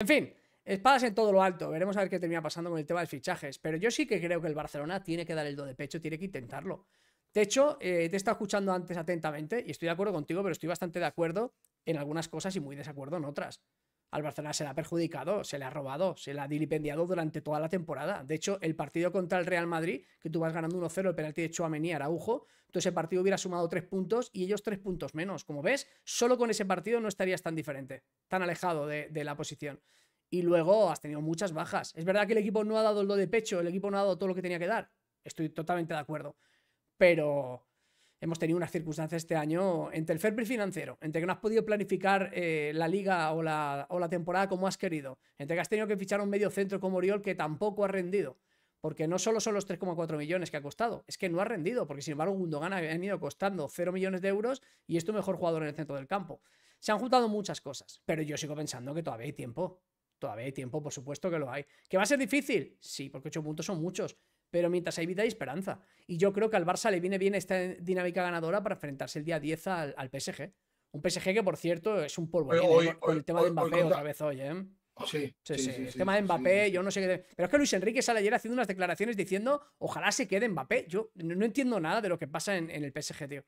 En fin, espadas en todo lo alto. Veremos a ver qué termina pasando con el tema de fichajes. Pero yo sí que creo que el Barcelona tiene que dar el do de pecho, tiene que intentarlo. De hecho, eh, te he estado escuchando antes atentamente y estoy de acuerdo contigo, pero estoy bastante de acuerdo en algunas cosas y muy desacuerdo en otras. Al Barcelona se le ha perjudicado, se le ha robado, se le ha dilipendiado durante toda la temporada. De hecho, el partido contra el Real Madrid, que tú vas ganando 1-0, el penalti de Chouameni Araujo, entonces ese partido hubiera sumado tres puntos y ellos tres puntos menos. Como ves, solo con ese partido no estarías tan diferente, tan alejado de, de la posición. Y luego has tenido muchas bajas. Es verdad que el equipo no ha dado lo de pecho, el equipo no ha dado todo lo que tenía que dar. Estoy totalmente de acuerdo. Pero hemos tenido unas circunstancias este año entre el fair financiero, entre que no has podido planificar eh, la liga o la, o la, temporada como has querido, entre que has tenido que fichar un medio centro como Oriol que tampoco ha rendido, porque no solo son los 3,4 millones que ha costado, es que no ha rendido, porque sin embargo Gundogan ha venido costando 0 millones de euros y es tu mejor jugador en el centro del campo. Se han juntado muchas cosas, pero yo sigo pensando que todavía hay tiempo. Todavía hay tiempo, por supuesto que lo hay. ¿Que va a ser difícil? Sí, porque 8 puntos son muchos. Pero mientras hay vida hay esperanza. Y yo creo que al Barça le viene bien esta dinámica ganadora para enfrentarse el día 10 al, PSG. Un PSG que, por cierto, es un polvo ¿eh? el tema de Mbappé otra vez hoy, ¿eh? Sí, sí, El tema de Mbappé, yo no sé qué. Pero es que Luis Enrique sale ayer haciendo unas declaraciones diciendo: Ojalá se quede Mbappé. Yo no entiendo nada de lo que pasa en, el PSG, tío.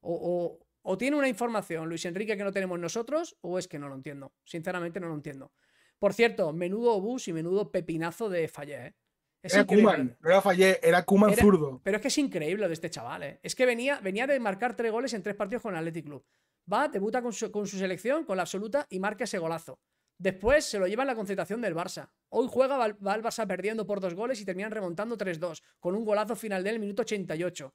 O, tiene una información Luis Enrique que no tenemos nosotros, o es que no lo entiendo. Sinceramente, no lo entiendo. Por cierto, menudo obús y menudo pepinazo de Fallé, ¿eh? era Kuman, no era Fallé, era Kuman zurdo. Pero es que es increíble lo de este chaval, ¿eh? Es que venía, venía de marcar tres goles en tres partidos con el Athletic Club. Va, debuta con su, selección, con la absoluta, y marca ese golazo. Después se lo lleva en la concentración del Barça. Hoy juega, va, el Barça perdiendo por dos goles y terminan remontando 3-2, con un golazo final del minuto 88.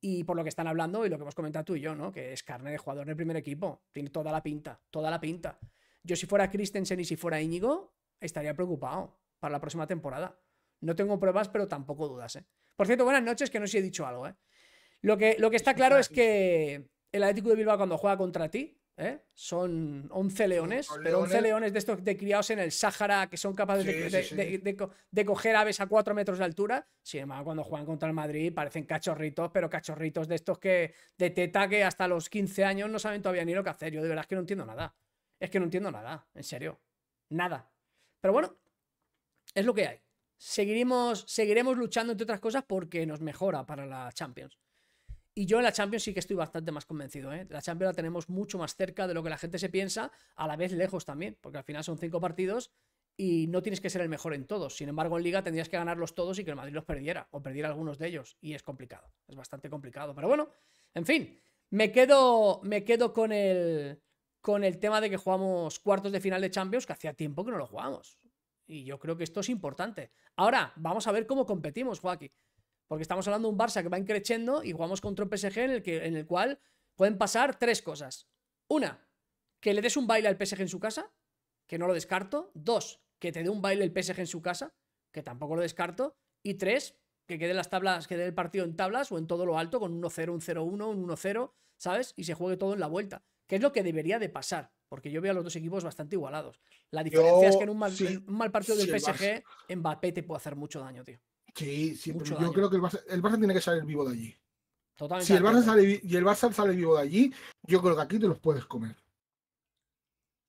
Y por lo que están hablando y lo que hemos comentado tú y yo, ¿no? Que es carne de jugador En el primer equipo. Tiene toda la pinta, toda la pinta. Yo si fuera Christensen y si fuera Íñigo, estaría preocupado para la próxima temporada. No tengo pruebas, pero tampoco dudas. ¿eh? Por cierto, buenas noches, que no sé he dicho algo. ¿eh? Lo, que, lo que está claro es que el Atlético de Bilbao cuando juega contra ti, ¿eh? Son 11 leones, pero 11 leones. de estos de criados en el Sáhara que son capaces de, de, coger aves a 4 metros de altura. Sin embargo, cuando juegan contra el Madrid parecen cachorritos, pero cachorritos de estos que de teta que hasta los 15 años no saben todavía ni lo que hacer. Yo de verdad es que no entiendo nada. Es que no entiendo nada, en serio. Nada. Pero bueno, es lo que hay seguiremos, seguiremos luchando, entre otras cosas, porque nos mejora para la Champions. Y yo en la Champions sí que estoy bastante más convencido. ¿eh? La Champions la tenemos mucho más cerca de lo que la gente se piensa, a la vez lejos también, porque al final son cinco partidos y no tienes que ser el mejor en todos. Sin embargo, en Liga tendrías que ganarlos todos y que el Madrid los perdiera, o perdiera algunos de ellos. Y es complicado, es bastante complicado. Pero bueno, en fin, me quedo, me quedo con el, con el tema de que jugamos cuartos de final de Champions, que hacía tiempo que no lo jugamos. Y yo creo que esto es importante. Ahora, vamos a ver cómo competimos, Joaquín. Porque estamos hablando de un Barça que va increciendo y jugamos contra un PSG en el, que, en el cual pueden pasar tres cosas. Una, que le des un baile al PSG en su casa, que no lo descarto. Dos, que te dé un baile el PSG en su casa, que tampoco lo descarto. Y tres, que quede las tablas, que el partido en tablas o en todo lo alto, con 1-0, un 0-1, un 1-0, ¿sabes? Y se juegue todo en la vuelta. Que es lo que debería de pasar. Porque yo veo a los dos equipos bastante igualados. La diferencia es que en un mal, partido del PSG, Mbappé te puede hacer mucho daño, tío. Sí, sí, mucho yo creo que el Barça, tiene que salir vivo de allí. Totalmente. Si el Barça, sale, y el Barça sale vivo de allí, yo creo que aquí te los puedes comer.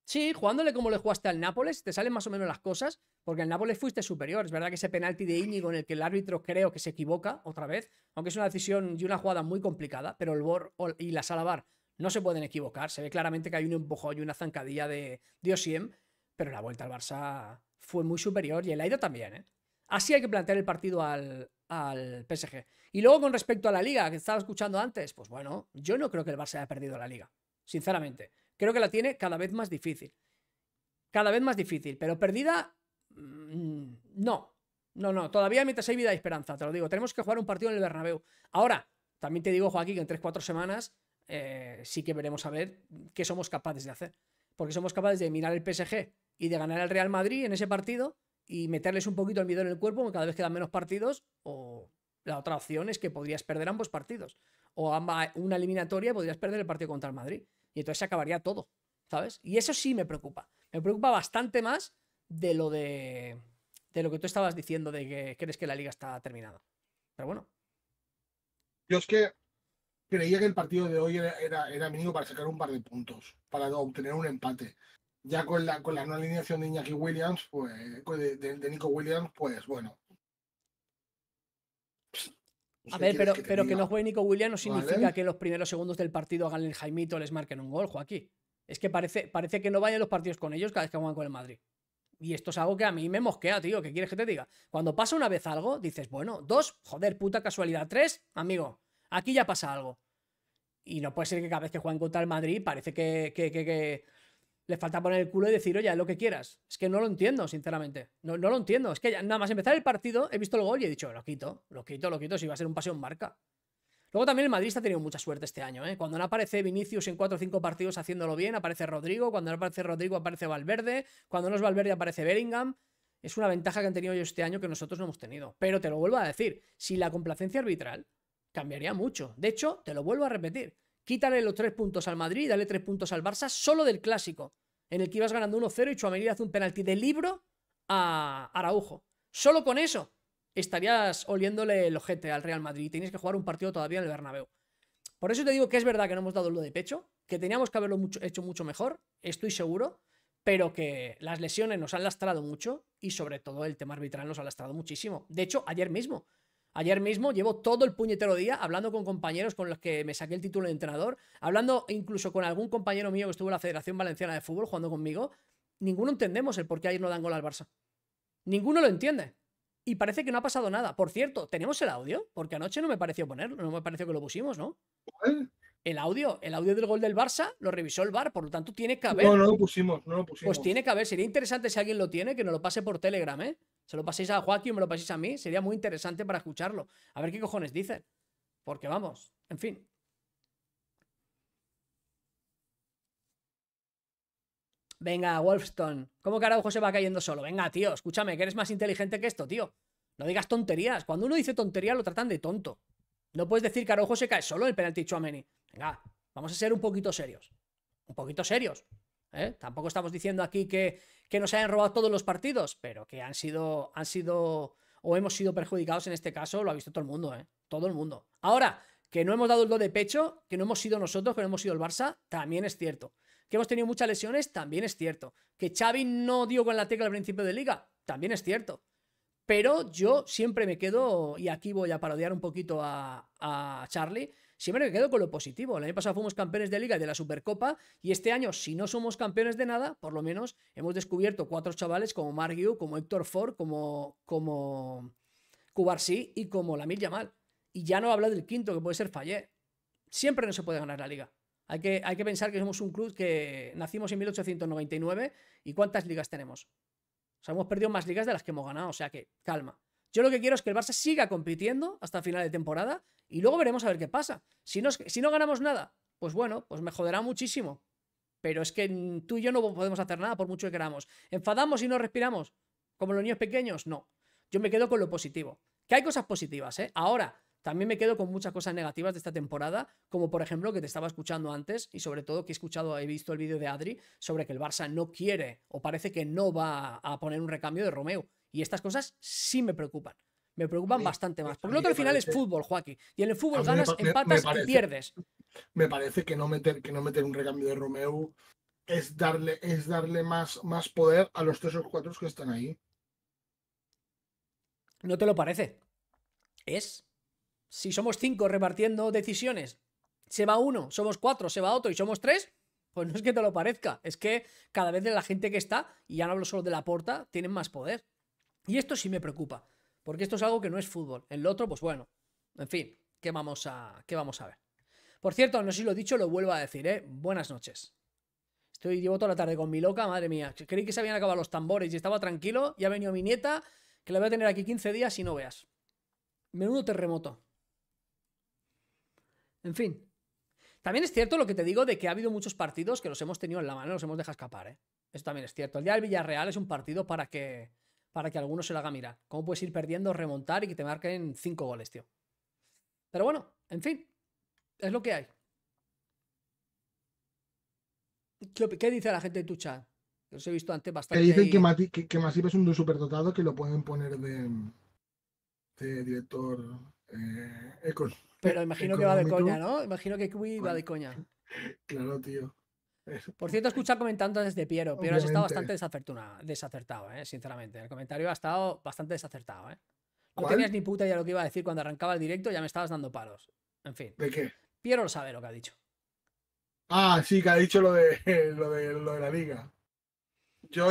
Sí, jugándole como le jugaste al Nápoles, te salen más o menos las cosas, porque al Nápoles fuiste superior. Es verdad que ese penalti de Íñigo en el que el árbitro creo que se equivoca otra vez, aunque es una decisión y una jugada muy complicada, pero el Bor y la Salabar no se pueden equivocar. Se ve claramente que hay un empujón y una zancadilla de Diosiem, pero la vuelta al Barça fue muy superior y el aire también. ¿eh? Así hay que plantear el partido al, PSG. Y luego con respecto a la liga que estaba escuchando antes, pues bueno, yo no creo que el Barça haya perdido la liga, sinceramente. Creo que la tiene cada vez más difícil. Cada vez más difícil, pero perdida, mm, no. No, no, todavía mientras hay vida y esperanza, te lo digo. Tenemos que jugar un partido en el Bernabéu. Ahora, también te digo, Joaquín, que en 3-4 semanas eh, sí que veremos a ver qué somos capaces de hacer. Porque somos capaces de mirar el PSG y de ganar al Real Madrid en ese partido y meterles un poquito el miedo en el cuerpo cada vez que quedan menos partidos o la otra opción es que podrías perder ambos partidos o una eliminatoria podrías perder el partido contra el Madrid y entonces se acabaría todo, ¿sabes? Y eso sí me preocupa. Me preocupa bastante más de lo de de lo que tú estabas diciendo de que crees que la liga está terminada. Pero bueno. Yo es que creía que el partido de hoy era, era, mínimo para sacar un par de puntos, para obtener un empate. Ya con la, con la no alineación de Iñaki Williams, pues, de, Nico Williams, pues bueno. A ver, pero que, no juegue Nico Williams no significa que los primeros segundos del partido hagan el Jaimito, les marquen un gol, Joaquín. Es que parece, parece que no vayan los partidos con ellos cada vez que juegan con el Madrid. Y esto es algo que a mí me mosquea, tío. ¿Qué quieres que te diga? Cuando pasa una vez algo, dices, bueno, dos, joder, puta casualidad. Tres, amigo, aquí ya pasa algo. Y no puede ser que cada vez que juegan contra el Madrid parece que, le falta poner el culo y decir, oye, lo que quieras. Es que no lo entiendo, sinceramente. No, lo entiendo. Es que nada más empezar el partido, he visto el gol y he dicho, lo quito, lo quito, lo quito, si va a ser un paseo en marca. Luego también el Madrid ha tenido mucha suerte este año. ¿eh? Cuando no aparece Vinicius en cuatro o cinco partidos haciéndolo bien, aparece Rodrigo. Cuando no aparece Rodrigo, aparece Valverde. Cuando no es Valverde, aparece Bellingham. Es una ventaja que han tenido ellos este año que nosotros no hemos tenido. Pero te lo vuelvo a decir, si la complacencia arbitral cambiaría mucho. De hecho, te lo vuelvo a repetir. Quítale los tres puntos al Madrid dale tres puntos al Barça solo del clásico, en el que ibas ganando 1-0 y a hace un penalti de libro a Araujo. Solo con eso estarías oliéndole el ojete al Real Madrid y tenías que jugar un partido todavía en el Bernabéu. Por eso te digo que es verdad que no hemos dado lo de pecho, que teníamos que haberlo hecho mucho mejor, estoy seguro, pero que las lesiones nos han lastrado mucho y sobre todo el tema arbitral nos ha lastrado muchísimo. De hecho, ayer mismo, Ayer mismo llevo todo el puñetero día hablando con compañeros con los que me saqué el título de entrenador, hablando incluso con algún compañero mío que estuvo en la Federación Valenciana de Fútbol jugando conmigo. Ninguno entendemos el por qué ayer no dan gol al Barça. Ninguno lo entiende. Y parece que no ha pasado nada. Por cierto, ¿tenemos el audio? Porque anoche no me pareció ponerlo, no me pareció que lo pusimos, ¿no? El audio, el audio del gol del Barça lo revisó el VAR, por lo tanto tiene que haber. No, no lo pusimos, no lo pusimos. Pues tiene que haber, sería interesante si alguien lo tiene, que nos lo pase por Telegram, ¿eh? Se lo paséis a Joaquín, me lo paséis a mí, sería muy interesante para escucharlo. A ver qué cojones dicen. Porque vamos, en fin. Venga, Wolfstone. ¿Cómo carajo se va cayendo solo? Venga, tío, escúchame, que eres más inteligente que esto, tío. No digas tonterías. Cuando uno dice tontería lo tratan de tonto. No puedes decir que Araujo se cae solo en el penalti Chouameni. Venga, vamos a ser un poquito serios. Un poquito serios. ¿eh? Tampoco estamos diciendo aquí que, que nos hayan robado todos los partidos, pero que han sido, han sido o hemos sido perjudicados en este caso, lo ha visto todo el mundo, ¿eh? todo el mundo. Ahora, que no hemos dado el do de pecho, que no hemos sido nosotros, que no hemos sido el Barça, también es cierto. Que hemos tenido muchas lesiones, también es cierto. Que Xavi no dio con la tecla al principio de liga, también es cierto. Pero yo siempre me quedo, y aquí voy a parodiar un poquito a, a Charlie, siempre me quedo con lo positivo. El año pasado fuimos campeones de liga y de la Supercopa y este año, si no somos campeones de nada, por lo menos hemos descubierto cuatro chavales como Margiu, como Héctor Ford, como, como y como Lamil Yamal. Y ya no hablo del quinto, que puede ser Fallé. Siempre no se puede ganar la liga. Hay que, hay que pensar que somos un club que nacimos en 1899 y ¿cuántas ligas tenemos? O sea, hemos perdido más ligas de las que hemos ganado, o sea que calma. Yo lo que quiero es que el Barça siga compitiendo hasta final de temporada y luego veremos a ver qué pasa. Si, si no ganamos nada, pues bueno, pues me joderá muchísimo. Pero es que tú y yo no podemos hacer nada por mucho que queramos. ¿Enfadamos y no respiramos? ¿Como los niños pequeños? No. Yo me quedo con lo positivo. Que hay cosas positivas, ¿eh? Ahora, también me quedo con muchas cosas negativas de esta temporada, como por ejemplo que te estaba escuchando antes y sobre todo que he escuchado, he visto el vídeo de Adri sobre que el Barça no quiere o parece que no va a poner un recambio de Romeo. Y estas cosas sí me preocupan. Me preocupan bastante más. Porque lo otro al final es fútbol, Joaquín. Y en el fútbol ganas, empatas y pierdes. Me parece que no meter, que no meter un recambio de Romeo es darle, es darle más, más poder a los tres o cuatro que están ahí. ¿No te lo parece? Es. Si somos cinco repartiendo decisiones, se va uno, somos cuatro, se va otro y somos tres, pues no es que te lo parezca, es que cada vez de la gente que está, y ya no hablo solo de la porta, tienen más poder. Y esto sí me preocupa, porque esto es algo que no es fútbol. En lo otro, pues bueno, en fin, ¿qué vamos a, qué vamos a ver? Por cierto, no sé si lo he dicho, lo vuelvo a decir, ¿eh? Buenas noches. Estoy, llevo toda la tarde con mi loca, madre mía. Creí que se habían acabado los tambores y estaba tranquilo. Y ha venido mi nieta, que la voy a tener aquí 15 días y no veas. Menudo terremoto. En fin. También es cierto lo que te digo de que ha habido muchos partidos que los hemos tenido en la mano, los hemos dejado escapar, ¿eh? Eso también es cierto. El día del Villarreal es un partido para que para que alguno se lo haga mirar. ¿Cómo puedes ir perdiendo, remontar y que te marquen cinco goles, tío? Pero bueno, en fin, es lo que hay. ¿Qué, dice la gente de tu chat? los he visto antes bastante. Que dicen que, Mati, Masip es un superdotado que lo pueden poner de, director eh, Pero imagino que va de coña, ¿no? Imagino que Kui va de coña. Claro, tío. Por cierto, escucha comentando desde Piero. Piero has estado bastante desacertado, desacertado ¿eh? sinceramente. El comentario ha estado bastante desacertado. ¿eh? No tenías ni puta idea lo que iba a decir cuando arrancaba el directo, ya me estabas dando paros En fin. ¿De qué? Piero lo sabe lo que ha dicho. Ah, sí, que ha dicho lo de, lo de, la liga.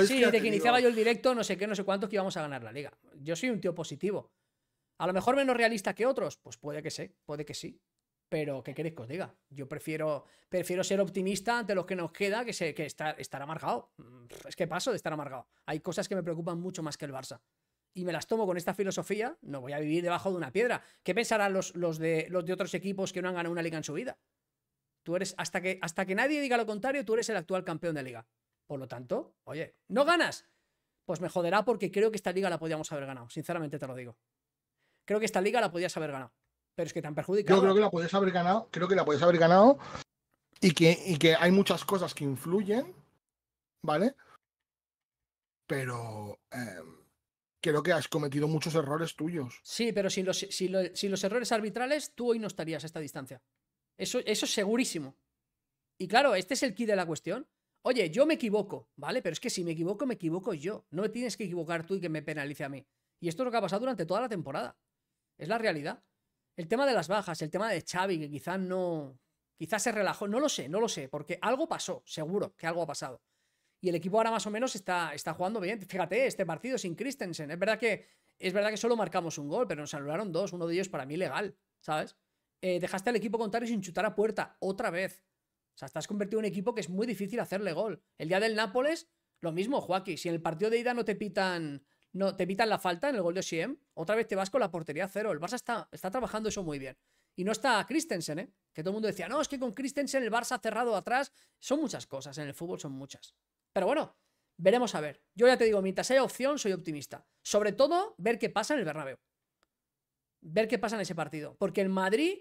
sí, desde que iniciaba yo el directo, no sé qué, no sé cuántos que íbamos a ganar la liga. Yo soy un tío positivo. A lo mejor menos realista que otros, pues puede que sí, puede que sí. Pero, ¿qué queréis que os diga? Yo prefiero, prefiero ser optimista ante lo que nos queda que, que estar, estar amargado. Mm, es que paso de estar amargado. Hay cosas que me preocupan mucho más que el Barça. Y me las tomo con esta filosofía, no voy a vivir debajo de una piedra. ¿Qué pensarán los, de, los de otros equipos que no han ganado una liga en su vida? Tú eres, hasta que, hasta que nadie diga lo contrario, tú eres el actual campeón de liga. Por lo tanto, oye, ¿no ganas? Pues me joderá porque creo que esta liga la podíamos haber ganado. Sinceramente te lo digo. Creo que esta liga la podías haber ganado pero es que han perjudicado. Yo creo que la puedes haber ganado, creo que la puedes haber ganado y que, que hay muchas cosas que influyen, ¿vale? Pero em, creo que has cometido muchos errores tuyos. Sí, pero sin los, los, errores arbitrales, tú hoy no estarías a esta distancia. Eso, eso es segurísimo. Y claro, este es el key de la cuestión. Oye, yo me equivoco, ¿vale? Pero es que si me equivoco, me equivoco yo. No me tienes que equivocar tú y que me penalice a mí. Y esto es lo que ha pasado durante toda la temporada. Es la realidad. El tema de las bajas, el tema de Xavi, que quizás no. Quizás se relajó, no lo sé, no lo sé, porque algo pasó, seguro que algo ha pasado. Y el equipo ahora más o menos está, está jugando bien. Fíjate, este partido sin Christensen. Es verdad, que, es verdad que solo marcamos un gol, pero nos anularon dos, uno de ellos para mí legal, ¿sabes? Eh, dejaste al equipo contrario sin chutar a puerta, otra vez. O sea, estás convertido en un equipo que es muy difícil hacerle gol. El día del Nápoles, lo mismo, Joaquín. Si en el partido de ida no te pitan no, te evitan la falta en el gol de siem Otra vez te vas con la portería cero. El Barça está, trabajando eso muy bien. Y no está Christensen, ¿eh? Que todo el mundo decía, no, es que con Christensen el Barça ha cerrado atrás. Son muchas cosas, en el fútbol son muchas. Pero bueno, veremos a ver. Yo ya te digo, mientras haya opción, soy optimista. Sobre todo, ver qué pasa en el Bernabéu. Ver qué pasa en ese partido. Porque en Madrid,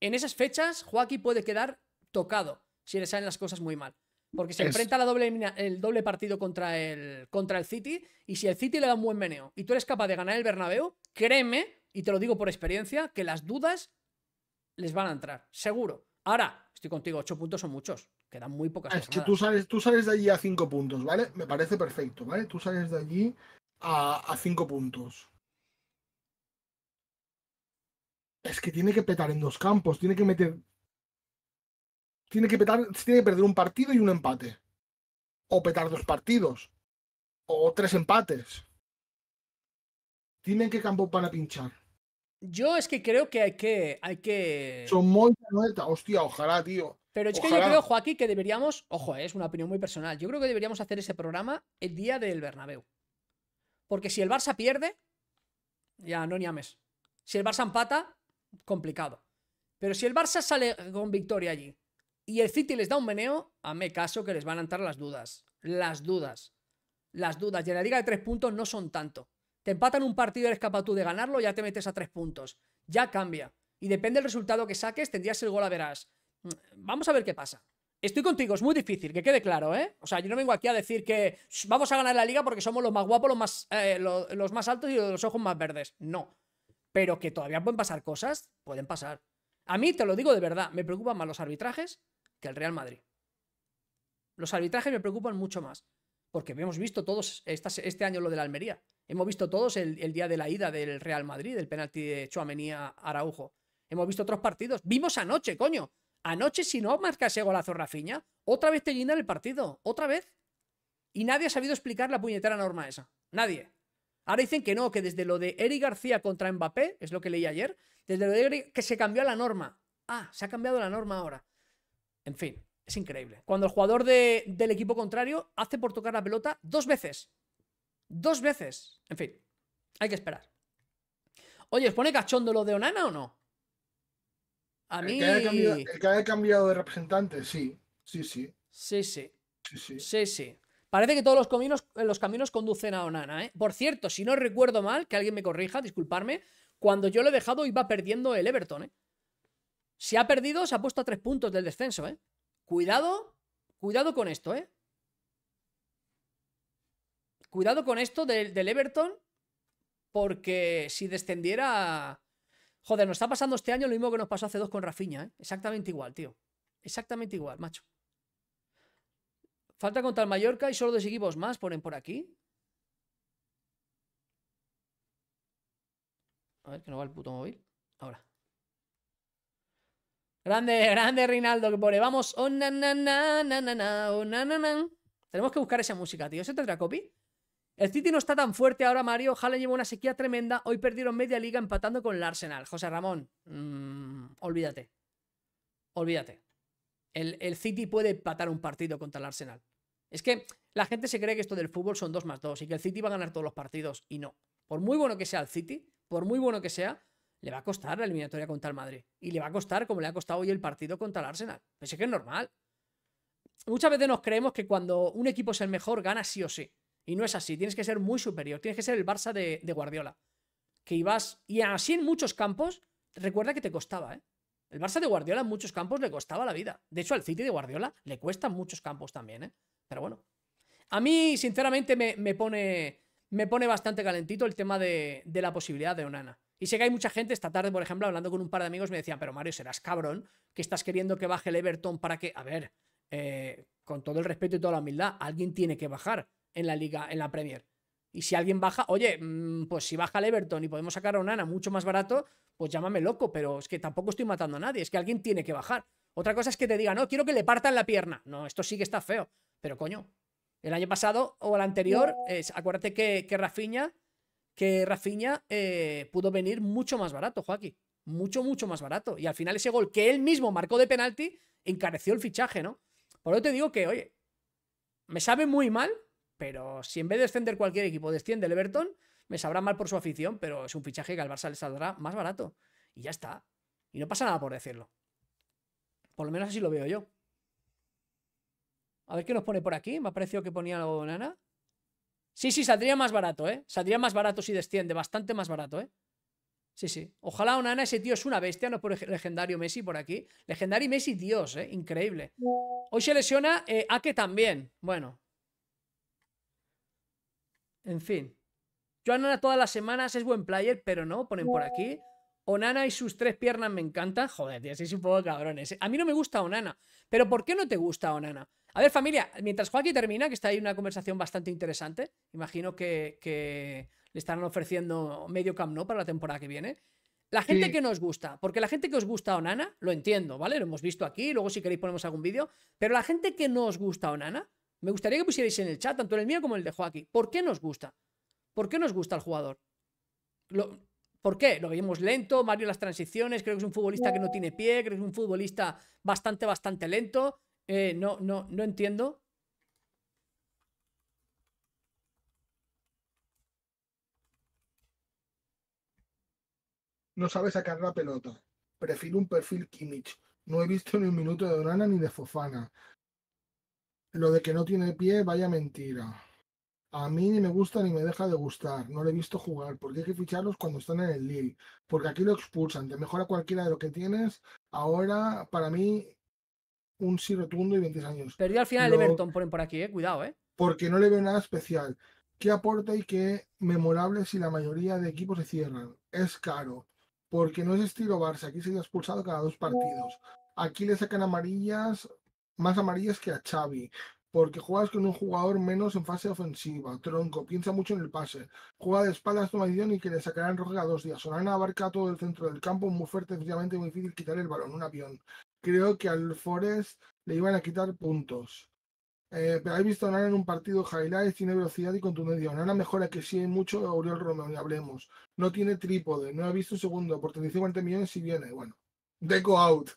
en esas fechas, Joaquín puede quedar tocado si le salen las cosas muy mal. Porque se enfrenta el doble partido contra el, contra el City. Y si el City le da un buen meneo y tú eres capaz de ganar el Bernabéu, créeme, y te lo digo por experiencia, que las dudas les van a entrar. Seguro. Ahora, estoy contigo, ocho puntos son muchos. Quedan muy pocas ah, Es que tú sales, tú sales de allí a cinco puntos, ¿vale? Me parece perfecto, ¿vale? Tú sales de allí a cinco puntos. Es que tiene que petar en dos campos, tiene que meter tiene que, perder un partido y un empate. O petar dos partidos. O tres empates. Tienen que campo para pinchar. Yo es que creo que hay que. Hay que... Son muy hostia, ojalá, tío. Pero es que yo creo, Joaquín, que deberíamos. Ojo, eh, es una opinión muy personal. Yo creo que deberíamos hacer ese programa el día del Bernabéu. Porque si el Barça pierde, ya no ni ames. Si el Barça empata, complicado. Pero si el Barça sale con victoria allí y el City les da un meneo, hazme caso que les van a entrar las dudas. Las dudas. Las dudas. Y en la liga de tres puntos no son tanto. Te empatan un partido y eres capaz tú de ganarlo, ya te metes a tres puntos. Ya cambia. Y depende del resultado que saques, tendrías el gol a verás. Mm, vamos a ver qué pasa. Estoy contigo, es muy difícil, que quede claro, ¿eh? O sea, yo no vengo aquí a decir que vamos a ganar la liga porque somos los más guapos, los más, eh, los, los más altos y los ojos más verdes. No. Pero que todavía pueden pasar cosas, pueden pasar. A mí te lo digo de verdad, me preocupan más los arbitrajes que el Real Madrid. Los arbitrajes me preocupan mucho más, porque hemos visto todos este año lo de la Almería. Hemos visto todos el, día de la ida del Real Madrid, el penalti de Chuamenía Araujo. Hemos visto otros partidos. Vimos anoche, coño. Anoche, si no marca ese golazo Rafiña, otra vez te guindan el partido. Otra vez. Y nadie ha sabido explicar la puñetera norma esa. Nadie. Ahora dicen que no, que desde lo de Eric García contra Mbappé, es lo que leí ayer, desde lo de que se cambió la norma. Ah, se ha cambiado la norma ahora. En fin, es increíble. Cuando el jugador del equipo contrario hace por tocar la pelota dos veces. Dos veces. En fin, hay que esperar. Oye, ¿es pone cachondo lo de Onana o no? A mí. El que haya cambiado, de representante, sí. Sí, sí. Sí, sí. Sí, sí. sí, Parece que todos los caminos, los caminos conducen a Onana, ¿eh? Por cierto, si no recuerdo mal, que alguien me corrija, disculparme, cuando yo lo he dejado iba perdiendo el Everton, ¿eh? Si ha perdido, se ha puesto a tres puntos del descenso, ¿eh? Cuidado, cuidado con esto, ¿eh? Cuidado con esto del, del Everton, porque si descendiera... Joder, nos está pasando este año lo mismo que nos pasó hace dos con Rafiña, ¿eh? Exactamente igual, tío. Exactamente igual, macho. Falta contra el Mallorca y solo dos equipos más ponen por aquí. ver que no va el puto móvil. Ahora. Grande, grande Rinaldo. que pone. Vamos. Tenemos que buscar esa música, tío. ¿Eso tendrá copy? El City no está tan fuerte ahora, Mario. Ojalá lleva una sequía tremenda. Hoy perdieron media liga empatando con el Arsenal. José Ramón, mm, olvídate. Olvídate. El, el, City puede empatar un partido contra el Arsenal. Es que la gente se cree que esto del fútbol son dos más dos y que el City va a ganar todos los partidos y no. Por muy bueno que sea el City, por muy bueno que sea, le va a costar la eliminatoria contra el Madrid. Y le va a costar como le ha costado hoy el partido contra el Arsenal. Pensé que es normal. Muchas veces nos creemos que cuando un equipo es el mejor, gana sí o sí. Y no es así. Tienes que ser muy superior. Tienes que ser el Barça de, Guardiola. Que ibas. Y así en muchos campos, recuerda que te costaba, ¿eh? El Barça de Guardiola en muchos campos le costaba la vida. De hecho, al City de Guardiola le cuesta muchos campos también, ¿eh? Pero bueno. A mí, sinceramente, me, me pone me pone bastante calentito el tema de, la posibilidad de Onana. Y sé que hay mucha gente, esta tarde, por ejemplo, hablando con un par de amigos, me decían, pero Mario, serás cabrón, que estás queriendo que baje el Everton para que, a ver, eh, con todo el respeto y toda la humildad, alguien tiene que bajar en la liga, en la Premier. Y si alguien baja, oye, mm, pues si baja el Everton y podemos sacar a Onana mucho más barato, pues llámame loco, pero es que tampoco estoy matando a nadie, es que alguien tiene que bajar. Otra cosa es que te diga, no, quiero que le partan la pierna. No, esto sí que está feo, pero coño, el año pasado o el anterior, acuérdate que, que Rafiña, que Rafinha, eh, pudo venir mucho más barato, Joaquín. Mucho, mucho más barato. Y al final ese gol que él mismo marcó de penalti encareció el fichaje, ¿no? Por eso te digo que, oye, me sabe muy mal, pero si en vez de descender cualquier equipo desciende el Everton, me sabrá mal por su afición, pero es un fichaje que al Barça le saldrá más barato. Y ya está. Y no pasa nada por decirlo. Por lo menos así lo veo yo. A ver qué nos pone por aquí. Me ha parecido que ponía algo nana. Sí, sí, saldría más barato, ¿eh? Saldría más barato si desciende, bastante más barato, ¿eh? Sí, sí. Ojalá Onana, ese tío es una bestia, no por legendario Messi por aquí. Legendario Messi, Dios, ¿eh? Increíble. Hoy se lesiona a eh, Ake también. Bueno. En fin. Yo a Onana todas las semanas es buen player, pero no, ponen por aquí. Onana y sus tres piernas me encantan. Joder, tío, Es un poco cabrones. A mí no me gusta Onana. ¿Pero por qué no te gusta Onana? A ver, familia, mientras Joaquín termina, que está ahí una conversación bastante interesante, imagino que, le estarán ofreciendo medio Camp No para la temporada que viene. La gente que nos gusta, porque la gente que os gusta Onana, lo entiendo, ¿vale? Lo hemos visto aquí, luego si queréis ponemos algún vídeo, pero la gente que no os gusta Onana, me gustaría que pusierais en el chat, tanto en el mío como el de Joaquín, ¿por qué nos gusta? ¿Por qué nos gusta el jugador? ¿Por qué? Lo veíamos lento, Mario las transiciones, creo que es un futbolista que no tiene pie, creo que es un futbolista bastante, bastante lento, eh, no, no, no entiendo. No sabe sacar la pelota. Prefiero un perfil Kimmich. No he visto ni un minuto de Orana ni de Fofana. Lo de que no tiene pie, vaya mentira. A mí ni me gusta ni me deja de gustar. No lo he visto jugar, porque hay que ficharlos cuando están en el Lille. Porque aquí lo expulsan, te mejora cualquiera de lo que tienes. Ahora, para mí, un sí rotundo y 26 años. Perdió al final de Everton, por aquí, eh, cuidado, eh. Porque no le veo nada especial. ¿Qué aporta y qué memorable si la mayoría de equipos se cierran? Es caro, porque no es estilo Barça, aquí se ha expulsado cada dos partidos. Aquí le sacan amarillas, más amarillas que a Xavi porque juegas con un jugador menos en fase ofensiva, tronco, piensa mucho en el pase, juega de espaldas toma y que le sacarán roja a dos días. Solana abarca todo el centro del campo, muy fuerte, efectivamente, muy difícil quitar el balón, un avión creo que al Forest le iban a quitar puntos. Eh, pero he visto nada en un partido highlights, tiene velocidad y contundencia. Una mejora que sí hay mucho Aurel Romeo, ni hablemos. No tiene trípode, no ha visto un segundo, por 50 millones si viene. Bueno, Deco out.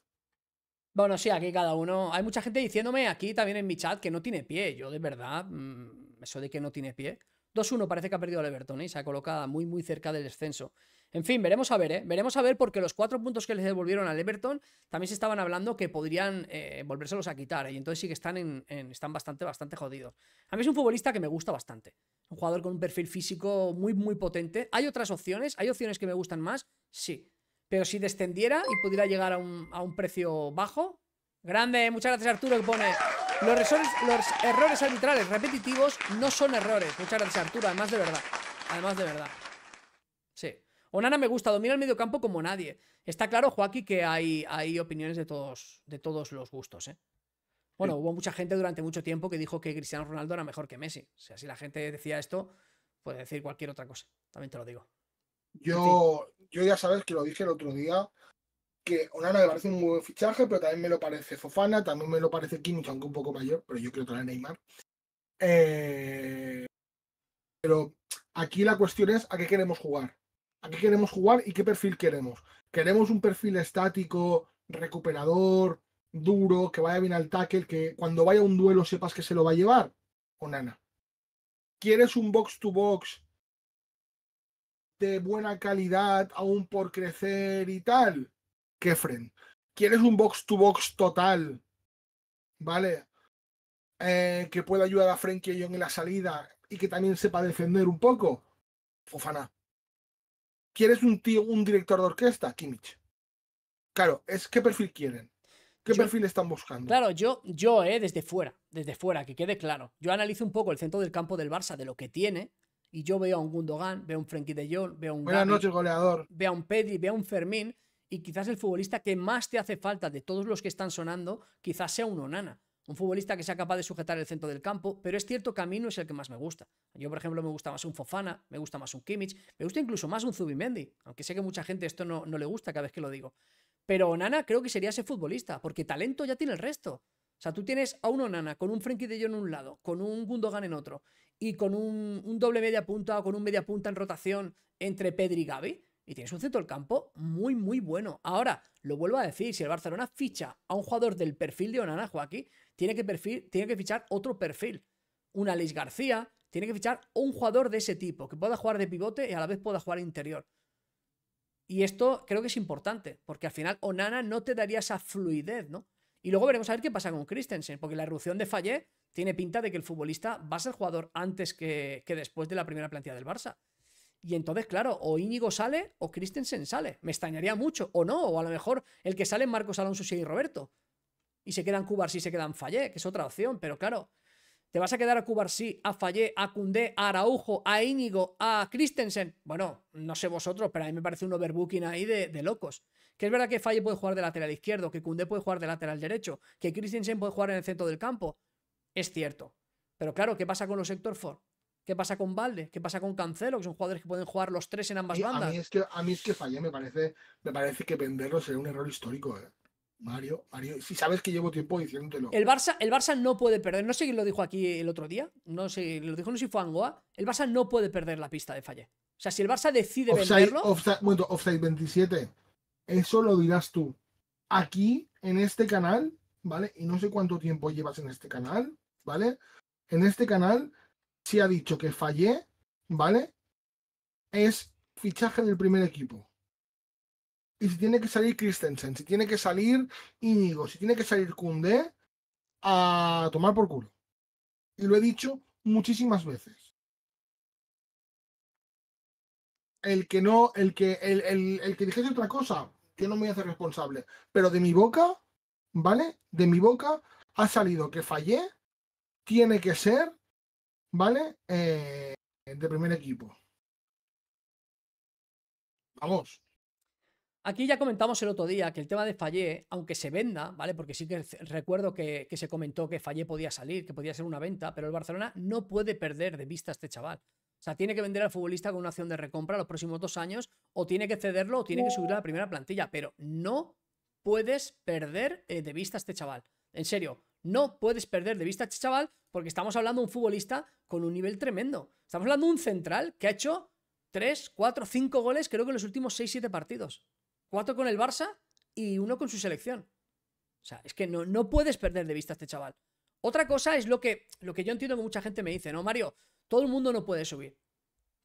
Bueno, sí, aquí cada uno. Hay mucha gente diciéndome aquí también en mi chat que no tiene pie. Yo, de verdad, mm, eso de que no tiene pie. 2-1 parece que ha perdido el Everton ¿eh? y se ha colocado muy, muy cerca del descenso. En fin, veremos a ver, ¿eh? Veremos a ver porque los cuatro puntos que les devolvieron al Everton también se estaban hablando que podrían eh, volvérselos a quitar. ¿eh? Y entonces sí que están, en, están bastante, bastante jodidos. A mí es un futbolista que me gusta bastante. Un jugador con un perfil físico muy, muy potente. ¿Hay otras opciones? ¿Hay opciones que me gustan más? Sí. Pero si descendiera y pudiera llegar a un, precio bajo... Grande, muchas gracias Arturo que pone... los errores arbitrales repetitivos no son errores. Muchas gracias Arturo, además de verdad. Además de verdad. Sí. Onana me gusta, domina el mediocampo como nadie. Está claro, Joaquín, que hay, hay opiniones de todos, de todos los gustos, ¿eh? Bueno, hubo mucha gente durante mucho tiempo que dijo que Cristiano Ronaldo era mejor que Messi. O sea, si la gente decía esto, puede decir cualquier otra cosa. También te lo digo. Yo, yo ya sabes que lo dije el otro día, que Onana me parece un muy buen fichaje, pero también me lo parece Fofana, también me lo parece Kimmich, aunque un poco mayor, pero yo creo que era Neymar. Eh, pero aquí la cuestión es a qué queremos jugar a qué queremos jugar y qué perfil queremos. ¿Queremos un perfil estático, recuperador, duro, que vaya bien al tackle, que cuando vaya a un duelo sepas que se lo va a llevar? ¿O nana? ¿Quieres un box to box de buena calidad, aún por crecer y tal? Kefren. ¿Quieres un box to box total? ¿Vale? Eh, que pueda ayudar a Frenkie yo en la salida y que también sepa defender un poco. Fufana. ¿Quieres un tío, un director de orquesta? Kimich. Claro, es qué perfil quieren. ¿Qué perfil están buscando? Claro, yo, yo, eh, desde fuera, desde fuera, que quede claro. Yo analizo un poco el centro del campo del Barça, de lo que tiene, y yo veo a un Gundogan, veo a un Frenkie de Jong, veo a un Buenas noches, goleador. Veo a un Pedri, veo a un Fermín, y quizás el futbolista que más te hace falta de todos los que están sonando, quizás sea un Onana. Un futbolista que sea capaz de sujetar el centro del campo, pero es cierto que a no es el que más me gusta. Yo, por ejemplo, me gusta más un Fofana, me gusta más un Kimmich, me gusta incluso más un Zubimendi, aunque sé que mucha gente esto no, no le gusta cada vez que lo digo. Pero nana creo que sería ese futbolista, porque talento ya tiene el resto. O sea, tú tienes a un Onana con un Frenkie de Jong en un lado, con un Gundogan en otro, y con un, doble media punta o con un media punta en rotación entre Pedri y Gaby. Y tienes un centro del campo muy, muy bueno. Ahora, lo vuelvo a decir, si el Barcelona ficha a un jugador del perfil de Onana, Joaquín, tiene que, fichar otro perfil. Un Alex García, tiene que fichar un jugador de ese tipo, que pueda jugar de pivote y a la vez pueda jugar interior. Y esto creo que es importante, porque al final Onana no te daría esa fluidez, ¿no? Y luego veremos a ver qué pasa con Christensen, porque la erupción de Falle tiene pinta de que el futbolista va a ser jugador antes que después de la primera plantilla del Barça. Y entonces, claro, o Íñigo sale o Christensen sale. Me extrañaría mucho. O no, o a lo mejor el que sale es Marcos Alonso y Roberto. Y se quedan si se quedan Fallé, que es otra opción. Pero claro, te vas a quedar a sí, a Fallé, a Cundé, a Araujo, a Íñigo, a Christensen. Bueno, no sé vosotros, pero a mí me parece un overbooking ahí de, locos. Que es verdad que Falle puede jugar de lateral izquierdo, que Cundé puede jugar de lateral derecho, que Christensen puede jugar en el centro del campo. Es cierto. Pero claro, ¿qué pasa con los sector for? ¿Qué pasa con Valde? ¿Qué pasa con Cancelo? Que son jugadores que pueden jugar los tres en ambas bandas. A mí es que, a mí es que fallé, me parece, me parece que venderlo sería un error histórico, eh. Mario, Mario, si sabes que llevo tiempo diciéndotelo. El Barça, el Barça no puede perder. No sé quién lo dijo aquí el otro día. No sé, lo dijo no sé si fue Angoa. El Barça no puede perder la pista de Falle. O sea, si el Barça decide venderlo. offside 27. Eso lo dirás tú. Aquí, en este canal, ¿vale? Y no sé cuánto tiempo llevas en este canal, ¿vale? En este canal si ha dicho que fallé, ¿vale? Es fichaje del primer equipo. Y si tiene que salir Christensen, si tiene que salir Íñigo, si tiene que salir Cundé, a tomar por culo. Y lo he dicho muchísimas veces. El que no, el que, el, el, el que dijese otra cosa, que no me voy a hacer responsable. Pero de mi boca, ¿vale? De mi boca ha salido que fallé, tiene que ser ¿vale? Eh, de primer equipo. Vamos. Aquí ya comentamos el otro día que el tema de Fallé, aunque se venda, ¿vale? Porque sí que recuerdo que, que se comentó que Fallé podía salir, que podía ser una venta, pero el Barcelona no puede perder de vista a este chaval. O sea, tiene que vender al futbolista con una opción de recompra los próximos dos años, o tiene que cederlo, o tiene que subir a la primera plantilla, pero no puedes perder eh, de vista a este chaval. En serio, no puedes perder de vista a este chaval porque estamos hablando de un futbolista con un nivel tremendo. Estamos hablando de un central que ha hecho 3, 4, 5 goles creo que en los últimos 6, 7 partidos. Cuatro con el Barça y uno con su selección. O sea, es que no, puedes perder de vista a este chaval. Otra cosa es lo que, lo que yo entiendo que mucha gente me dice, ¿no, Mario? Todo el mundo no puede subir.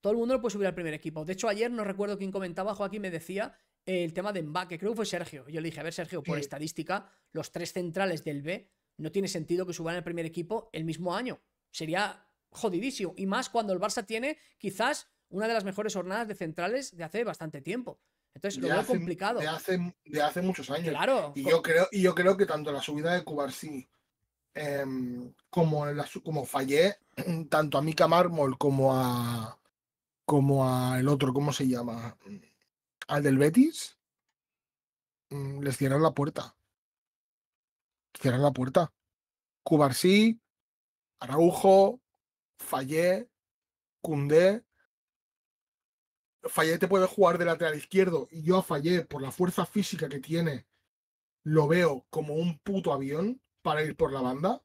Todo el mundo no puede subir al primer equipo. De hecho, ayer no recuerdo quién comentaba, Joaquín me decía eh, el tema de Embaque. creo que fue Sergio. Yo le dije, a ver, Sergio, por estadística, los tres centrales del B no tiene sentido que suban al primer equipo el mismo año. Sería jodidísimo. Y más cuando el Barça tiene quizás una de las mejores jornadas de centrales de hace bastante tiempo. Entonces lo veo complicado. De hace, muchos años. Y yo creo, y yo creo que tanto la subida de Cubarsí em, como, como fallé, tanto a Mika Mármol como a como a el otro, ¿cómo se llama? Al del Betis, mm, les cierran la puerta cierran la puerta. Cubarsí, Araujo, Fallé, Cundé. Fallé te puede jugar de lateral izquierdo y yo a Fallé, por la fuerza física que tiene, lo veo como un puto avión para ir por la banda,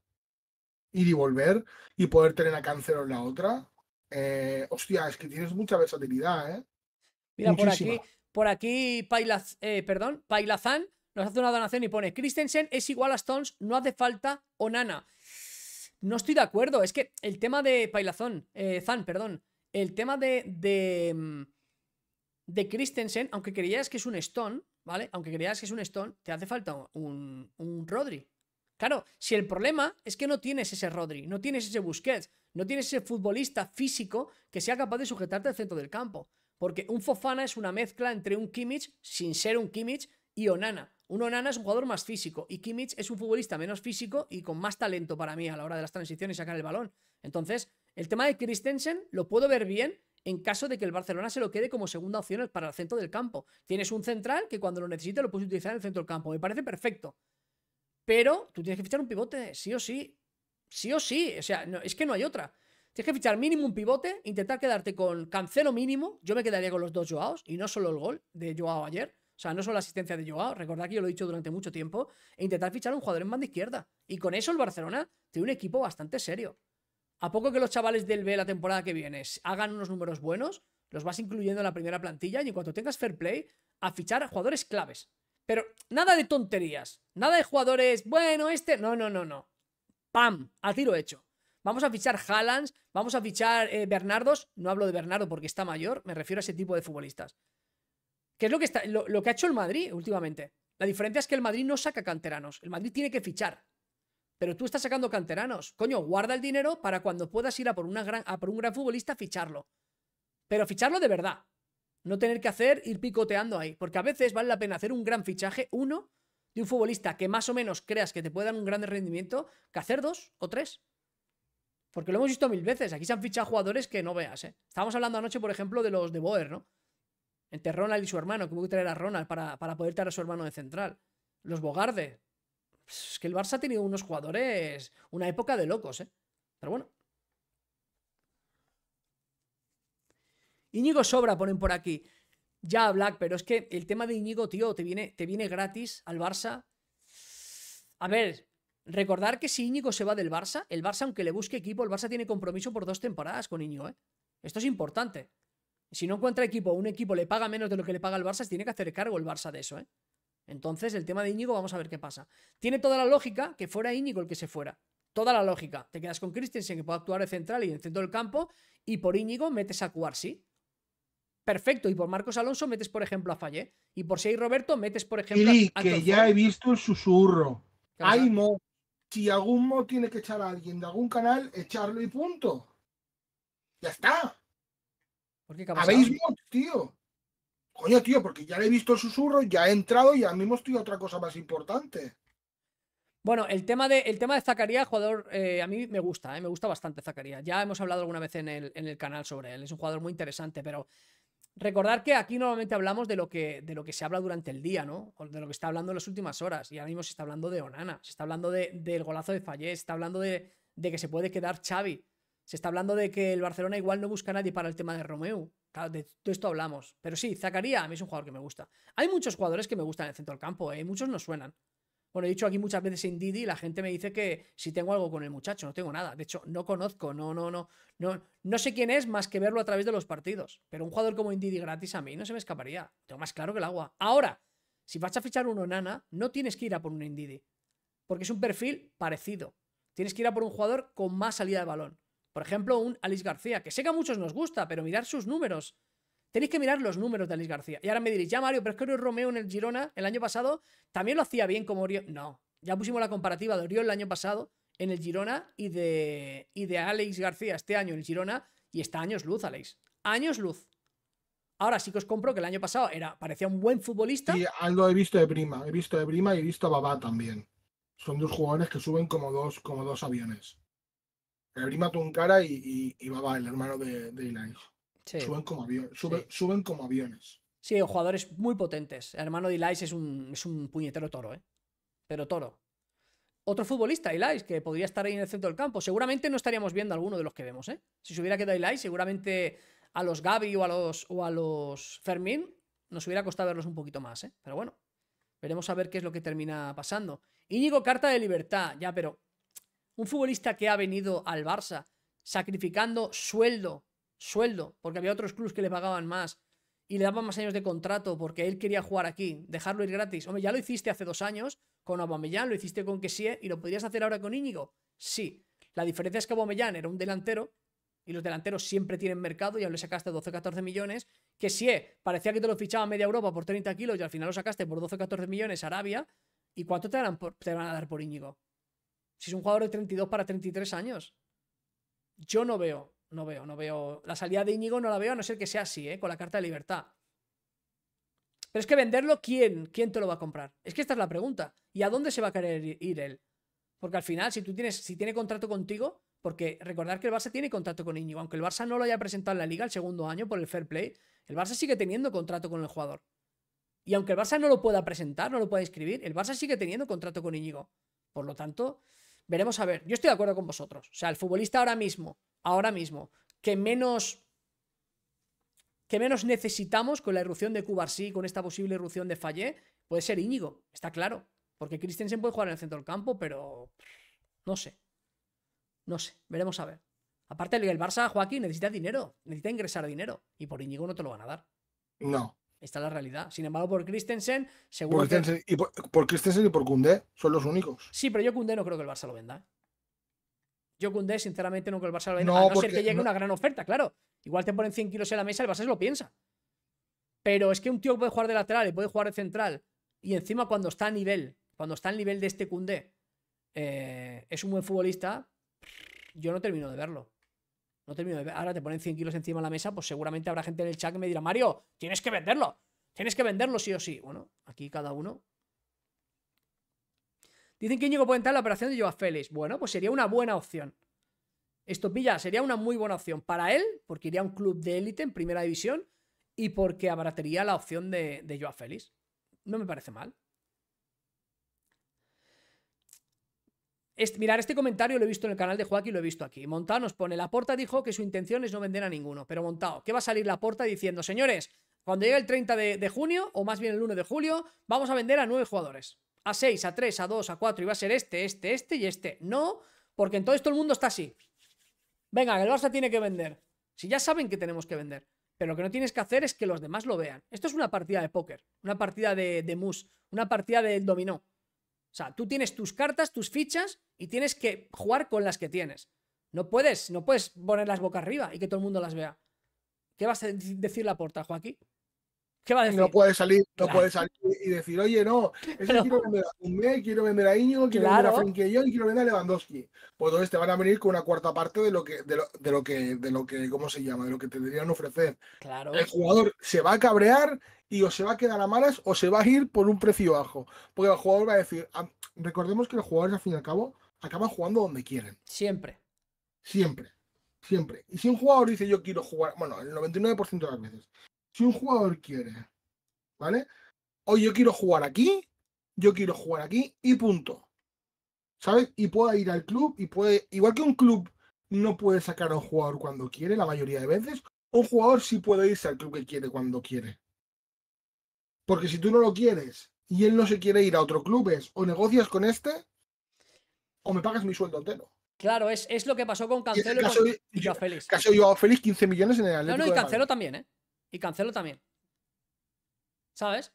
y devolver y poder tener a Cancelo en la otra. Eh, hostia, es que tienes mucha versatilidad, ¿eh? Mira, por aquí, por aquí eh, perdón, Pailazán nos hace una donación y pone Christensen es igual a Stones, no hace falta Onana. No estoy de acuerdo, es que el tema de Pailazón, eh, Zan, perdón, el tema de, mm, de, Christensen, aunque creías que es un Stone, ¿vale? Aunque creías que es un Stone, te hace falta un, un Rodri. Claro, si el problema es que no tienes ese Rodri, no tienes ese Busquets, no tienes ese futbolista físico que sea capaz de sujetarte al centro del campo. Porque un Fofana es una mezcla entre un Kimmich, sin ser un Kimmich, y Onana. Un Onana es un jugador más físico y Kimmich es un futbolista menos físico y con más talento para mí a la hora de las transiciones y sacar el balón. Entonces, el tema de Christensen lo puedo ver bien en caso de que el Barcelona se lo quede como segunda opción para el centro del campo. Tienes un central que cuando lo necesite lo puedes utilizar en el centro del campo. Me parece perfecto. Pero tú tienes que fichar un pivote, sí o sí. Sí o sí. O sea, es que no hay otra. Tienes que fichar mínimo un pivote, intentar quedarte con cancelo mínimo. Yo me quedaría con los dos Joao y no solo el gol de Joao ayer. O sea, no solo la asistencia de Joao, recordad que yo lo he dicho durante mucho tiempo, e intentar fichar a un jugador en banda izquierda. Y con eso el Barcelona tiene un equipo bastante serio. A poco que los chavales del B la temporada que viene hagan unos números buenos, los vas incluyendo en la primera plantilla y en cuanto tengas fair play, a fichar a jugadores claves. Pero nada de tonterías, nada de jugadores, bueno, este, no, no, no, no. ¡Pam! A tiro hecho. Vamos a fichar Haaland, vamos a fichar eh, Bernardos. No hablo de Bernardo porque está mayor, me refiero a ese tipo de futbolistas. ¿Qué es lo que, está, lo, que ha hecho el Madrid últimamente. La diferencia es que el Madrid no saca canteranos, el Madrid tiene que fichar. Pero tú estás sacando canteranos. Coño, guarda el dinero para cuando puedas ir a por, una gran, por un gran futbolista ficharlo. Pero ficharlo de verdad. No tener que hacer ir picoteando ahí. Porque a veces vale la pena hacer un gran fichaje, uno, de un futbolista que más o menos creas que te puede dar un gran rendimiento, que hacer dos o tres. Porque lo hemos visto mil veces. Aquí se han fichado jugadores que no veas, ¿eh? Estábamos hablando anoche, por ejemplo, de los de Boer, ¿no? Entre Ronald y su hermano, que hubo que traer a Ronald para, poder traer a su hermano de central. Los Bogarde. Es que el Barça ha tenido unos jugadores. Una época de locos, ¿eh? Pero bueno. Íñigo sobra, ponen por aquí. Ya, Black, pero es que el tema de Íñigo, tío, te viene, te viene gratis al Barça. A ver, recordar que si Íñigo se va del Barça, el Barça, aunque le busque equipo, el Barça tiene compromiso por dos temporadas con Íñigo, ¿eh? Esto es importante. Si no encuentra equipo, un equipo le paga menos de lo que le paga el Barça, tiene que hacer cargo el Barça de eso, ¿eh? Entonces, el tema de Íñigo, vamos a ver qué pasa. Tiene toda la lógica que fuera Íñigo el que se fuera. Toda la lógica. Te quedas con Christensen, que puede actuar de central y en centro del campo, y por Íñigo metes a Cuarsi. Perfecto. Y por Marcos Alonso metes, por ejemplo, a Falle Y por hay Roberto metes, por ejemplo, a. que ya he visto el susurro. hay mo. Si algún mo tiene que echar a alguien de algún canal, echarlo y punto. Ya está. Habéis tío. Coño, tío, porque ya le he visto el susurro, ya he entrado y ahora mismo estoy otra cosa más importante. Bueno, el tema de, el tema de Zacarías, jugador, eh, a mí me gusta, eh, me gusta bastante Zacarías. Ya hemos hablado alguna vez en el, en el, canal sobre él, es un jugador muy interesante, pero recordar que aquí normalmente hablamos de lo, que, de lo que se habla durante el día, ¿no? De lo que está hablando en las últimas horas. Y ahora mismo se está hablando de Onana, se está hablando de, del golazo de Fallé, se está hablando de, de que se puede quedar Xavi. Se está hablando de que el Barcelona igual no busca a nadie para el tema de Romeo. Claro, de, todo esto hablamos. Pero sí, Zacaría a mí es un jugador que me gusta. Hay muchos jugadores que me gustan en el centro del campo, y ¿eh? muchos no suenan. Bueno, he dicho aquí muchas veces en Didi, la gente me dice que si tengo algo con el muchacho, no tengo nada. De hecho, no conozco, no, no, no, no, sé quién es más que verlo a través de los partidos. Pero un jugador como Indidi gratis a mí no se me escaparía. Tengo más claro que el agua. Ahora, si vas a fichar uno nana, no tienes que ir a por un Indidi. Porque es un perfil parecido. Tienes que ir a por un jugador con más salida de balón. Por ejemplo, un Alice García, que sé que a muchos nos gusta, pero mirar sus números. Tenéis que mirar los números de Alice García. Y ahora me diréis, ya Mario, pero es que Oriol Romeo en el Girona el año pasado también lo hacía bien como Oriol. No, ya pusimos la comparativa de Oriol el año pasado en el Girona y de, Alex García este año en el Girona y está años luz, Alex. Años luz. Ahora sí que os compro que el año pasado era, parecía un buen futbolista. Y algo he visto de prima, he visto de prima y he visto a Babá también. Son dos jugadores que suben como dos, como dos aviones. Brima Tuncara cara y, va va el hermano de, de Suben, como aviones, suben, sí. como aviones. Sí, jugadores muy potentes. El hermano de Elias es un, es un puñetero toro, ¿eh? Pero toro. Otro futbolista, Elias, que podría estar ahí en el centro del campo. Seguramente no estaríamos viendo alguno de los que vemos, ¿eh? Si se hubiera quedado Elias, seguramente a los Gaby o a los, o a los Fermín nos hubiera costado verlos un poquito más, ¿eh? Pero bueno, veremos a ver qué es lo que termina pasando. Íñigo, carta de libertad, ya, pero un futbolista que ha venido al Barça sacrificando sueldo, sueldo, porque había otros clubes que le pagaban más y le daban más años de contrato porque él quería jugar aquí, dejarlo ir gratis. Hombre, ya lo hiciste hace dos años con Aubameyang, lo hiciste con Kessie y lo podrías hacer ahora con Íñigo. Sí, la diferencia es que Aubameyang era un delantero y los delanteros siempre tienen mercado y aún le sacaste 12 14 millones. Kessie parecía que te lo fichaba media Europa por 30 kilos y al final lo sacaste por 12 14 millones a Arabia. ¿Y cuánto te, te van a dar por Íñigo? Si es un jugador de 32 para 33 años. Yo no veo, no veo, no veo. La salida de Íñigo no la veo, a no ser que sea así, ¿eh? con la carta de libertad. Pero es que venderlo, ¿quién? ¿Quién te lo va a comprar? Es que esta es la pregunta. ¿Y a dónde se va a querer ir él? Porque al final, si tú tienes, si tiene contrato contigo, porque recordar que el Barça tiene contrato con Íñigo, aunque el Barça no lo haya presentado en la liga el segundo año por el fair play, el Barça sigue teniendo contrato con el jugador. Y aunque el Barça no lo pueda presentar, no lo pueda inscribir, el Barça sigue teniendo contrato con Íñigo. Por lo tanto, Veremos a ver. Yo estoy de acuerdo con vosotros. O sea, el futbolista ahora mismo, ahora mismo, que menos que menos necesitamos con la irrupción de Cubarsí, con esta posible irrupción de Falle puede ser Íñigo, está claro. Porque Christensen puede jugar en el centro del campo, pero no sé. No sé, veremos a ver. Aparte, el Barça, Joaquín, necesita dinero, necesita ingresar dinero. Y por Íñigo no te lo van a dar. No. Está la realidad. Sin embargo, por Christensen, Según... Por Christensen, y por, Christensen y por son los únicos. Sí, pero yo Koundé no creo que el Barça lo venda. Yo Koundé, sinceramente, no creo que el Barça lo venda. No, a no que llegue una gran oferta, claro. Igual te ponen 100 kilos en la mesa, el Barça se lo piensa. Pero es que un tío puede jugar de lateral y puede jugar de central. Y encima, cuando está a nivel, cuando está al nivel de este Koundé, eh, es un buen futbolista. Yo no termino de verlo. No termino de ver. Ahora te ponen 100 kilos encima de la mesa, pues seguramente habrá gente en el chat que me dirá, Mario, tienes que venderlo. Tienes que venderlo sí o sí. Bueno, aquí cada uno. Dicen que Íñigo puede entrar en la operación de Joa Félix. Bueno, pues sería una buena opción. pilla, sería una muy buena opción para él, porque iría a un club de élite en primera división y porque abaratería la opción de, de Joao Félix. No me parece mal. mirar, este comentario lo he visto en el canal de Joaquín lo he visto aquí. Montado nos pone, La Porta dijo que su intención es no vender a ninguno, pero Montado, ¿qué va a salir la Porta diciendo? Señores, cuando llegue el 30 de, junio, o más bien el 1 de julio, vamos a vender a nueve jugadores. A 6, a 3, a 2, a 4, y va a ser este, este, este y este. No, porque entonces todo el mundo está así. Venga, el Barça tiene que vender. Si ya saben que tenemos que vender. Pero lo que no tienes que hacer es que los demás lo vean. Esto es una partida de póker, una partida de, de mus, una partida del dominó. O sea, tú tienes tus cartas, tus fichas y tienes que jugar con las que tienes. No puedes, no puedes ponerlas boca arriba y que todo el mundo las vea. ¿Qué vas a decir la porta, Joaquín? No puede salir, no puede salir y decir, oye, no, quiero vender a quiero vender a quiero vender a y quiero vender a Lewandowski. Pues entonces te van a venir con una cuarta parte de lo que, de lo, que, de lo que, ¿cómo se llama? De lo que te deberían ofrecer. El jugador se va a cabrear y o se va a quedar a malas o se va a ir por un precio bajo. Porque el jugador va a decir, ah, recordemos que los jugadores al fin y al cabo acaban jugando donde quieren. Siempre. Siempre. Siempre. Y si un jugador dice yo quiero jugar, bueno, el 99% de las veces, si un jugador quiere, ¿vale? O yo quiero jugar aquí, yo quiero jugar aquí y punto. ¿Sabes? Y pueda ir al club y puede, igual que un club no puede sacar a un jugador cuando quiere, la mayoría de veces, un jugador sí puede irse al club que quiere cuando quiere. Porque si tú no lo quieres y él no se quiere ir a otro club, es o negocias con este o me pagas mi sueldo entero. Claro, es, lo que pasó con Cancelo y, con Félix. Caso yo a Félix 15 millones en el Atlético. No, no, y Cancelo también, ¿eh? Y Cancelo también. ¿Sabes?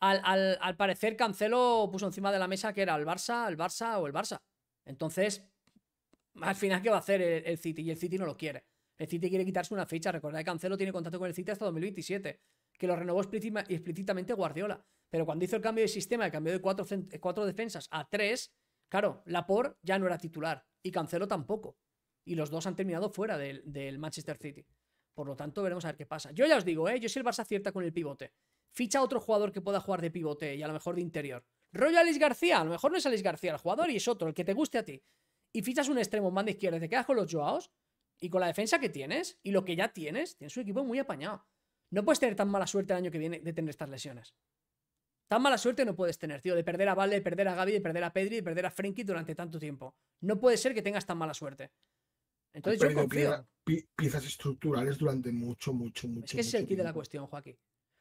Al, parecer Cancelo puso encima de la mesa que era el Barça, el Barça o el Barça. Entonces, al final, ¿qué va a hacer el, City? Y el City no lo quiere. El City quiere quitarse una fecha. Recordad que Cancelo tiene contacto con el City hasta 2027, que lo renovó explícitamente Guardiola. Pero cuando hizo el cambio de sistema, el cambio de cuatro, defensas a tres, claro, Laporte ya no era titular y Cancelo tampoco. Y los dos han terminado fuera del Manchester City. Por lo tanto, veremos a ver qué pasa. Yo ya os digo, ¿eh? yo si el Barça acierta con el pivote, ficha a otro jugador que pueda jugar de pivote y a lo mejor de interior. Rollo Alice García, a lo mejor no es Alice García el jugador y es otro, el que te guste a ti. Y fichas un extremo, en banda izquierda, te quedas con los Joaos y con la defensa que tienes y lo que ya tienes, tienes un equipo muy apañado. No puedes tener tan mala suerte el año que viene de tener estas lesiones. Tan mala suerte no puedes tener, tío, de perder a Vale, de perder a Gaby, de perder a Pedri, de perder a Frenkie durante tanto tiempo. No puede ser que tengas tan mala suerte. Entonces yo confío. piezas estructurales durante mucho, mucho, mucho. Es que es el kit de la cuestión, Joaquín.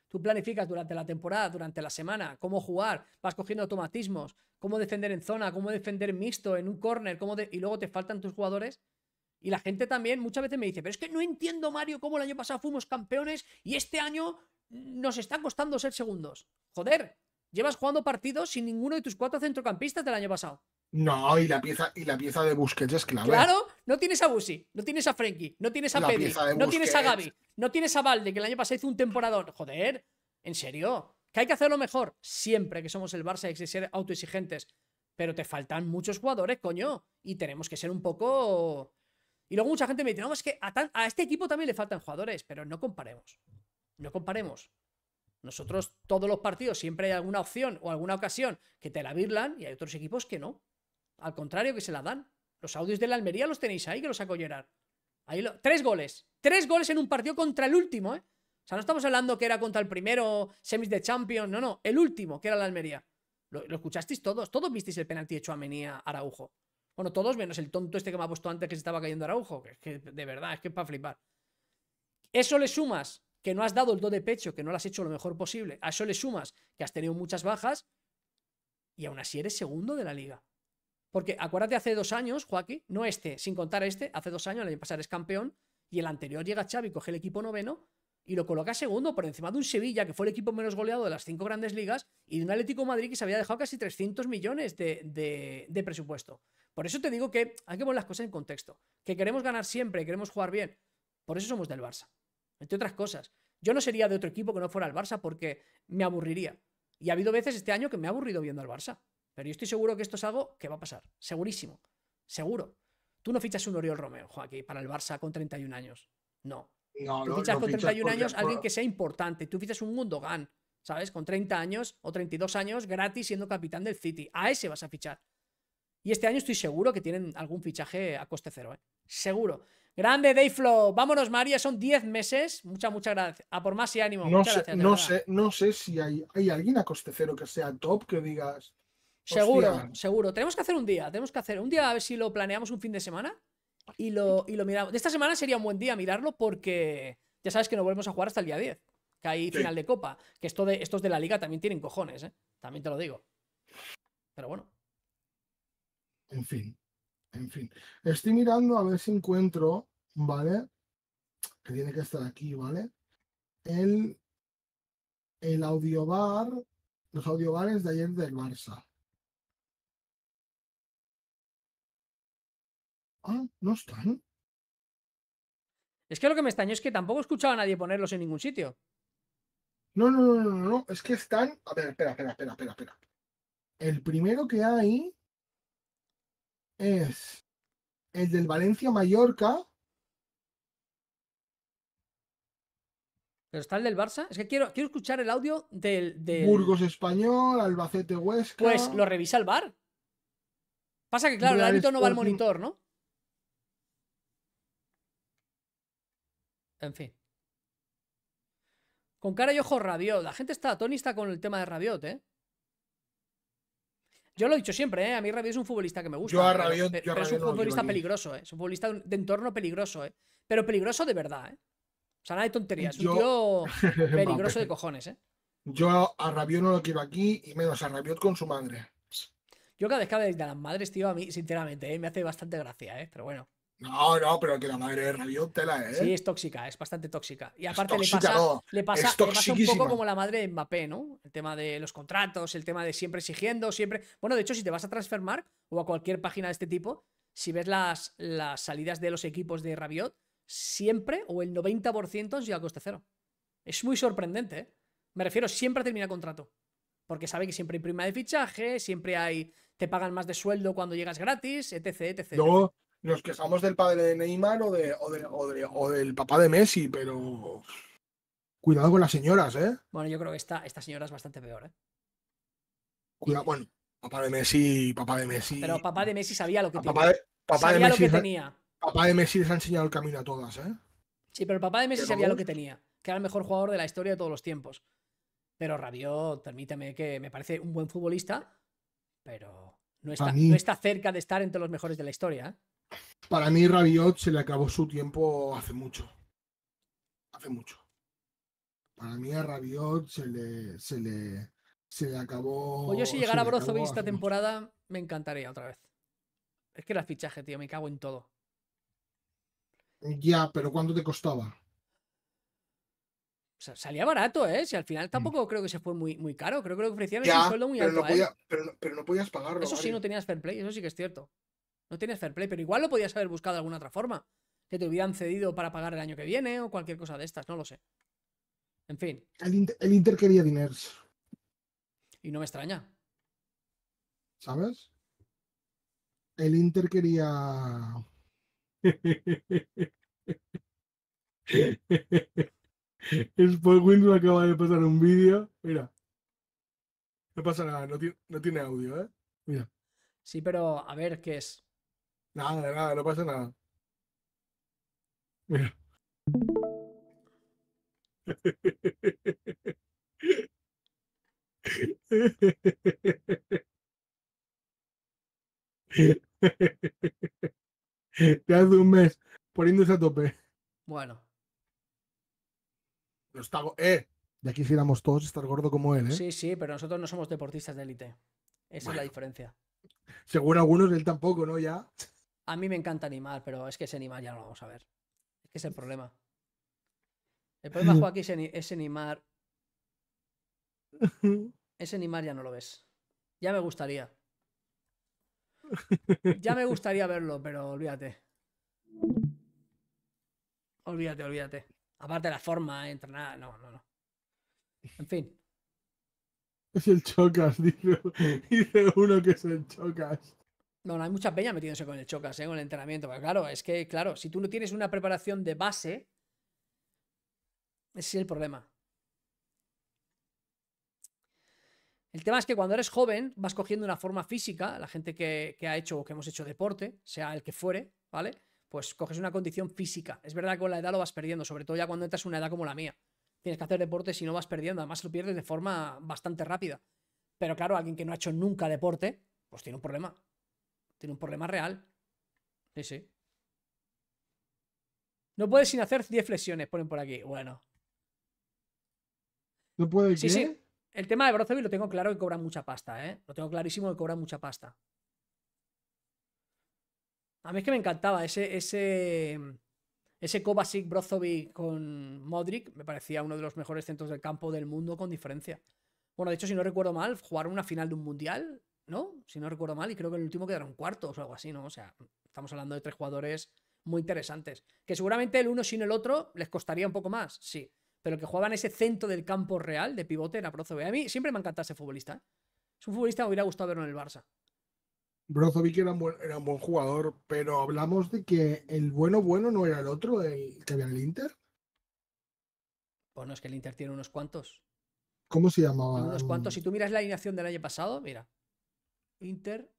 Tú planificas durante la temporada, durante la semana, cómo jugar, vas cogiendo automatismos, cómo defender en zona, cómo defender mixto, en un corner, cómo y luego te faltan tus jugadores. Y la gente también muchas veces me dice, pero es que no entiendo, Mario, cómo el año pasado fuimos campeones y este año nos está costando ser segundos. Joder, llevas jugando partidos sin ninguno de tus cuatro centrocampistas del año pasado. No, y la pieza, y la pieza de Busquets es clave. Claro, no tienes a Busi, no tienes a Frenkie, no tienes a Pedri, no tienes a Gaby, no tienes a Valde, que el año pasado hizo un temporador, Joder, en serio, que hay que hacerlo mejor. Siempre que somos el Barça hay que ser autoexigentes. Pero te faltan muchos jugadores, coño. Y tenemos que ser un poco. Y luego mucha gente me dice, no, es que a, a este equipo también le faltan jugadores, pero no comparemos. No comparemos. Nosotros todos los partidos siempre hay alguna opción o alguna ocasión que te la birlan y hay otros equipos que no. Al contrario, que se la dan. Los audios de la Almería los tenéis ahí, que los saco Ahí Tres goles. Tres goles en un partido contra el último, ¿eh? O sea, no estamos hablando que era contra el primero, semis de Champions. No, no. El último, que era la Almería. Lo, escuchasteis todos. Todos visteis el penalti hecho a Menía Araujo. Bueno, todos menos el tonto este que me ha puesto antes que se estaba cayendo Araujo. Que, de verdad, es que es para flipar. Eso le sumas que no has dado el do de pecho, que no lo has hecho lo mejor posible. A eso le sumas que has tenido muchas bajas y aún así eres segundo de la liga. Porque acuérdate, hace dos años, Joaquín, no este, sin contar este, hace dos años, el año pasado es campeón, y el anterior llega Xavi, coge el equipo noveno y lo coloca segundo por encima de un Sevilla, que fue el equipo menos goleado de las cinco grandes ligas, y de un Atlético Madrid que se había dejado casi 300 millones de, presupuesto. Por eso te digo que hay que poner las cosas en contexto, que queremos ganar siempre, queremos jugar bien. Por eso somos del Barça, entre otras cosas. Yo no sería de otro equipo que no fuera el Barça porque me aburriría. Y ha habido veces este año que me ha aburrido viendo al Barça. Pero yo estoy seguro que esto es algo que va a pasar. Segurísimo. Seguro. Tú no fichas un Oriol Romeo, Joaquín, para el Barça con 31 años. No. no Tú fichas con 31 años alguien que sea importante. Tú fichas un Gundogan, ¿sabes? Con 30 años o 32 años gratis siendo capitán del City. A ese vas a fichar. Y este año estoy seguro que tienen algún fichaje a coste cero, ¿eh? Seguro. Grande Dayflow. Vámonos, María. Son 10 meses. Muchas, muchas gracias. A por más y ánimo. No, muchas sé, no, sé, no sé si hay, hay alguien a coste cero que sea top que digas. Seguro, seguro. Tenemos que hacer un día, tenemos que hacer un día a ver si lo planeamos un fin de semana y lo, lo miramos. De esta semana sería un buen día mirarlo porque ya sabes que no volvemos a jugar hasta el día 10, que hay final de copa, que esto de, estos de la liga también tienen cojones, ¿eh? también te lo digo. Pero bueno. En fin, en fin. Estoy mirando a ver si encuentro, ¿vale? Que tiene que estar aquí, ¿vale? El, el audiobar, los audiobares de ayer del Barça. Ah, no están. Es que lo que me extraño es que tampoco he escuchado a nadie ponerlos en ningún sitio. No, no, no, no, no. Es que están. A ver, espera, espera, espera, espera, espera. El primero que hay es el del Valencia Mallorca. Pero está el del Barça. Es que quiero, quiero escuchar el audio del, Burgos Español, Albacete Huesca. Pues lo revisa el bar. Pasa que, claro, el hábito no va al monitor, ¿no? En fin. Con cara y ojos Rabiot. La gente está atónista con el tema de Rabiot, ¿eh? Yo lo he dicho siempre, ¿eh? A mí Rabiot es un futbolista que me gusta. Yo a ¿eh? Rabiot, es un futbolista peligroso, ¿eh? Es un futbolista de entorno peligroso, ¿eh? Pero peligroso de verdad, ¿eh? O sea, nada de tonterías. Es Un tío peligroso de cojones, ¿eh? Yo a Rabiot no lo quiero aquí y menos a Rabiot con su madre. Yo cada vez que hablo de las madres, tío, a mí, sinceramente, ¿eh? me hace bastante gracia, ¿eh? Pero bueno. No, no, pero que la madre de Rabiot la ¿eh? Sí, es tóxica, es bastante tóxica. Y aparte le, pasa, le, pasa, un poco como la madre de Mbappé, ¿no? El tema de los contratos, el tema de siempre exigiendo, siempre. Bueno, de hecho, si te vas a transfermar o a cualquier página de este tipo, si ves las, las salidas de los equipos de Rabiot, siempre o el 90% llega a coste cero. Es muy sorprendente, ¿eh? Me refiero, siempre a terminar contrato. Porque sabe que siempre hay prima de fichaje, siempre hay. Te pagan más de sueldo cuando llegas gratis, etc, etc nos quejamos del padre de Neymar o, de, o, del papá de Messi, pero cuidado con las señoras, ¿eh? Bueno, yo creo que esta, esta señora es bastante peor, ¿eh? bueno, papá de Messi, papá de Messi. Pero papá de Messi sabía lo que tenía. Papá de, Messi, les ha enseñado el camino a todas, ¿eh? Sí, pero papá de Messi sabía lo que tenía, que era el mejor jugador de la historia de todos los tiempos. Pero Rabiot, permíteme que me parece un buen futbolista, pero no está, no está cerca de estar entre los mejores de la historia, ¿eh? Para mí, Rabiot se le acabó su tiempo hace mucho. Hace mucho. Para mí, a Rabiot se le, se le, se le acabó. O pues yo, si llegara Brozovic esta temporada, me encantaría otra vez. Es que era fichaje, tío, me cago en todo. Ya, pero ¿cuánto te costaba? salía barato, ¿eh? Si al final mm. tampoco creo que se fue muy, muy caro. Creo, que que ofrecían un sueldo muy alto. ¿eh? No pero, no podías pagarlo. Eso sí, no tenías fair play, eso sí que es cierto. No tienes fair play, pero igual lo podías haber buscado de alguna otra forma. Que te hubieran cedido para pagar el año que viene o cualquier cosa de estas, no lo sé. En fin. El Inter, quería dinero. Y no me extraña. ¿Sabes? El Inter quería. Spoilwin me acaba de pasar un vídeo. Mira. No pasa nada, no tiene audio, ¿eh? Mira. Sí, pero a ver, ¿qué es? Nada, nada, no pasa nada. Mira. Te hace un mes poniéndose a tope. Bueno. no está eh. De aquí todos estar gordo como él, ¿eh? Sí, sí, pero nosotros no somos deportistas de élite. Esa es la diferencia. Según algunos, él tampoco, ¿no? Ya. A mí me encanta animar, pero es que ese animar ya no lo vamos a ver. Es que es el problema. El problema, Joaquín, es, animar. Ese animar ya no lo ves. Ya me gustaría. Ya me gustaría verlo, pero olvídate. Olvídate, olvídate. Aparte de la forma, eh, entrenada, No, no, no. En fin. Es el chocas, dice uno que es el chocas no hay mucha peña metiéndose con el chocas, ¿eh? con el entrenamiento. Pero claro, es que, claro, si tú no tienes una preparación de base, ese es el problema. El tema es que cuando eres joven vas cogiendo una forma física, la gente que, que, ha hecho o que hemos hecho deporte, sea el que fuere, ¿vale? Pues coges una condición física. Es verdad que con la edad lo vas perdiendo, sobre todo ya cuando entras a una edad como la mía. Tienes que hacer deporte si no vas perdiendo, además lo pierdes de forma bastante rápida. Pero claro, alguien que no ha hecho nunca deporte, pues tiene un problema. Tiene un problema real. Sí, sí. No puede sin hacer 10 flexiones, ponen por aquí. Bueno. ¿No puede Sí, sí. El tema de Brozovic lo tengo claro que cobra mucha pasta, ¿eh? Lo tengo clarísimo que cobra mucha pasta. A mí es que me encantaba ese. Ese, ese Kovacic Brozovic con Modric. Me parecía uno de los mejores centros del campo del mundo con diferencia. Bueno, de hecho, si no recuerdo mal, jugaron una final de un mundial ¿no? Si no recuerdo mal, y creo que el último quedaron cuartos o algo así, ¿no? O sea, estamos hablando de tres jugadores muy interesantes. Que seguramente el uno sin el otro les costaría un poco más, sí. Pero que en ese centro del campo real de pivote era Brozovic. A mí siempre me encanta ese futbolista. ¿eh? Es un futbolista que me hubiera gustado verlo en el Barça. Brozovic era un, buen, era un buen jugador, pero hablamos de que el bueno bueno no era el otro, el que había en el Inter. no es que el Inter tiene unos cuantos. ¿Cómo se llamaba? Unos cuantos. Si tú miras la alineación del año pasado, mira, Inter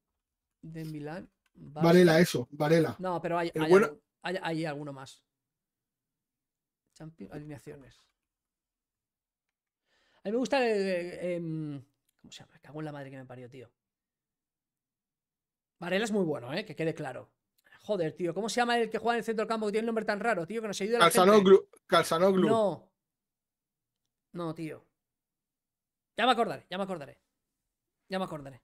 de Milán. Varela, eso, Varela. No, pero hay, hay, hay, alguno más. alineaciones. A mí me gusta el, em, ¿Cómo se llama? en la madre que me parió, tío. Varela es muy bueno, ¿eh? Que quede claro. Joder, tío. ¿Cómo se llama el que juega en el centro del campo que tiene un nombre tan raro, tío? Que nos ayuda a la Calzanoglu. Calzanoglu. No. No, tío. Ya me acordaré, ya me acordaré. Ya me acordaré.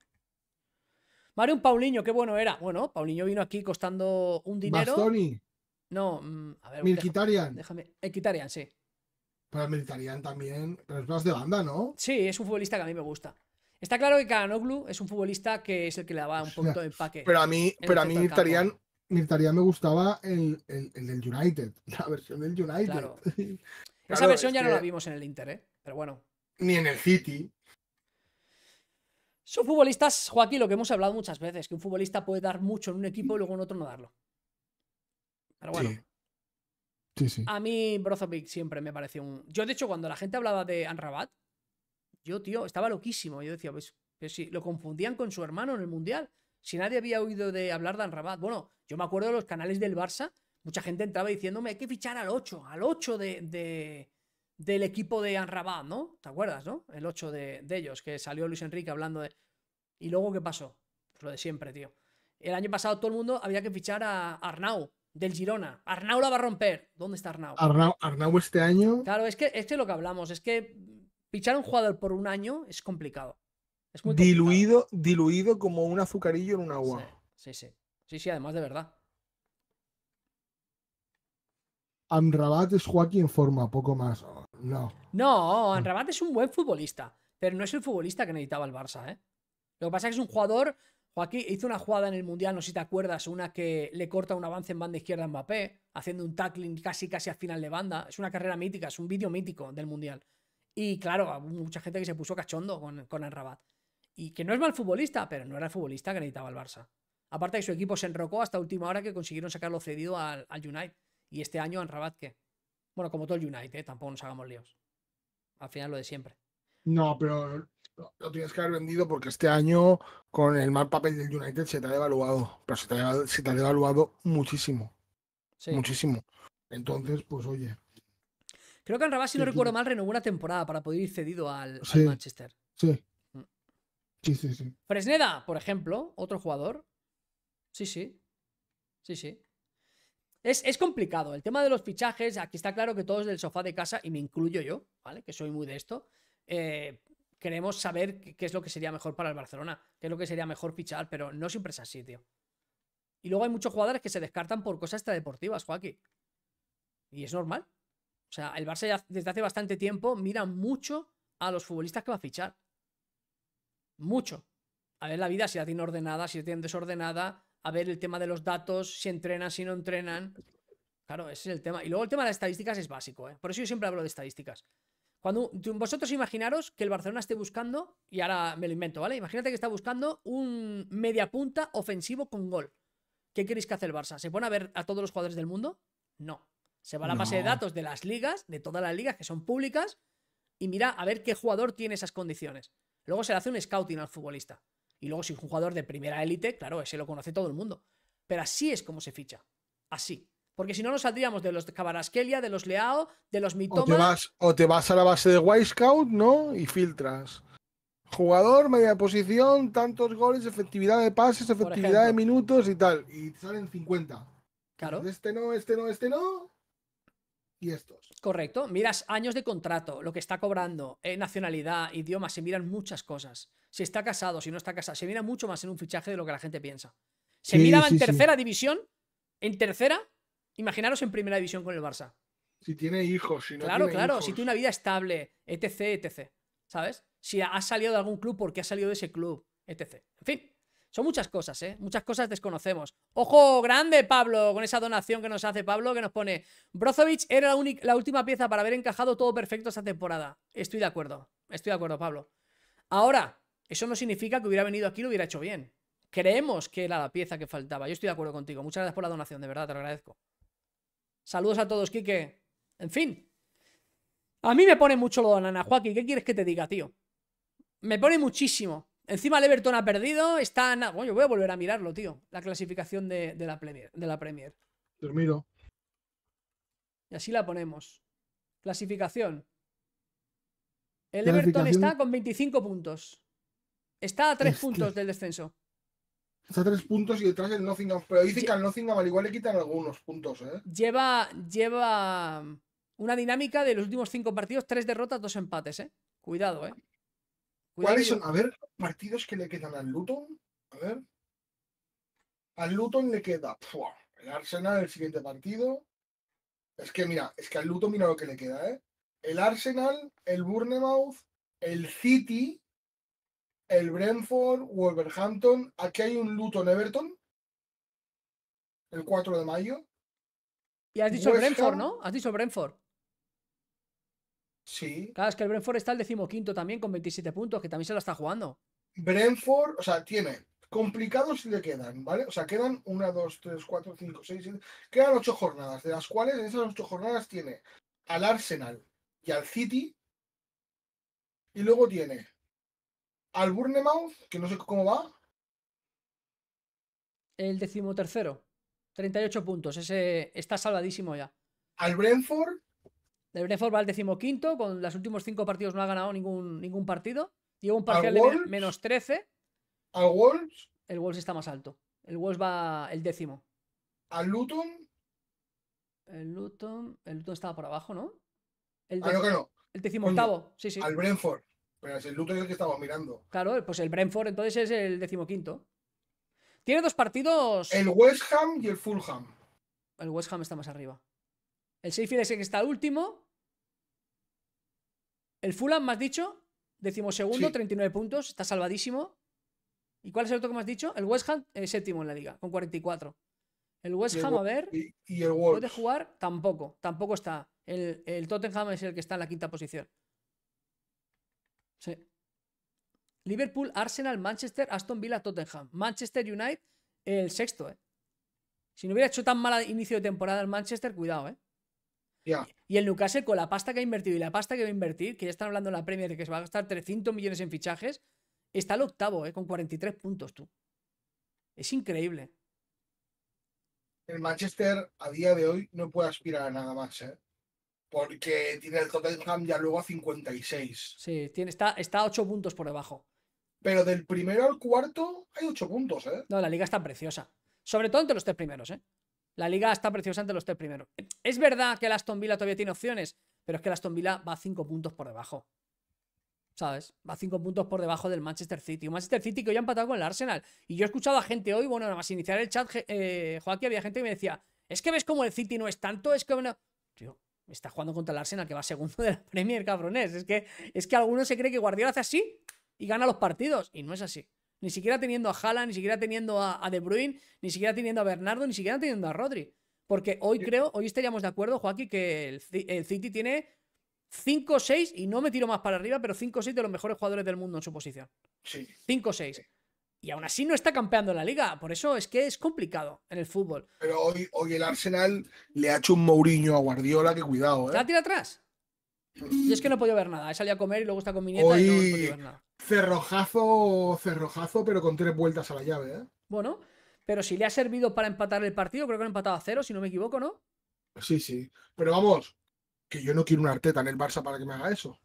Mario Paulinho, qué bueno era. Bueno, Paulinho vino aquí costando un dinero. tony, No, mm, a ver. Déjame. equitarian sí. Pero Milkitarian también. Pero es más de banda, ¿no? Sí, es un futbolista que a mí me gusta. Está claro que Kanoglu es un futbolista que es el que le daba un poquito de empaque. Pero a mí, pero a mí me gustaba el, el, del United, la versión del United. Esa versión ya no la vimos en el Inter, ¿eh? Pero bueno. Ni en el City. Son futbolistas, Joaquín, lo que hemos hablado muchas veces, que un futbolista puede dar mucho en un equipo y luego en otro no darlo. Pero bueno. Sí. Sí, A mí Brozovic siempre me pareció un... Yo, de hecho, cuando la gente hablaba de Anrabat, yo, tío, estaba loquísimo. Yo decía, pues, pues sí, lo confundían con su hermano en el Mundial. Si nadie había oído de hablar de Anrabat. Bueno, yo me acuerdo de los canales del Barça, mucha gente entraba diciéndome, hay que fichar al 8, al 8 de, del equipo de Anrabat, ¿no? ¿Te acuerdas, no? El 8 de, ellos, que salió Luis Enrique hablando de... ¿Y luego qué pasó? Pues lo de siempre, tío. El año pasado todo el mundo había que fichar a Arnau, del Girona. Arnau la va a romper. ¿Dónde está Arnau? Arnau, este año... Claro, es que, es lo que hablamos, es que fichar a un jugador por un año es complicado. Es muy diluido, diluido como un azucarillo en un agua. Sí, sí, sí. Sí, además de verdad. Anrabat es Joaquín forma, poco más. No. No, Anrabat es un buen futbolista, pero no es el futbolista que necesitaba el Barça, ¿eh? Lo que pasa es que es un jugador. Joaquín hizo una jugada en el Mundial, no sé si te acuerdas, una que le corta un avance en banda izquierda a Mbappé, haciendo un tackling casi casi al final de banda. Es una carrera mítica, es un vídeo mítico del Mundial. Y claro, mucha gente que se puso cachondo con, con Anrabat. Y que no es mal futbolista, pero no era el futbolista que necesitaba el Barça. Aparte que su equipo se enrocó hasta última hora que consiguieron sacarlo cedido al, al United. Y este año Anrabat, ¿qué? Bueno, como todo el United, ¿eh? tampoco nos hagamos líos. Al final lo de siempre. No, pero lo tienes que haber vendido porque este año con el mal papel del United se te ha devaluado, pero se te ha, devaluado muchísimo. Muchísimo. Entonces, pues oye. Creo que en Rabat, si no recuerdo mal, renovó una temporada para poder ir cedido al, Manchester. Sí. Mm. Sí, sí, sí. Fresneda, por ejemplo, otro jugador. Sí, sí. Sí, sí. Es, complicado. El tema de los fichajes, aquí está claro que todos del sofá de casa, y me incluyo yo, ¿vale? Que soy muy de esto. Eh, queremos saber qué es lo que sería mejor para el Barcelona, qué es lo que sería mejor fichar, pero no siempre es así, tío. Y luego hay muchos jugadores que se descartan por cosas extradeportivas, Joaquín. Y es normal. O sea, el Barça desde hace bastante tiempo mira mucho a los futbolistas que va a fichar. Mucho. A ver la vida si la tiene ordenada, si la tiene desordenada, a ver el tema de los datos, si entrenan, si no entrenan. Claro, ese es el tema. Y luego el tema de las estadísticas es básico, ¿eh? Por eso yo siempre hablo de estadísticas. Cuando vosotros imaginaros que el Barcelona esté buscando, y ahora me lo invento, ¿vale? Imagínate que está buscando un mediapunta punta ofensivo con gol. ¿Qué queréis que hace el Barça? ¿Se pone a ver a todos los jugadores del mundo? No. Se va a la base de datos de las ligas, de todas las ligas que son públicas, y mira a ver qué jugador tiene esas condiciones. Luego se le hace un scouting al futbolista. Y luego, si un jugador de primera élite, claro, ese lo conoce todo el mundo. Pero así es como se ficha. Así. Porque si no, nos saldríamos de los Cabaraskelia, de los Leao, de los Mitoma. O te vas, a la base de Wisecout, ¿no? Y filtras. Jugador, media posición, tantos goles, efectividad de pases, efectividad de minutos y tal. Y salen 50. Claro. Este no, este no, este no. Y estos. Correcto. Miras años de contrato, lo que está cobrando, eh, nacionalidad, idioma, se miran muchas cosas si está casado, si no está casado. Se mira mucho más en un fichaje de lo que la gente piensa. Se miraba en tercera división, en tercera, imaginaros en primera división con el Barça. Si tiene hijos, si no Claro, claro, si tiene una vida estable, etc, etc. ¿Sabes? Si ha salido de algún club, qué ha salido de ese club, etc. En fin, son muchas cosas, ¿eh? Muchas cosas desconocemos. Ojo grande, Pablo, con esa donación que nos hace Pablo, que nos pone, Brozovic era la, la última pieza para haber encajado todo perfecto esta temporada. Estoy de acuerdo, estoy de acuerdo, Pablo. Ahora, eso no significa que hubiera venido aquí y lo hubiera hecho bien. Creemos que era la pieza que faltaba. Yo estoy de acuerdo contigo. Muchas gracias por la donación, de verdad, te lo agradezco. Saludos a todos, Quique. En fin. A mí me pone mucho lo de Joaquín. ¿Qué quieres que te diga, tío? Me pone muchísimo. Encima el Everton ha perdido. Está. Bueno, yo voy a volver a mirarlo, tío. La clasificación de, la, Premier, de la Premier. Dormido. Y así la ponemos. Clasificación. El Everton está con 25 puntos. Está a tres puntos del descenso. Está a tres puntos y detrás el Nottingham. Pero dice que al Nottingham al igual le quitan algunos puntos. ¿eh? Lleva, lleva um, una dinámica de los últimos cinco partidos, tres derrotas, dos empates. ¿eh? Cuidado, ¿eh? ¿Cuáles son? A ver, partidos que le quedan al Luton. A ver. Al Luton le queda el Arsenal el siguiente partido. Es que mira, es que al Luton mira lo que le queda, ¿eh? El Arsenal, el Bournemouth, el City, el Brentford, Wolverhampton. Aquí hay un Luton Everton. El 4 de mayo. Y has dicho Brentford, ¿no? Has dicho Brentford. Sí. Claro, es que el Brentford está el decimoquinto también con 27 puntos, que también se lo está jugando. Brentford, o sea, tiene complicados si le quedan, ¿vale? O sea, quedan 1, 2, 3, 4, 5, 6, 7, quedan 8 jornadas, de las cuales en esas ocho jornadas tiene al Arsenal y al City, y luego tiene al Burnemouth, que no sé cómo va. El decimotercero. 38 puntos. Ese está salvadísimo ya. Al Brentford. El Brentford va al decimoquinto. Con los últimos cinco partidos no ha ganado ningún, ningún partido. Lleva un parcial de menos 13. ¿Al Wolves? El Wolves está más alto. El Wolves va el décimo. ¿Al Luton? El Luton. El Luton estaba por abajo, ¿no? El ah, no, El Sí, sí. Al Brentford. Pero es el que estaba mirando. Claro, pues el Brentford entonces es el decimoquinto. Tiene dos partidos. El West Ham y el Fulham. El West Ham está más arriba. El Sheffield es el que está último. El Fulham, más dicho, decimosegundo, 39 puntos, está salvadísimo. ¿Y cuál es el otro que me has dicho? El West Ham, eh, séptimo en la liga, con 44. El West Ham, a ver. Y, el Puede jugar, tampoco, tampoco está. el Tottenham es el que está en la quinta posición. Liverpool, Arsenal, Manchester, Aston Villa, Tottenham. Manchester United, el sexto, eh. Si no hubiera hecho tan mal inicio de temporada el Manchester, cuidado, eh. Y el Newcastle con la pasta que ha invertido y la pasta que va a invertir, que ya están hablando en la Premier de que se va a gastar 300 millones en fichajes, está el octavo, eh, Con 43 puntos, tú. Es increíble. El Manchester a día de hoy no puede aspirar a nada más, ¿eh? porque tiene el Tottenham ya luego a 56. Sí, tiene, está, está a 8 puntos por debajo. Pero del primero al cuarto hay 8 puntos, ¿eh? No, la liga está preciosa. Sobre todo entre los tres primeros, ¿eh? La liga está preciosa ante los tres primeros. Es verdad que el Aston Villa todavía tiene opciones, pero es que el Aston Villa va 5 puntos por debajo. ¿Sabes? Va a 5 puntos por debajo del Manchester City. Un Manchester City que hoy ha empatado con el Arsenal. Y yo he escuchado a gente hoy, bueno, nada más iniciar el chat, eh, Joaquín, había gente que me decía, es que ves como el City no es tanto, es que... Tío, Está jugando contra el Arsenal que va segundo de la Premier, Cabronés, Es que, es que alguno se cree que Guardiola hace así y gana los partidos. Y no es así. Ni siquiera teniendo a Haaland, ni siquiera teniendo a, De Bruyne, ni siquiera teniendo a Bernardo, ni siquiera teniendo a Rodri. Porque hoy creo, hoy estaríamos de acuerdo, Joaquín, que el, City tiene 5 6, y no me tiro más para arriba, pero 5 6 de los mejores jugadores del mundo en su posición. Sí. 5 6 y aún así no está campeando en la liga. Por eso es que es complicado en el fútbol. Pero hoy, hoy el Arsenal le ha hecho un Mourinho a Guardiola que cuidado, ¿eh? La tira atrás. Y es que no he ver nada. He a comer y luego está con mi nieta y no ver nada. Cerrojazo, cerrojazo, pero con tres vueltas a la llave, ¿eh? Bueno, pero si le ha servido para empatar el partido, creo que ha empatado a cero, si no me equivoco, ¿no? Sí, sí. Pero vamos, que yo no quiero un Arteta en el Barça para que me haga eso.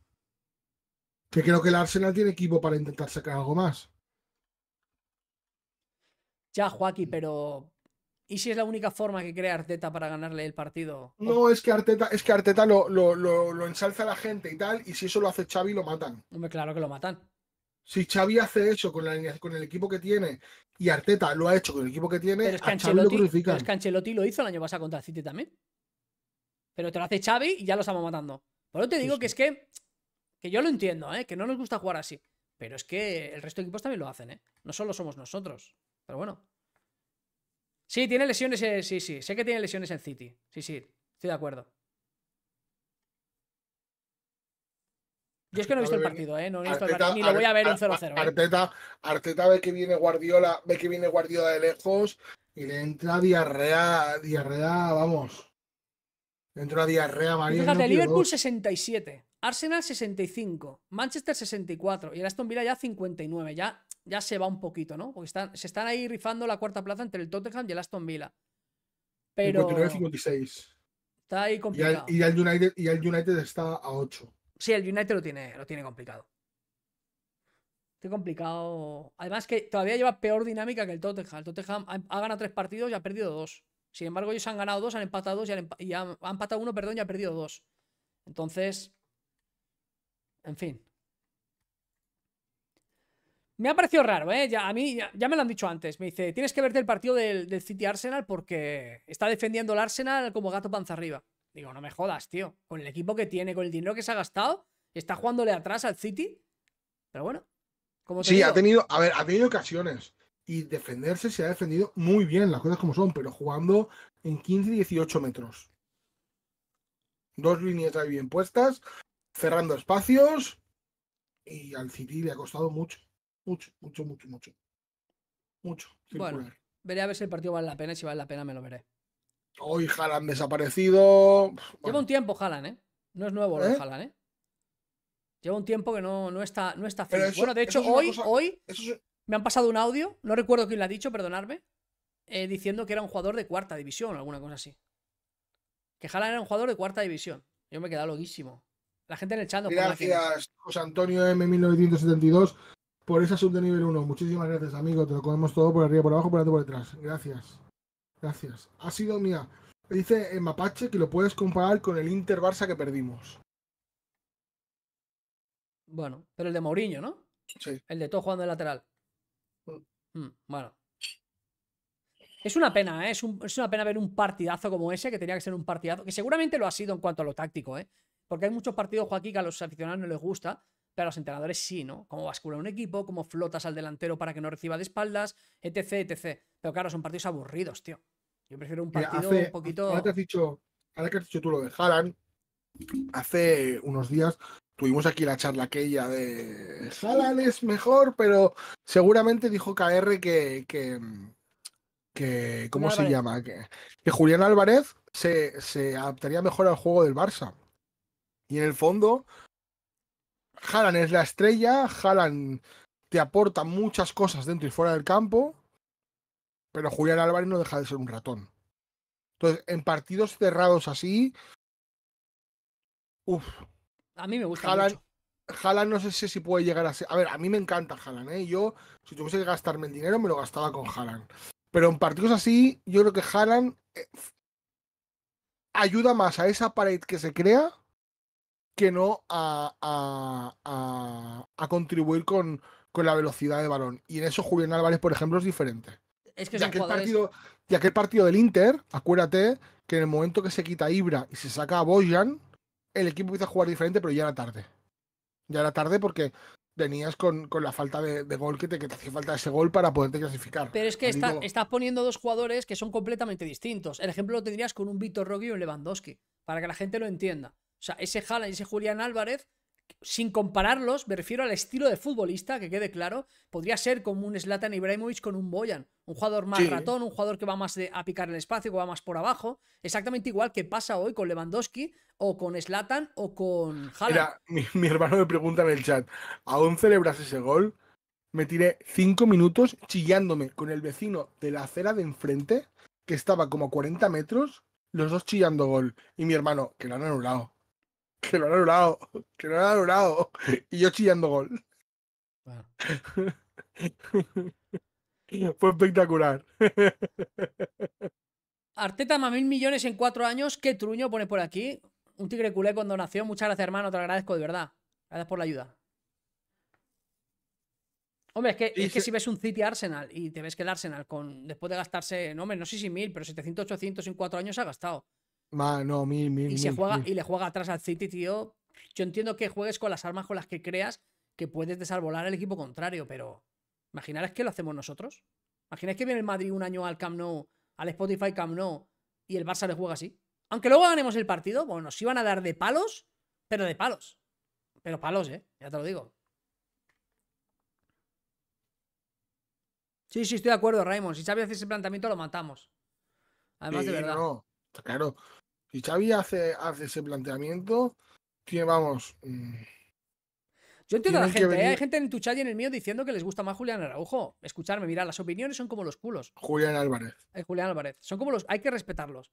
Que creo que el Arsenal tiene equipo para intentar sacar algo más. Ya, Joaquín, pero ¿Y si es la única forma que crea Arteta para ganarle el partido? No, es que Arteta, es que Arteta lo, ensalza a la gente y tal, y si eso lo hace Xavi, lo matan. Hombre, claro que lo matan. Si Xavi hace eso con, la, con el equipo que tiene, y Arteta lo ha hecho con el equipo que tiene, es que lo es lo hizo el año pasado contra el City también. Pero te lo hace Xavi y ya lo estamos matando. Por eso te digo que es que, que yo lo entiendo, ¿eh? que no nos gusta jugar así. Pero es que el resto de equipos también lo hacen, ¿eh? No solo somos nosotros. Pero bueno. Sí, tiene lesiones. Eh, sí, sí. Sé que tiene lesiones en City. Sí, sí. Estoy de acuerdo. Yo es que no he visto el partido, ¿eh? No he visto el partido, ni lo voy a ver en 0-0. Eh. Arteta, Arteta ve que viene Guardiola, ve que viene Guardiola de lejos y le entra diarrea, diarrea, vamos. Le entra diarrea María. Fíjate, Liverpool 67. Arsenal 65, Manchester 64 y el Aston Villa ya 59. Ya, ya se va un poquito, ¿no? Porque se están ahí rifando la cuarta plaza entre el Tottenham y el Aston Villa. Pero. 56. Está ahí complicado. Y el, United, está a 8. Sí, el United lo tiene, lo tiene complicado. Está complicado. Además, que todavía lleva peor dinámica que el Tottenham. El Tottenham ha, ganado tres partidos y ha perdido dos. Sin embargo, ellos han ganado dos, han empatado dos y han, empatado uno, perdón, y han perdido dos. Entonces, en fin. Me ha parecido raro, ¿eh? a mí ya, me lo han dicho antes. Me dice, tienes que verte el partido del, City Arsenal porque está defendiendo el Arsenal como gato panza arriba. Digo, no me jodas, tío. Con el equipo que tiene, con el dinero que se ha gastado, está jugándole atrás al City. Pero bueno. sí, ha tenido, a ver, ha tenido ocasiones. Y defenderse se ha defendido muy bien, las cosas como son, pero jugando en 15 y 18 metros. Dos líneas ahí bien puestas, cerrando espacios y al City le ha costado mucho, mucho, mucho, mucho, mucho. Mucho. Bueno, veré a ver si el partido vale la pena y si vale la pena me lo veré. Hoy Jalan desaparecido. Lleva un tiempo Jalan, ¿eh? No es nuevo lo de Jalan, ¿Eh? ¿eh? Lleva un tiempo que no, no está, no está bueno, de hecho, hoy, hoy me han pasado un audio, no recuerdo quién lo ha dicho, perdonadme, eh, diciendo que era un jugador de cuarta división o alguna cosa así. Que Jalan era un jugador de cuarta división. Yo me he quedado loguísimo la gente en el chat. Gracias, José Antonio M1972, por esa sub de nivel 1. Muchísimas gracias, amigo. Te lo comemos todo por arriba, por abajo, por adelante, por detrás. Gracias. Gracias. Ha sido mía. Dice en Mapache que lo puedes comparar con el Inter Barça que perdimos. Bueno, pero el de Mourinho, ¿no? Sí. El de todo jugando de lateral. Mm. Mm, bueno. Es una pena, ¿eh? es, es, una pena ver un partidazo como ese, que tenía que ser un partidazo, que seguramente lo ha sido en cuanto a lo táctico, ¿eh? Porque hay muchos partidos, Joaquín, que a los aficionados no les gusta, pero a los entrenadores sí, ¿no? Cómo bascula un equipo, cómo flotas al delantero para que no reciba de espaldas, etc, etc. Pero claro, son partidos aburridos, tío. Yo prefiero un partido un poquito... Ahora, has dicho, que has dicho tú lo de Haaland, hace unos días tuvimos aquí la charla aquella de Haaland es mejor, pero seguramente dijo KR que, que, ¿cómo se llama? Que, que Julián Álvarez se, adaptaría mejor al juego del Barça. Y en el fondo, Haaland es la estrella, Haaland te aporta muchas cosas dentro y fuera del campo, pero Julián Álvarez no deja de ser un ratón. Entonces, en partidos cerrados así, uff. A mí me gusta Haaland, mucho. no sé si, puede llegar a ser. A ver, a mí me encanta Haaland, ¿eh? Yo, si tuviese que gastarme el dinero, me lo gastaba con Haaland. Pero en partidos así, yo creo que Haaland eh, ayuda más a esa pared que se crea que no a, contribuir con, la velocidad de balón. Y en eso Julián Álvarez, por ejemplo, es diferente. Es que y, aquel partido, partido del Inter, acuérdate que en el momento que se quita Ibra y se saca a Bojan, el equipo empieza a jugar diferente, pero ya era tarde. Ya era tarde porque venías con, la falta de, gol que te, que te hacía falta ese gol para poderte clasificar. Pero es que estás poniendo dos jugadores que son completamente distintos. El ejemplo lo tendrías con un Vitor Roque y un Lewandowski, para que la gente lo entienda. O sea, ese Haaland y ese Julián Álvarez, sin compararlos, me refiero al estilo de futbolista, que quede claro, podría ser como un Zlatan Ibrahimovic con un Boyan. Un jugador más ratón, un jugador que va más a picar el espacio, que va más por abajo. Exactamente igual que pasa hoy con Lewandowski o con Slatan o con Haaland. Mira, mi, hermano me pregunta en el chat, ¿aún celebras ese gol? Me tiré cinco minutos chillándome con el vecino de la acera de enfrente, que estaba como a 40 metros, los dos chillando gol. Y mi hermano, que lo han anulado que lo han anulado, que lo han anulado. Y yo chillando gol. Fue espectacular. Arteta más mil millones en cuatro años. Qué truño pone por aquí. Un tigre culé con donación. Muchas gracias, hermano. Te lo agradezco de verdad. Gracias por la ayuda. Hombre, es que, es que si ves un City Arsenal y te ves que el Arsenal, con, después de gastarse, no, hombre, no sé si mil, pero 700, 800 en cuatro años ha gastado no, mil, mil, y, se juega, y le juega atrás al City, tío. Yo entiendo que juegues con las armas con las que creas que puedes desarbolar al equipo contrario, pero ¿imaginarás que lo hacemos nosotros? ¿Imagináis que viene el Madrid un año al Camp Nou, al Spotify Camp Nou, y el Barça le juega así? Aunque luego ganemos el partido, bueno, nos iban a dar de palos, pero de palos. Pero palos, ¿eh? Ya te lo digo. Sí, sí, estoy de acuerdo, Raymond. Si sabes hacer ese planteamiento, lo matamos. Además, de verdad. claro. Si Xavi hace, hace ese planteamiento, tiene, vamos. Mm, yo entiendo a la gente, ¿eh? hay gente en tu chat y en el mío diciendo que les gusta más Julián Araujo. Escucharme, mira, las opiniones son como los culos. Julián Álvarez. Eh, Julián Álvarez. Son como los. Hay que respetarlos.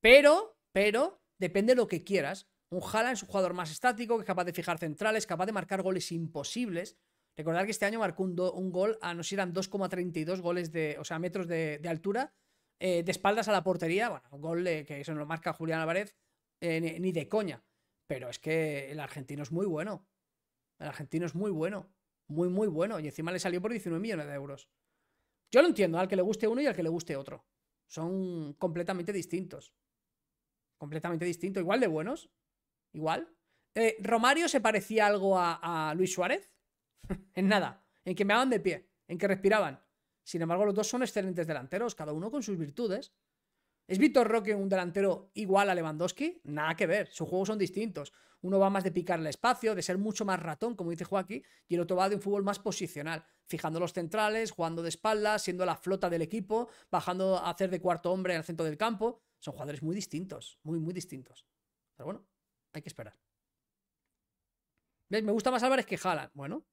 Pero, pero, depende de lo que quieras. Un Jala es un jugador más estático, que es capaz de fijar centrales, capaz de marcar goles imposibles. Recordad que este año marcó un, gol a, no sé, eran 2,32 goles de, o sea, metros de, de altura eh, de espaldas a la portería. Bueno, un gol que eso no lo marca Julián Álvarez eh, ni, de coña. Pero es que el argentino es muy bueno. El argentino es muy bueno. Muy, muy bueno. Y encima le salió por 19 millones de euros. Yo lo entiendo, al que le guste uno y al que le guste otro. Son completamente distintos. Completamente distintos. Igual de buenos. Igual. Eh, ¿Romario se parecía algo a, a Luis Suárez? en nada. En que me daban de pie. En que respiraban. Sin embargo, los dos son excelentes delanteros, cada uno con sus virtudes. ¿Es Víctor Roque un delantero igual a Lewandowski? Nada que ver, sus juegos son distintos. Uno va más de picar el espacio, de ser mucho más ratón, como dice Joaquín, y el otro va de un fútbol más posicional, fijando los centrales, jugando de espaldas, siendo la flota del equipo, bajando a hacer de cuarto hombre al centro del campo. Son jugadores muy distintos, muy, muy distintos. Pero bueno, hay que esperar. Me gusta más Álvarez que Jalan. Bueno,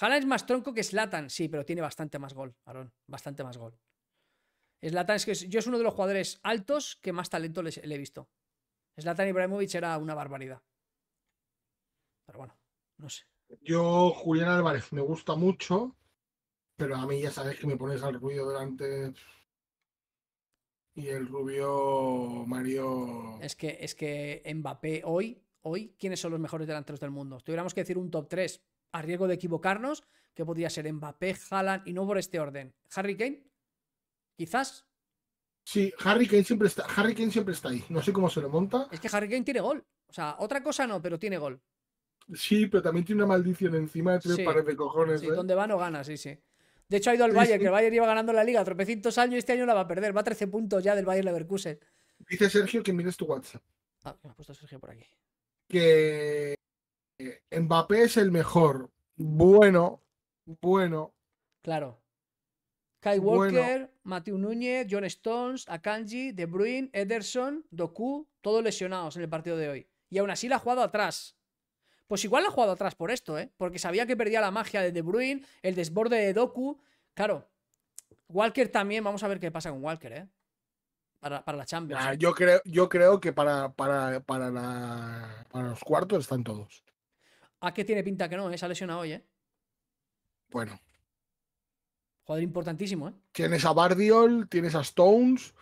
Haaland es más tronco que Slatan, sí, pero tiene bastante más gol, Aaron, bastante más gol. Slatan es que yo es uno de los jugadores altos que más talento le, he visto. Slatan Ibrahimovic era una barbaridad. Pero bueno, no sé. Yo, Julián Álvarez, me gusta mucho, pero a mí ya sabes que me pones al ruido delante. Y el rubio Mario. Es que, es que Mbappé hoy, hoy, ¿quiénes son los mejores delanteros del mundo? Tuviéramos que decir un top 3, a riesgo de equivocarnos, que podría ser Mbappé, Haaland, y no por este orden. Harry Kane, quizás. Sí, Harry Kane siempre está, Harry Kane siempre está ahí. No sé cómo se lo monta. Es que Harry Kane tiene gol. O sea, otra cosa no, pero tiene gol. Sí, pero también tiene una maldición encima de tres sí, de cojones. Sí, ¿eh? donde va no gana, sí, sí. De hecho, ha ido al Bayern, que el Bayern iba ganando la liga tropecitos años y este año la va a perder. Va a 13 puntos ya del Bayern Leverkusen. Dice Sergio que mires tu WhatsApp. Ah, me ha puesto Sergio por aquí. Que eh, Mbappé es el mejor. Bueno, bueno. Claro. Kai Walker, Matthew Núñez, John Stones, Akanji, De Bruyne, Ederson, Doku, todos lesionados en el partido de hoy. Y aún así la ha jugado atrás. Pues igual la ha jugado atrás por esto, ¿eh? Porque sabía que perdía la magia de De Bruyne, el desborde de Doku. Claro, Walker también, vamos a ver qué pasa con Walker, ¿eh? Para, la Champions. Ah, ¿eh? yo, creo, yo creo que para, para, para los cuartos están todos. ¿A ah, qué tiene pinta que no? Esa eh, Se ha lesionado hoy, ¿eh? Bueno. Joder importantísimo, ¿eh? Tienes a Bardiol, tienes a Stones,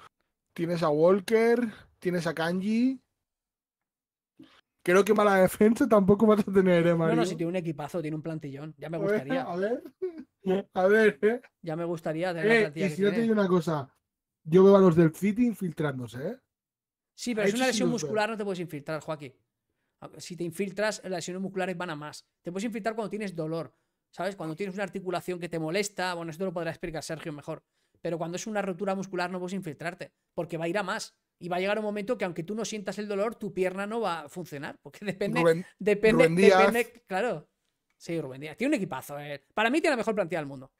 tienes a Walker, tienes a Kanji. Creo que mala defensa tampoco vas a tener, ¿eh, Mario? si tiene un equipazo, tiene un plantillón. Ya me gustaría. A ver, a ver, ¿eh? Ya me gustaría tener la eh, plantilla. Y si una cosa, yo veo a los del City infiltrándose, ¿eh? Sí, pero es una lesión muscular, no te puedes infiltrar, Joaquín. Si te infiltras, las lesiones musculares van a más. Te puedes infiltrar cuando tienes dolor, ¿sabes? Cuando tienes una articulación que te molesta, bueno, esto lo podrá explicar Sergio mejor. Pero cuando es una rotura muscular no puedes infiltrarte, porque va a ir a más. Y va a llegar un momento que aunque tú no sientas el dolor, tu pierna no va a funcionar, porque depende... Rubén, depende, claro. Sí, Rubén Díaz. Tiene un equipazo. Eh. Para mí tiene la mejor plantilla del mundo,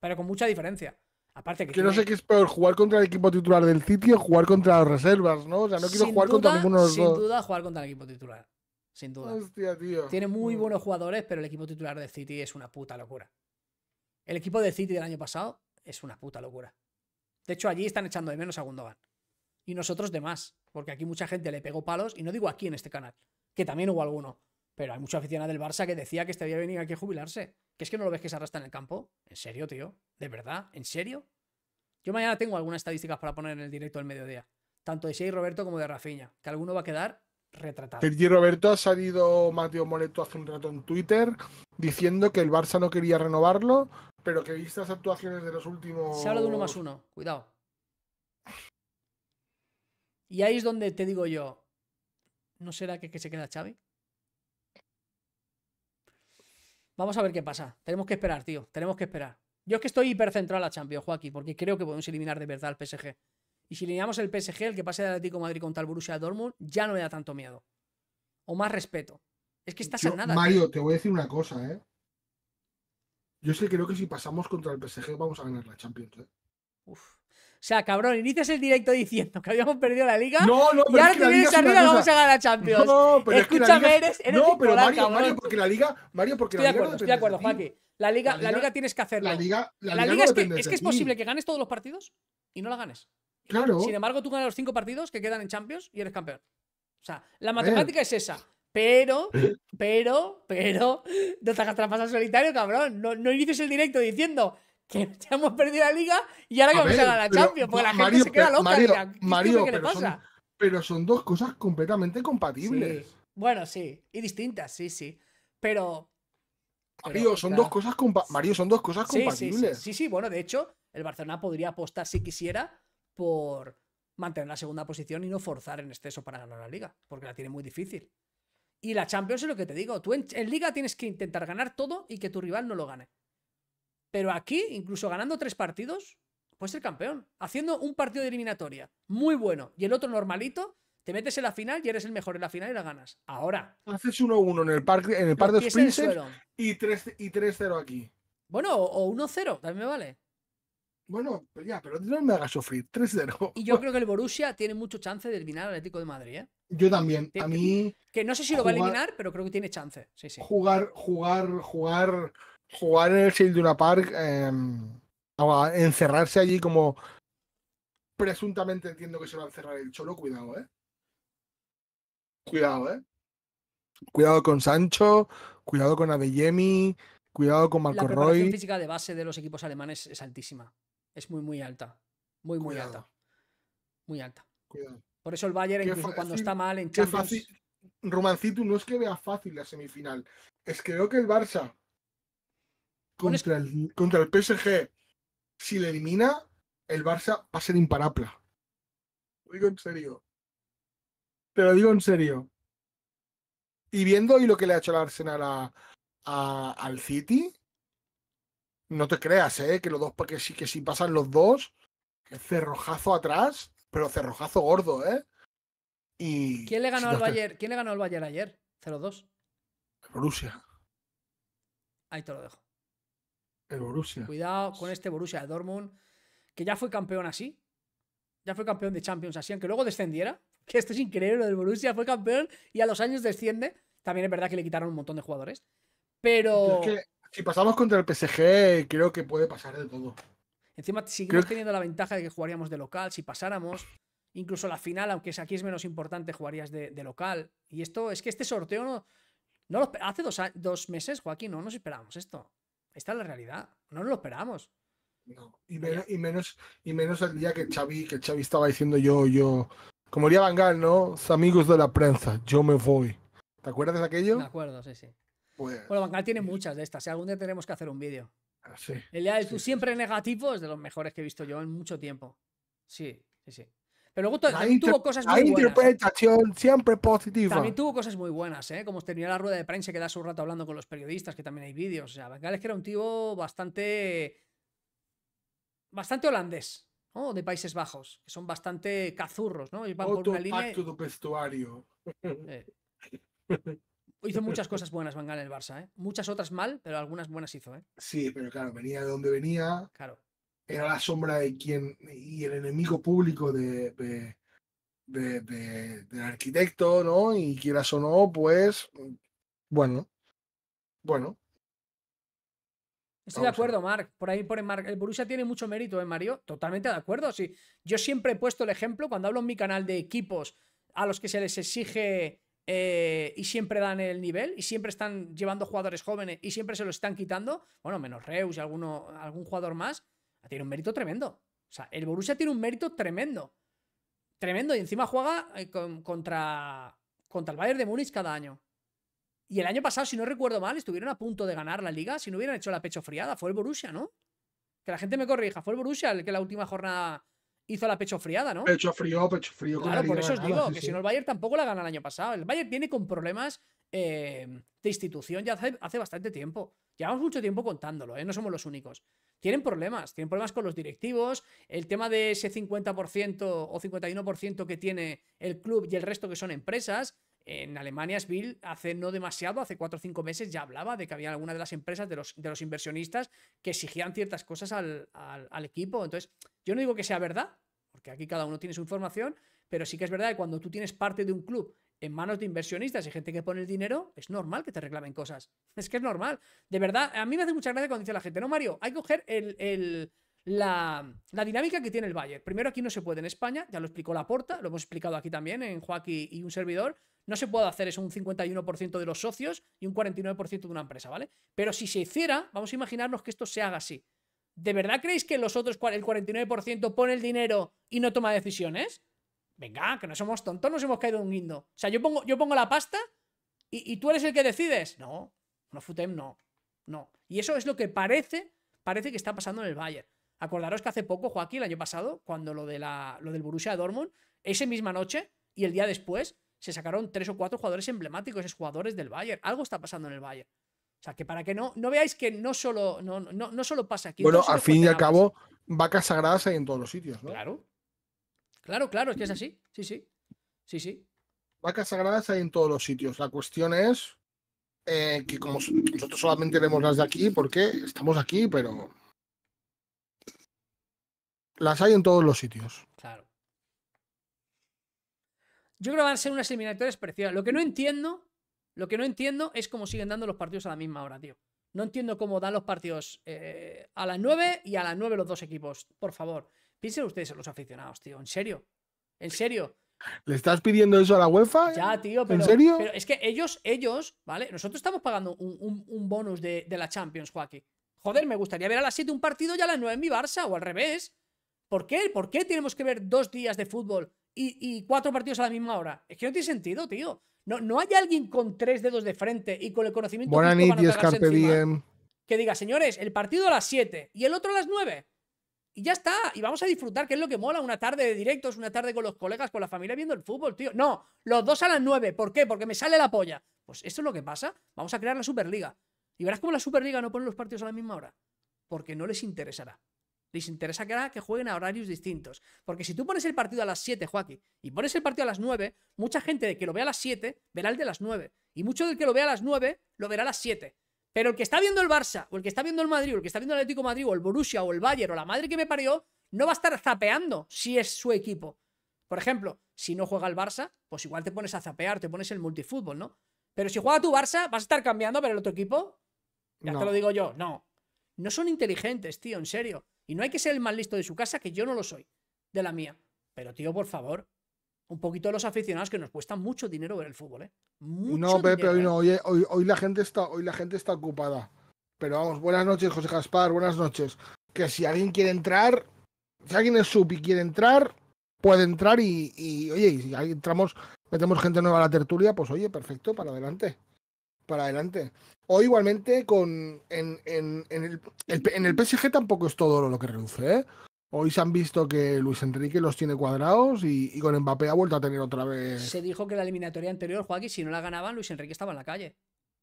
pero con mucha diferencia. Aparte que, no sé qué es peor, jugar contra el equipo titular del sitio o jugar contra las reservas, ¿no? O sea, no quiero jugar contra ninguno de los Sin duda, jugar contra el equipo titular sin duda. Hostia, tío. Tiene muy mm. buenos jugadores, pero el equipo titular de City es una puta locura. El equipo de City del año pasado es una puta locura. De hecho, allí están echando de menos a Gundogan. Y nosotros de más, porque aquí mucha gente le pegó palos, y no digo aquí en este canal, que también hubo alguno, pero hay mucha aficionada del Barça que decía que este día venía aquí a jubilarse. ¿Qué es que no lo ves que se arrastra en el campo? ¿En serio, tío? ¿De verdad? ¿En serio? Yo mañana tengo algunas estadísticas para poner en el directo del mediodía, tanto de 6 Roberto como de Rafiña, que alguno va a quedar retratar. Sergi Roberto ha salido Mateo Moleto hace un rato en Twitter diciendo que el Barça no quería renovarlo, pero que vistas actuaciones de los últimos. Se habla de uno más uno, cuidado. Y ahí es donde te digo yo, ¿no será que, se queda Xavi? Vamos a ver qué pasa. Tenemos que esperar, tío. Tenemos que esperar. Yo es que estoy hipercentral a Champions, Joaquín, porque creo que podemos eliminar de verdad al PSG. Y si lineamos el PSG, el que pase de Atlético de Madrid contra el Borussia Dortmund, ya no me da tanto miedo. O más respeto. Es que estás en nada. Mario, te voy a decir una cosa, ¿eh? Yo es que creo que si pasamos contra el PSG vamos a ganar la Champions, ¿eh? Uf. O sea, cabrón, inicias el directo diciendo que habíamos perdido la liga. No, no, pero Y ahora te vienes arriba y vamos a ganar la Champions. No, pero Escúchame, es que la eres, No, pero Mario, Mario, porque la liga. Mario, porque estoy la de liga. estoy de acuerdo, Joaquín. La liga, la liga, tienes que hacerla. La liga, la liga, es que es posible que ganes todos los partidos y no la ganes. Sin embargo, tú ganas los cinco partidos que quedan en Champions y eres campeón. O sea, la matemática es esa. Pero, pero, pero, no te hagas trampas al solitario, cabrón. No, no inicies el directo diciendo que ya hemos perdido la liga y ahora que vamos a ganar la Champions. Porque la gente se queda loca. Mario, pero son dos cosas completamente compatibles. Bueno, sí. Y distintas, sí, sí. Pero. Mario, son dos cosas Mario, son dos cosas compatibles. sí, sí, bueno, de hecho, el Barcelona podría apostar si quisiera por mantener la segunda posición y no forzar en exceso para ganar la liga, porque la tiene muy difícil. Y la Champions es lo que te digo, tú en, liga tienes que intentar ganar todo y que tu rival no lo gane. Pero aquí, incluso ganando tres partidos, puedes ser campeón. Haciendo un partido de eliminatoria muy bueno y el otro normalito, te metes en la final y eres el mejor en la final y la ganas. Ahora. Haces 1-1 en el par, en el par de Sprints y 3-0 aquí. Bueno, o 1-0, también me vale. Bueno, ya, pero no me haga sufrir. 3-0. Y yo creo que el Borussia tiene mucho chance de eliminar al Atlético de Madrid, ¿eh? Yo también. A mí. Que no sé si lo va a eliminar, pero creo que tiene chance. Jugar, jugar, jugar. Jugar en el Silduna Park. Em, encerrarse allí como. Presuntamente entiendo que se va a encerrar el Cholo. Cuidado, ¿eh? Cuidado, ¿eh? Cuidado con Sancho. Cuidado con Adeyemi. Cuidado con Marco La preparación física de base de los equipos alemanes es altísima es muy, muy alta. Muy, muy alta. Muy alta. Por eso el Bayern, cuando está mal en Champions... fácil. Romancito no es que vea fácil la semifinal. Es que creo que el Barça contra, el, PSG, si le elimina, el Barça va a ser imparapla. Lo digo en serio. Te lo digo en serio. Y viendo hoy lo que le ha hecho el Arsenal al City, no te creas, ¿eh? Que los dos, que sí, que pasan los dos, cerrojazo atrás, pero cerrojazo gordo, ¿eh? Y, ¿Quién le ganó al Bayern? ¿Quién le ganó al Bayern ayer? 0-2. El Borussia. Ahí te lo dejo. El Borussia. Cuidado con este Borussia de Dortmund, que ya fue campeón así. Ya fue campeón de Champions así, aunque luego descendiera. Que esto es increíble, lo del Borussia fue campeón y a los años desciende. También es verdad que le quitaron un montón de jugadores. Pero si pasamos contra el PSG, creo que puede pasar de todo. Encima seguimos teniendo la ventaja de que jugaríamos de local, si pasáramos. Incluso la final, aunque aquí es menos importante, jugarías de, local. Y esto, es que este sorteo no. no lo, hace dos, dos, meses, Joaquín, no nos esperábamos esto. Esta es la realidad. No nos lo esperábamos. Y, menos, y, menos, el día que Xavi, que Xavi estaba diciendo yo, yo. Como diría Van ¿no? Amigos de la prensa, yo me voy. ¿Te acuerdas de aquello? Me acuerdo, sí, sí. Pues bueno, Bangal tiene muchas de estas. Si ¿eh? Algún día tenemos que hacer un vídeo. Ah, el día de tú siempre negativo es de los mejores que he visto yo en mucho tiempo. Sí, sí, sí. Pero luego también tuvo cosas muy buenas. interpretación siempre positiva. También tuvo cosas muy buenas, ¿eh? Como tenía la rueda de prensa que da su rato hablando con los periodistas, que también hay vídeos. O sea, Bangal es que era un tío bastante. bastante holandés. ¿no? de Países Bajos, que son bastante cazurros, ¿no? Y van Otro por una línea... vestuario. Eh. Hizo muchas cosas buenas Van Gaal en el Barça, ¿eh? Muchas otras mal, pero algunas buenas hizo, ¿eh? Sí, pero claro, venía de donde venía. Claro. Era la sombra de quien y el enemigo público de, de, del arquitecto, ¿no? Y quieras o no, pues, bueno, bueno. Estoy de acuerdo, Marc. Por ahí pone Marc. El Borussia tiene mucho mérito, ¿eh, Mario? Totalmente de acuerdo. Sí. Yo siempre he puesto el ejemplo cuando hablo en mi canal de equipos a los que se les exige eh, y siempre dan el nivel y siempre están llevando jugadores jóvenes y siempre se lo están quitando, bueno, menos Reus y alguno, algún jugador más, tiene un mérito tremendo. O sea, el Borussia tiene un mérito tremendo. Tremendo. Y encima juega eh, contra, contra el Bayern de Múnich cada año. Y el año pasado, si no recuerdo mal, estuvieron a punto de ganar la liga si no hubieran hecho la pecho friada. Fue el Borussia, ¿no? Que la gente me corrija. Fue el Borussia el que la última jornada hizo la pecho friada, ¿no? Pecho frío, pecho frío. Claro, por eso os digo que si no el Bayern tampoco la gana el año pasado. El Bayern viene con problemas eh, de institución ya hace, bastante tiempo. Llevamos mucho tiempo contándolo, ¿eh? no somos los únicos. Tienen problemas, tienen problemas con los directivos, el tema de ese 50% o 51% que tiene el club y el resto que son empresas. En Alemania, Bill hace no demasiado, hace cuatro o cinco meses, ya hablaba de que había algunas de las empresas, de los, de los inversionistas, que exigían ciertas cosas al, equipo. Entonces, yo no digo que sea verdad, porque aquí cada uno tiene su información, pero sí que es verdad que cuando tú tienes parte de un club en manos de inversionistas y gente que pone el dinero, es normal que te reclamen cosas. Es que es normal. De verdad, a mí me hace mucha gracia cuando dice la gente, no, Mario, hay que coger el la, dinámica que tiene el Bayer Primero, aquí no se puede en España, ya lo explicó la Porta, lo hemos explicado aquí también en Joaquín y un servidor. No se puede hacer eso un 51% de los socios y un 49% de una empresa, ¿vale? Pero si se hiciera, vamos a imaginarnos que esto se haga así. ¿De verdad creéis que los otros, el 49%, pone el dinero y no toma decisiones? Venga, que no somos tontos, nos hemos caído en un guindo. O sea, yo pongo, yo pongo la pasta y, tú eres el que decides. No, no, Futem, no. No. Y eso es lo que parece, parece que está pasando en el Bayer Acordaros que hace poco, Joaquín, el año pasado, cuando lo, de la, lo del Borussia Dortmund, esa misma noche y el día después, se sacaron tres o cuatro jugadores emblemáticos, esos jugadores del Bayern. Algo está pasando en el Bayern. O sea, que para que no, no veáis que no solo, no, pasa aquí. Bueno, al fin y al cabo, pues. vacas sagradas hay en todos los sitios, ¿no? Claro. Claro, claro, es que es así. Sí, sí. Sí, sí. Vacas sagradas hay en todos los sitios. La cuestión es eh, que como nosotros solamente vemos las de aquí, porque estamos aquí, pero las hay en todos los sitios. Claro. Yo creo que van a ser unas eliminatorias preciosas Lo que no entiendo, lo que no entiendo es cómo siguen dando los partidos a la misma hora, tío. No entiendo cómo dan los partidos eh, a las 9 y a las 9 los dos equipos. Por favor, piensen ustedes los aficionados, tío. En serio. En serio. ¿Le estás pidiendo eso a la UEFA? Ya, tío, pero, ¿En serio? pero es que ellos, ellos, ¿vale? Nosotros estamos pagando un, bonus de, la Champions, Joaquín. Joder, me gustaría ver a las 7 un partido y a las 9 en mi Barça, o al revés. ¿Por qué? ¿Por qué tenemos que ver dos días de fútbol y, cuatro partidos a la misma hora? Es que no tiene sentido, tío. No, no hay alguien con tres dedos de frente y con el conocimiento que diga, señores, el partido a las siete y el otro a las nueve. Y ya está, y vamos a disfrutar, que es lo que mola, una tarde de directos, una tarde con los colegas, con la familia viendo el fútbol, tío. No, los dos a las nueve. ¿por qué? Porque me sale la polla. Pues esto es lo que pasa, vamos a crear la Superliga. Y verás cómo la Superliga no pone los partidos a la misma hora, porque no les interesará les interesa que, jueguen a horarios distintos. Porque si tú pones el partido a las 7, Joaquín, y pones el partido a las 9, mucha gente que lo vea a las 7 verá el de las 9. Y mucho del que lo vea a las 9 lo verá a las 7. Pero el que está viendo el Barça, o el que está viendo el Madrid, o el que está viendo el Atlético Madrid, o el Borussia, o el Bayern, o la madre que me parió, no va a estar zapeando si es su equipo. Por ejemplo, si no juega el Barça, pues igual te pones a zapear, te pones el multifútbol, ¿no? Pero si juega tu Barça, vas a estar cambiando, para el otro equipo, ya te lo digo yo, no. No son inteligentes, tío, en serio. Y no hay que ser el más listo de su casa, que yo no lo soy, de la mía. Pero, tío, por favor, un poquito de los aficionados que nos cuesta mucho dinero ver el fútbol, ¿eh? Mucho no, Pepe, hoy ¿eh? no, hoy, la gente está, hoy la gente está ocupada. Pero vamos, buenas noches, José Gaspar, buenas noches. Que si alguien quiere entrar, si alguien es sub y quiere entrar, puede entrar y, oye, y si entramos, metemos gente nueva a la tertulia, pues oye, perfecto, para adelante para adelante. O igualmente con en, en, el, PSG tampoco es todo lo que reduce. ¿eh? Hoy se han visto que Luis Enrique los tiene cuadrados y, con Mbappé ha vuelto a tener otra vez. Se dijo que la eliminatoria anterior, Joaquín, si no la ganaban, Luis Enrique estaba en la calle.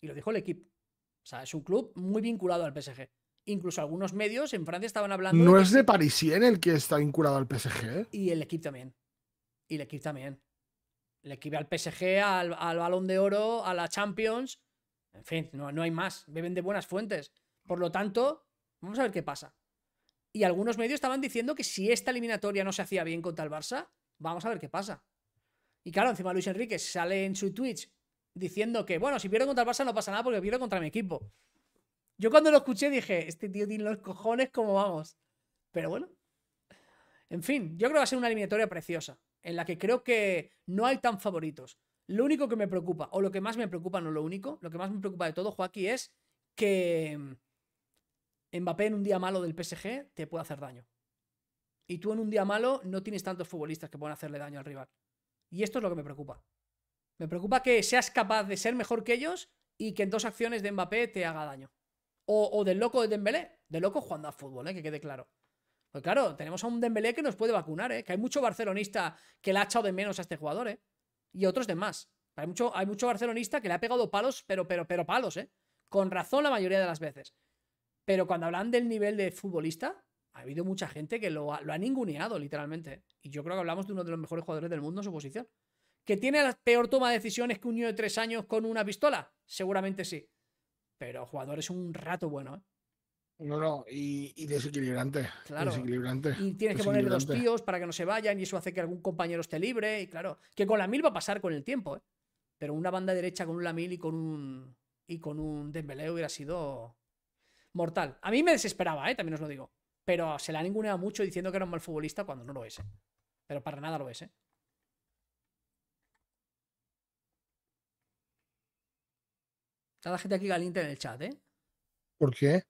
Y lo dijo el equipo. O sea, es un club muy vinculado al PSG. Incluso algunos medios en Francia estaban hablando. No es de Parisien el que está vinculado al PSG. ¿eh? Y el equipo también. Y el equipo también. El equipo al PSG, al, al Balón de Oro, a la Champions. En fin, no, hay más. Beben de buenas fuentes. Por lo tanto, vamos a ver qué pasa. Y algunos medios estaban diciendo que si esta eliminatoria no se hacía bien contra el Barça, vamos a ver qué pasa. Y claro, encima Luis Enrique sale en su Twitch diciendo que, bueno, si pierdo contra el Barça no pasa nada porque pierdo contra mi equipo. Yo cuando lo escuché dije, este tío tiene los cojones, ¿cómo vamos? Pero bueno. En fin, yo creo que va a ser una eliminatoria preciosa, en la que creo que no hay tan favoritos. Lo único que me preocupa, o lo que más me preocupa, no lo único, lo que más me preocupa de todo, Joaquín, es que Mbappé en un día malo del PSG te pueda hacer daño. Y tú en un día malo no tienes tantos futbolistas que puedan hacerle daño al rival. Y esto es lo que me preocupa. Me preocupa que seas capaz de ser mejor que ellos y que en dos acciones de Mbappé te haga daño. O, del loco de Dembélé. De loco jugando a fútbol, eh, que quede claro. Pues claro, tenemos a un Dembélé que nos puede vacunar, ¿eh? que hay mucho barcelonista que le ha echado de menos a este jugador. ¿eh? y otros demás Hay mucho, hay mucho barcelonista que le ha pegado palos, pero, pero, pero palos, ¿eh? Con razón la mayoría de las veces. Pero cuando hablan del nivel de futbolista, ha habido mucha gente que lo ha, lo ha ninguneado, literalmente. Y yo creo que hablamos de uno de los mejores jugadores del mundo en su posición. ¿Que tiene la peor toma de decisiones que un niño de tres años con una pistola? Seguramente sí. Pero jugador es un rato bueno, ¿eh? No, no, y, desequilibrante. Claro. Y tienes que ponerle dos tíos para que no se vayan y eso hace que algún compañero esté libre. Y claro, que con la mil va a pasar con el tiempo, ¿eh? Pero una banda derecha con un Lamil y con un. y con un Dembélé hubiera sido mortal. A mí me desesperaba, ¿eh? También os lo digo. Pero se la han ninguneado mucho diciendo que era un mal futbolista cuando no lo es, ¿eh? Pero para nada lo es, ¿eh? Está la gente aquí galiente en el chat, ¿eh? ¿Por qué?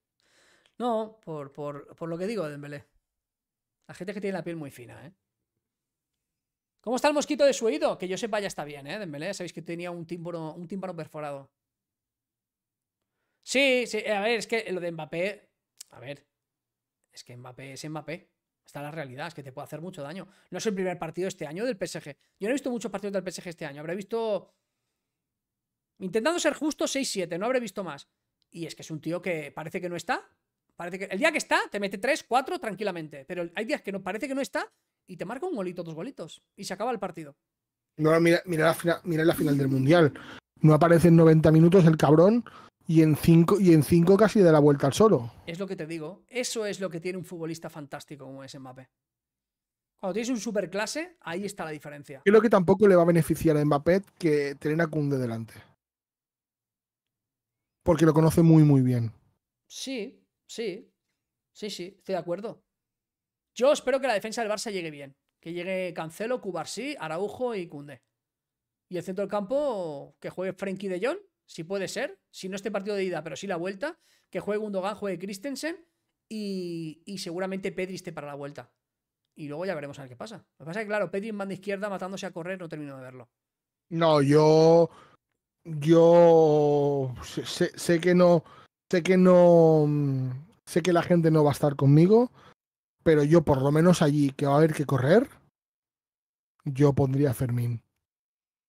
No, por, lo que digo de Dembélé. La gente que tiene la piel muy fina, ¿eh? ¿Cómo está el mosquito de su oído? Que yo sepa ya está bien, ¿eh? Dembélé, sabéis que tenía un tímpano, un tímpano perforado. Sí, sí, eh, a ver, es que lo de Mbappé... A ver, es que Mbappé es Mbappé. Está la realidad, es que te puede hacer mucho daño. No es el primer partido este año del PSG. Yo no he visto muchos partidos del PSG este año. Habré visto... Intentando ser justo, 6-7, no habré visto más. Y es que es un tío que parece que no está, que el día que está, te mete 3, 4 tranquilamente. Pero hay días que no, parece que no está y te marca un golito, dos golitos. Y se acaba el partido. mira, la, final, del Mundial. No aparece en 90 minutos el cabrón y en 5 y en cinco casi da la vuelta al solo. Es lo que te digo. Eso es lo que tiene un futbolista fantástico como es Mbappé. Cuando tienes un superclase, ahí está la diferencia. lo que tampoco le va a beneficiar a Mbappé que tener a Kunde delante. Porque lo conoce muy, muy bien. Sí, Sí, sí, sí, estoy de acuerdo. Yo espero que la defensa del Barça llegue bien. Que llegue Cancelo, Cubarsí, Araujo y Cundé. Y el centro del campo, que juegue Frenkie de Jong, si puede ser. Si no este partido de ida, pero sí la vuelta. Que juegue Gundogan, juegue Christensen. Y, seguramente Pedri esté para la vuelta. Y luego ya veremos a ver qué pasa. Lo que pasa es que, claro, Pedri en banda izquierda matándose a correr, no termino de verlo. No, yo. Yo. sé que no Sé que no. Sé que la gente no va a estar conmigo, pero yo por lo menos allí que va a haber que correr, yo pondría a Fermín.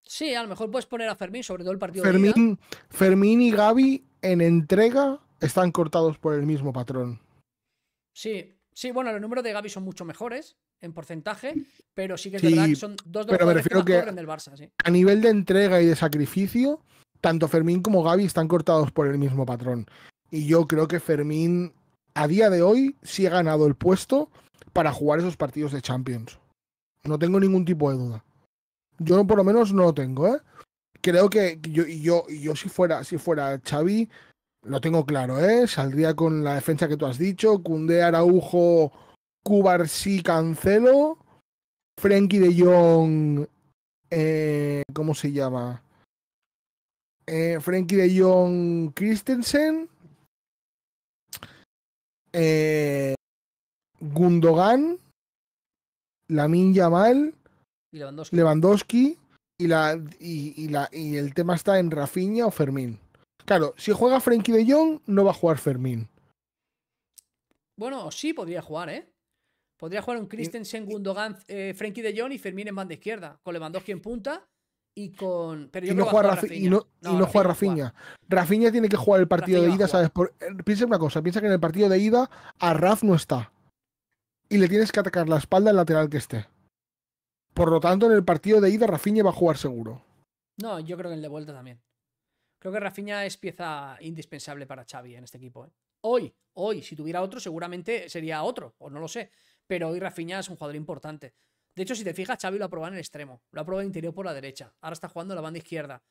Sí, a lo mejor puedes poner a Fermín, sobre todo el partido Fermín, Fermín y Gaby en entrega están cortados por el mismo patrón. Sí, sí, bueno, los números de Gaby son mucho mejores en porcentaje, pero sí que es verdad que son dos de los pero del Barça. A nivel de entrega y de sacrificio, tanto Fermín como Gaby están cortados por el mismo patrón. Y yo creo que Fermín, a día de hoy, sí ha ganado el puesto para jugar esos partidos de Champions. No tengo ningún tipo de duda. Yo por lo menos no lo tengo, ¿eh? Creo que yo, yo, yo si fuera, si fuera Xavi, lo tengo claro, ¿eh? Saldría con la defensa que tú has dicho, Cunde Araujo, Cubar sí cancelo. Frenkie de Jong. Eh, ¿Cómo se llama? Frankie eh, Frenkie de Jong Christensen. Eh, Gundogan, La Yamal, Lewandowski. y, la, y, la, y el tema está en Rafinha o Fermín. Claro, si juega Frenkie de Jong, no va a jugar Fermín. Bueno, sí podría jugar, ¿eh? Podría jugar un Christensen, Gundogan, eh, Frenkie de Jong y Fermín en banda izquierda, con Lewandowski en punta y con. no juega Rafinha. Y Rafinha. tiene que jugar el partido de ida, ¿sabes? Eh, piensa una cosa, piensa que en el partido de ida a Raf no está. Y le tienes que atacar la espalda al lateral que esté. Por lo tanto, en el partido de ida Rafinha va a jugar seguro. No, yo creo que en el de vuelta también. Creo que Rafinha es pieza indispensable para Xavi en este equipo. ¿eh? Hoy, hoy, si tuviera otro, seguramente sería otro, o no lo sé. Pero hoy Rafiña es un jugador importante. De hecho, si te fijas, Xavi lo ha probado en el extremo, lo ha probado en el interior por la derecha, ahora está jugando la banda izquierda.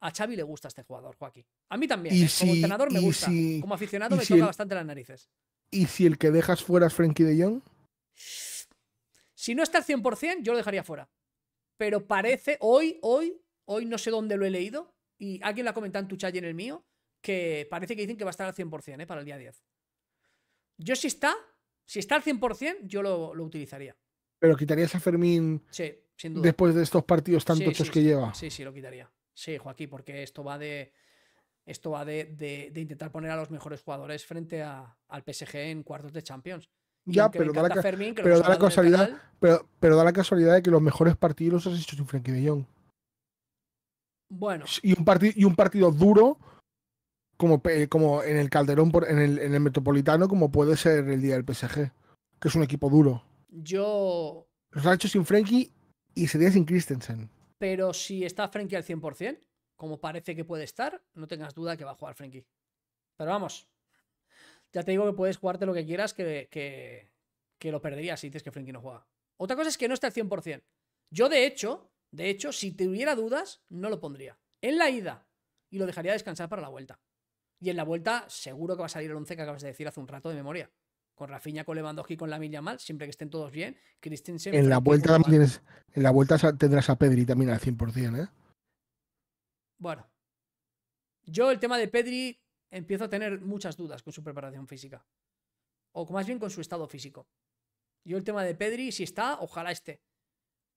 A Xavi le gusta este jugador, Joaquín. A mí también, ¿eh? como entrenador me gusta, como aficionado me toca bastante las narices. ¿Y si el que dejas fuera es Frankie de Jong? Si no está al 100%, yo lo dejaría fuera. Pero parece, hoy, hoy, hoy no sé dónde lo he leído, y alguien lo ha comentado en tu chat y en el mío, que parece que dicen que va a estar al 100% ¿eh? para el día 10. Yo si está, si está al 100%, yo lo, lo utilizaría. Pero quitarías a Fermín después de estos partidos tan que lleva. Sí, sí, lo quitaría. Sí, Joaquín, porque esto va de. Esto va de, intentar poner a los mejores jugadores frente al PSG en cuartos de Champions. ya, pero da, la, casualidad, pero, da la casualidad de que los mejores partidos los has hecho sin Frenkie de Bueno. Y un, partido y un partido duro como, como en el Calderón, en en el Metropolitano, como puede ser el día del PSG, que es un equipo duro. Yo. Rancho sin Frankie y sería sin Christensen. Pero si está Frankie al 100%, como parece que puede estar, no tengas duda que va a jugar Frankie. Pero vamos, ya te digo que puedes jugarte lo que quieras, que, que, que lo perderías si dices que Frankie no juega. Otra cosa es que no está al 100%. Yo, de hecho, de hecho, si tuviera dudas, no lo pondría. En la ida. Y lo dejaría descansar para la vuelta. Y en la vuelta, seguro que va a salir el 11 que acabas de decir hace un rato de memoria con Rafinha, con Lewandowski, con la Milla Mal, siempre que estén todos bien. En la vuelta en la vuelta tendrás a Pedri también al 100%, ¿eh? Bueno. Yo el tema de Pedri empiezo a tener muchas dudas con su preparación física. O más bien con su estado físico. Yo el tema de Pedri, si está, ojalá esté.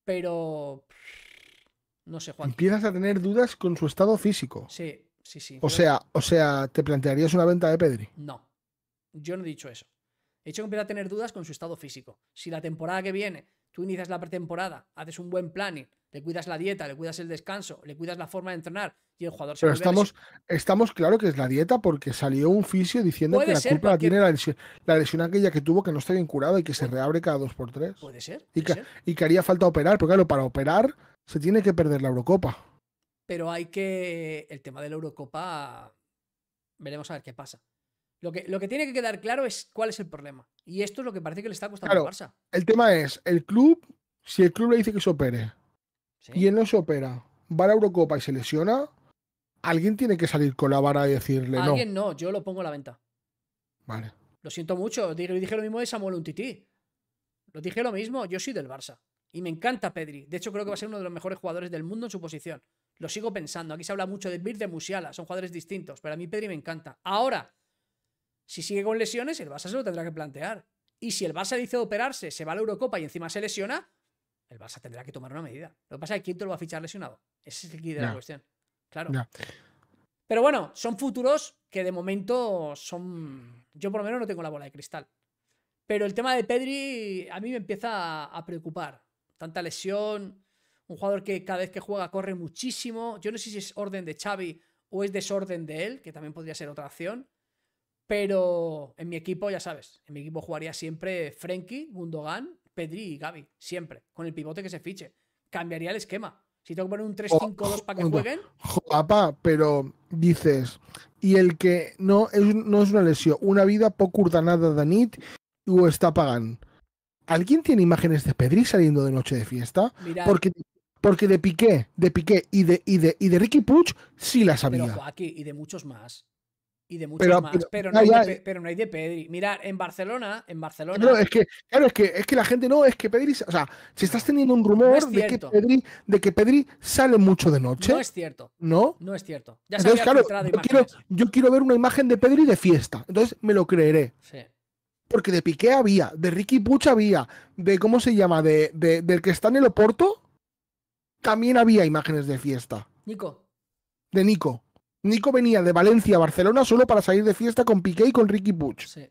Pero... No sé, Juan. Empiezas a tener dudas con su estado físico. Sí, sí, sí. O sea, o sea, ¿te plantearías una venta de Pedri? No. Yo no he dicho eso hecho empieza a tener dudas con su estado físico. Si la temporada que viene tú inicias la pretemporada, haces un buen planning, le cuidas la dieta, le cuidas el descanso, le cuidas la forma de entrenar y el jugador se Pero estamos, estamos claro que es la dieta porque salió un fisio diciendo que la culpa la tiene la lesión, aquella que tuvo que no está bien curada y que se reabre cada dos por tres. Puede ser. y, que, ser. y que haría falta operar, porque claro, para operar se tiene que perder la Eurocopa. Pero hay que. El tema de la Eurocopa. Veremos a ver qué pasa. Lo que, tiene que quedar claro es cuál es el problema. Y esto es lo que parece que le está costando al Barça. El tema es, el club, si el club le dice que se opere y él no se opera, va a la Eurocopa y se lesiona, alguien tiene que salir con la vara y decirle no. Alguien no, yo lo pongo a la venta. Vale. Lo siento mucho, dije, dije lo mismo de Samuel Untiti. Lo dije lo mismo, yo soy del Barça. Y me encanta Pedri. De hecho, creo que va a ser uno de los mejores jugadores del mundo en su posición. Lo sigo pensando. Aquí se habla mucho de Bir de Musiala. Son jugadores distintos. Pero a mí Pedri me encanta. Ahora, si sigue con lesiones, el Barça se lo tendrá que plantear. Y si el Barça dice operarse, se va a la Eurocopa y encima se lesiona, el Barça tendrá que tomar una medida. Lo que pasa es que quién te lo va a fichar lesionado. Ese es el guía de la cuestión. Claro. Pero bueno, son futuros que de momento son. Yo por lo menos no tengo la bola de cristal. Pero el tema de Pedri a mí me empieza a preocupar. Tanta lesión, un jugador que cada vez que juega corre muchísimo. Yo no sé si es orden de Xavi o es desorden de él, que también podría ser otra acción. Pero en mi equipo, ya sabes, en mi equipo jugaría siempre Frenkie, Gundogan, Pedri y Gaby. Siempre. Con el pivote que se fiche. Cambiaría el esquema. Si tengo que poner un 3-5-2 para que jueguen. Papá, pero dices, y el que no es, no es una lesión, una vida poco urdanada de y o está pagan. ¿Alguien tiene imágenes de Pedri saliendo de noche de fiesta? Porque porque de Piqué, de Piqué y de, y de, Ricky Puch sí las había. y de muchos más. Y de muchos más, pero, no hay de, Pedri. Mirad, en Barcelona, en Barcelona. es que, claro, es que, es que la gente no, es que Pedri, o sea, si estás teniendo un rumor de, que Pedri, de que Pedri sale mucho de noche. No es cierto. ¿No? No es cierto. Ya Entonces, claro, yo quiero, yo quiero, ver una imagen de Pedri de fiesta. Entonces me lo creeré. Porque de Piqué había, de Ricky Puch había, de cómo se llama, de, de, del que está en el Oporto, también había imágenes de fiesta. Nico. De Nico. Nico venía de Valencia a Barcelona solo para salir de fiesta con Piqué y con Ricky Butch. Sí.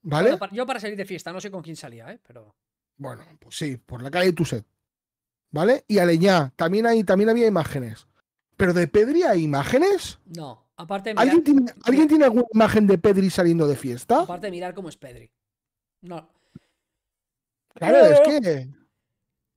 ¿Vale? yo para salir de fiesta, no sé con quién salía, ¿eh? Pero... Bueno, pues sí, por la calle de Tuset. ¿Vale? Y Aleñá, también, también había imágenes. ¿Pero de Pedri hay imágenes? No, aparte de mirar... ¿Alguien, tiene, alguna imagen de Pedri saliendo de fiesta? Aparte mirar cómo es Pedri. No. Claro, es que...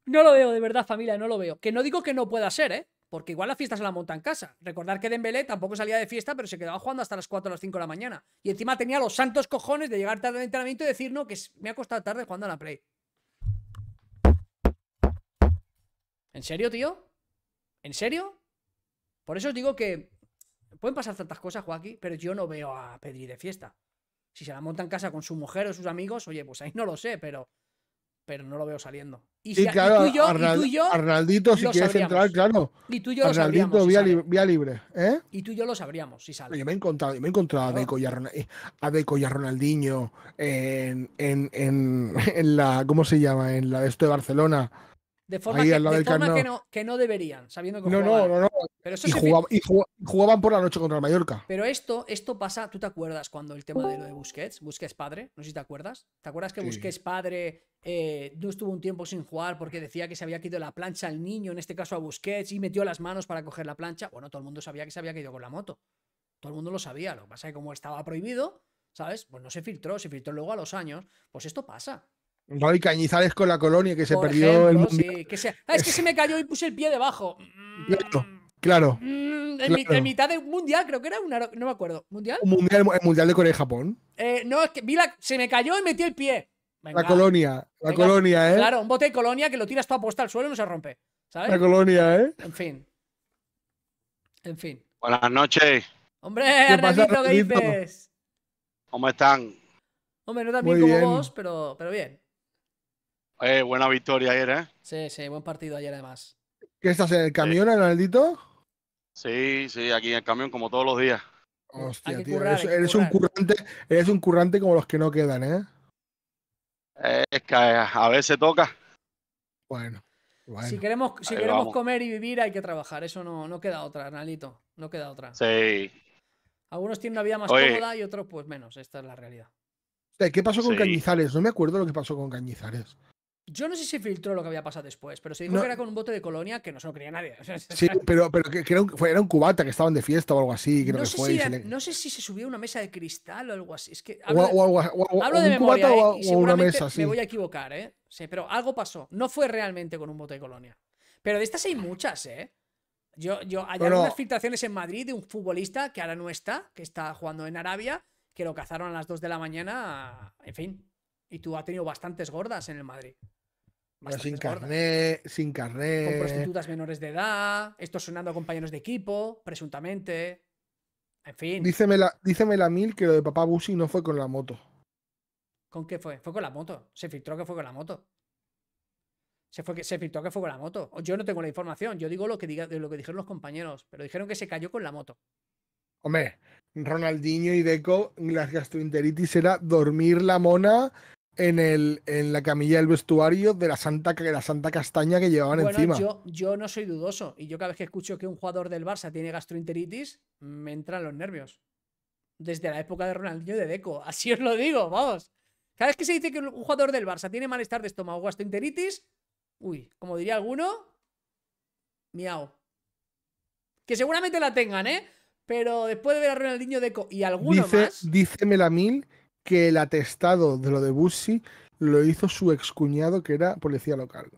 No lo veo, de verdad, familia, no lo veo. Que no digo que no pueda ser, ¿eh? porque igual la fiesta se la monta en casa. Recordar que Dembélé tampoco salía de fiesta, pero se quedaba jugando hasta las 4 o las 5 de la mañana. Y encima tenía los santos cojones de llegar tarde al entrenamiento y decir, no, que me ha costado tarde jugando a la Play. ¿En serio, tío? ¿En serio? Por eso os digo que pueden pasar tantas cosas, Joaquín, pero yo no veo a Pedri de fiesta. Si se la monta en casa con su mujer o sus amigos, oye, pues ahí no lo sé, pero pero no lo veo saliendo. Y, si, y claro, tú y yo, tú yo Arnaldito, si quieres entrar, claro. Y tú y yo Arnaldito, lo sabríamos. Vía, vía, libre, ¿eh? Y tú y yo lo sabríamos si sale. Yo me he encontrado, yo me he encontrado a, Deco y a, eh, a, Deco y a Ronaldinho en, en, en, en, la. ¿Cómo se llama? En la de esto de Barcelona de forma, que, no, que, no, deberían, sabiendo que no, No, no, y, jugaban por la noche contra el Mallorca. Pero esto, esto pasa, ¿tú te acuerdas cuando el tema de lo de Busquets? Busquets padre, no sé si te acuerdas. ¿Te acuerdas que Busquets padre eh, no estuvo un tiempo sin jugar porque decía que se había quitado la plancha al niño, en este caso a Busquets, y metió las manos para coger la plancha? Bueno, todo el mundo sabía que se había quedado con la moto. Todo el mundo lo sabía. Lo que pasa es que como estaba prohibido, ¿sabes? Pues no se filtró, se filtró luego a los años. Pues esto pasa. No, cañizales con la colonia que se perdió el mundial. ah, es que se me cayó y puse el pie debajo. Mm, claro. Mm, en, mitad de un mundial, creo que era una. No me acuerdo. ¿Mundial? Un mundial, el mundial de Corea y Japón. Eh, no, es que vi la, se me cayó y metí el pie. la colonia, la colonia, ¿eh? Claro, un bote de colonia que lo tiras tú apuesta al suelo y no se rompe. ¿sabes? La colonia, ¿eh? En fin. En fin. Buenas noches. Hombre, ¿qué, pasa, ¿qué ¿Cómo están? Hombre, no tan bien como vos, pero, pero bien. Eh, buena victoria ayer, ¿eh? Sí, sí, buen partido ayer además. ¿Qué estás en el camión, Arnaldito? Sí, sí, aquí en el camión como todos los días. Hostia, tío, eres, un currante, eres un currante como los que no quedan, ¿eh? eh es que eh, a veces toca. Bueno. bueno. Si queremos, si queremos comer y vivir hay que trabajar, eso no, no queda otra, Arnaldito, no queda otra. Sí. Algunos tienen una vida más cómoda y otros pues menos, esta es la realidad. ¿Qué pasó con Cañizares? No me acuerdo lo que pasó con Cañizares. Yo no sé si filtró lo que había pasado después, pero se dijo que era con un bote de colonia que no se lo creía nadie. Sí, pero, pero que, era, un, fue, cubata que estaban de fiesta o algo así. no, que sé fue, si no sé si se subió a una mesa de cristal o algo así. que hablo de, memoria, o, una mesa, Me voy a equivocar, ¿eh? Sí, pero algo pasó. No fue realmente con un bote de colonia. Pero de estas hay muchas, ¿eh? Yo, yo hay algunas filtraciones en Madrid de un futbolista que ahora no está, que está jugando en Arabia, que lo cazaron a las 2 de la mañana, en fin. Y tú has tenido bastantes gordas en el Madrid. sin carnet, sin carnet. Con prostitutas menores de edad, esto sonando a compañeros de equipo, presuntamente. En fin. Díceme la, mil que lo de papá Busi no fue con la moto. ¿Con qué fue? Fue con la moto. Se filtró que fue con la moto. Se, fue se filtró que fue con la moto. Yo no tengo la información. Yo digo lo que, diga, lo que dijeron los compañeros. Pero dijeron que se cayó con la moto. Hombre, Ronaldinho y Deco, las gastroenteritis era dormir la mona en, el, en la camilla del vestuario de la santa, la santa castaña que llevaban encima. Yo, yo no soy dudoso y yo cada vez que escucho que un jugador del Barça tiene gastroenteritis, me entran los nervios. Desde la época de Ronaldinho de Deco, así os lo digo, vamos. Cada vez que se dice que un jugador del Barça tiene malestar de estómago o gastroenteritis, uy, como diría alguno, miau. Que seguramente la tengan, ¿eh? Pero después de ver a Ronaldinho Deco y alguno dice, más. Dice Melamil que el atestado de lo de Bussi lo hizo su excuñado, que era policía local.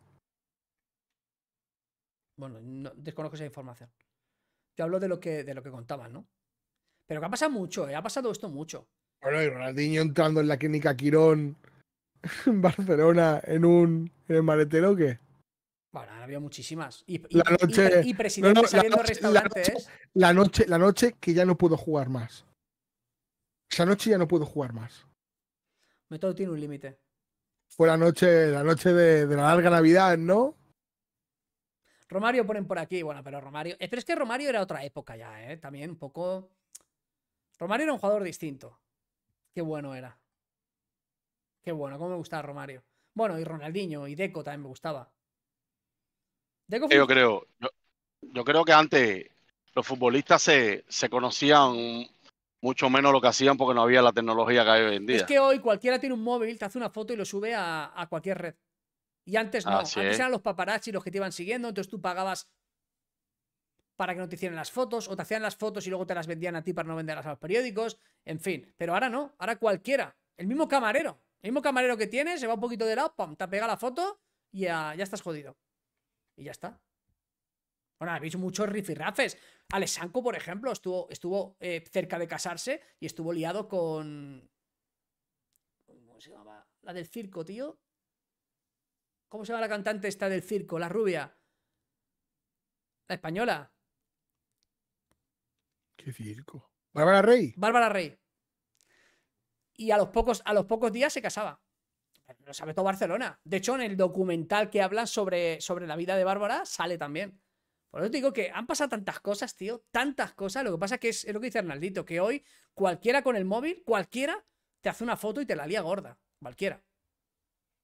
Bueno, desconozco esa información. Yo hablo de lo que, de lo que contaban, ¿no? Pero que ha pasado mucho, ¿eh? ha pasado esto mucho. Bueno, y Ronaldinho entrando en la clínica Quirón en Barcelona en un el maletero qué? Bueno, había muchísimas. Y, presidente saliendo restaurantes. la noche que ya no pudo jugar más. Esa noche ya no puedo jugar más. Me tiene un límite. Fue la noche, la noche de, la larga Navidad, ¿no? Romario ponen por aquí, bueno, pero Romario. Eh, pero es que Romario era otra época ya, ¿eh? También un poco. Romario era un jugador distinto. Qué bueno era. Qué bueno, cómo me gustaba Romario. Bueno, y Ronaldinho y Deco también me gustaba. Deco Yo creo. Yo, creo que antes los futbolistas se, se conocían mucho menos lo que hacían porque no había la tecnología que hay hoy en día. Es que hoy cualquiera tiene un móvil, te hace una foto y lo sube a, cualquier red. Y antes no, antes eran los paparazzi los que te iban siguiendo, entonces tú pagabas para que no te hicieran las fotos, o te hacían las fotos y luego te las vendían a ti para no venderlas a los periódicos, en fin. Pero ahora no, ahora cualquiera, el mismo camarero, el mismo camarero que tienes, se va un poquito de lado, pam, te pega la foto y ya, ya estás jodido. Y ya está. Bueno, habéis muchos rifirrafes. Alessanco, por ejemplo, estuvo, estuvo eh, cerca de casarse y estuvo liado con. ¿Cómo se llamaba? La del circo, tío. ¿Cómo se llama la cantante esta del circo? La rubia. La española. ¿Qué circo? ¿Bárbara Rey? Bárbara Rey. Y a los pocos, a los pocos días se casaba. Lo sabe todo Barcelona. De hecho, en el documental que habla sobre, sobre la vida de Bárbara, sale también. Por eso te digo que han pasado tantas cosas, tío, tantas cosas. Lo que pasa es que es, lo que dice Arnaldito, que hoy cualquiera con el móvil, cualquiera, te hace una foto y te la lía gorda. Cualquiera.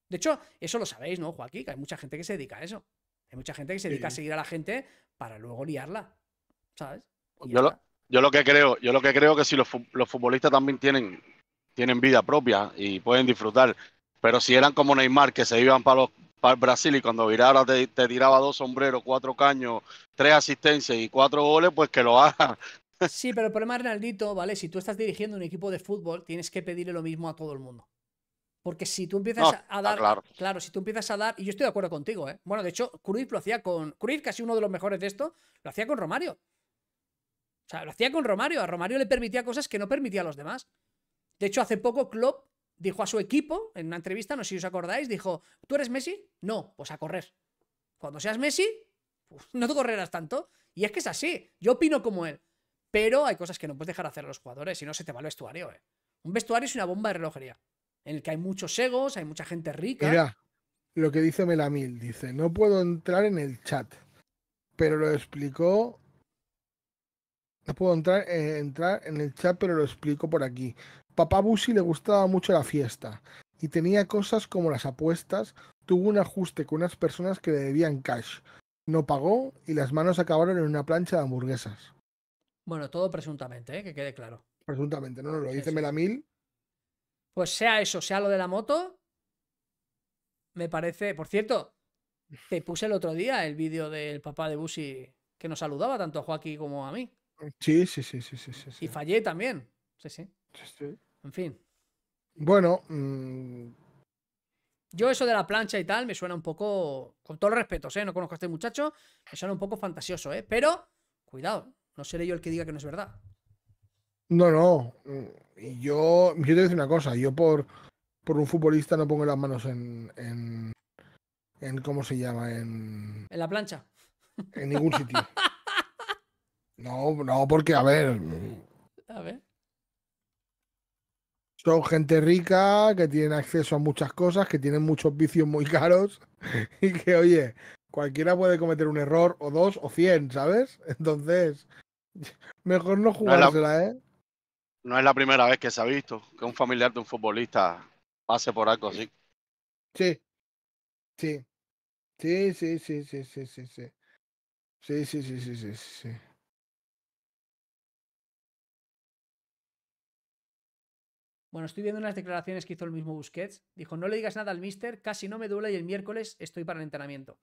De hecho, eso lo sabéis, ¿no, Joaquín? Que hay mucha gente que se dedica a eso. Hay mucha gente que se dedica a seguir a la gente para luego liarla. ¿Sabes? Yo lo, que creo, yo lo que creo que si los, futbolistas también tienen, tienen vida propia y pueden disfrutar. Pero si eran como Neymar, que se iban para los, para el Brasil y cuando virara te, tiraba dos sombreros, cuatro caños, tres asistencias y cuatro goles, pues que lo haga. Sí, pero el problema, Renaldito, ¿vale? Si tú estás dirigiendo un equipo de fútbol, tienes que pedirle lo mismo a todo el mundo. Porque si tú empiezas a dar. Claro. si tú empiezas a dar. Y yo estoy de acuerdo contigo, ¿eh? Bueno, de hecho, Cruyff lo hacía con. Cruyff, casi uno de los mejores de esto, lo hacía con Romario. O sea, lo hacía con Romario. A Romario le permitía cosas que no permitía a los demás. De hecho, hace poco Klopp dijo a su equipo en una entrevista, no sé si os acordáis, dijo, ¿tú eres Messi? No, pues a correr. Cuando seas Messi, pues, no te correrás tanto. Y es que es así, yo opino como él. Pero hay cosas que no puedes dejar hacer a los jugadores, si no se te va el vestuario. ¿eh? Un vestuario es una bomba de relojería, en el que hay muchos egos, hay mucha gente rica. Mira, lo que dice Melamil, dice, no puedo entrar en el chat, pero lo explicó... No puedo entrar, eh, entrar en el chat, pero lo explico por aquí. Papá Busi le gustaba mucho la fiesta y tenía cosas como las apuestas. Tuvo un ajuste con unas personas que le debían cash. No pagó y las manos acabaron en una plancha de hamburguesas. Bueno, todo presuntamente, ¿eh? que quede claro. Presuntamente, no, no, lo dice Melamil. Pues sea eso, sea lo de la moto, me parece. Por cierto, te puse el otro día el vídeo del papá de Busi que nos saludaba tanto a Joaquín como a mí. Sí, sí, sí, sí, sí, sí. Y fallé también. Sí, sí. En fin. Bueno. Mm, yo eso de la plancha y tal me suena un poco, con todos los respetos, ¿eh? no conozco a este muchacho, me suena un poco fantasioso, ¿eh? pero cuidado, no seré yo el que diga que no es verdad. No, no, mm, yo, yo te voy a decir una cosa, yo por, por un futbolista no pongo las manos en, en, ¿cómo se llama? En, en la plancha. En ningún sitio. no, no, porque, a ver... A ver. Son gente rica, que tienen acceso a muchas cosas, que tienen muchos vicios muy caros y que, oye, cualquiera puede cometer un error o dos o cien, ¿sabes? Entonces, mejor no jugársela, ¿eh? No es la primera vez que se ha visto que un familiar de un futbolista pase por algo así. sí, sí, sí, sí, sí, sí, sí, sí, sí, sí, sí, sí, sí. sí. Bueno, estoy viendo unas declaraciones que hizo el mismo Busquets. Dijo, no le digas nada al mister, casi no me duele y el miércoles estoy para el entrenamiento.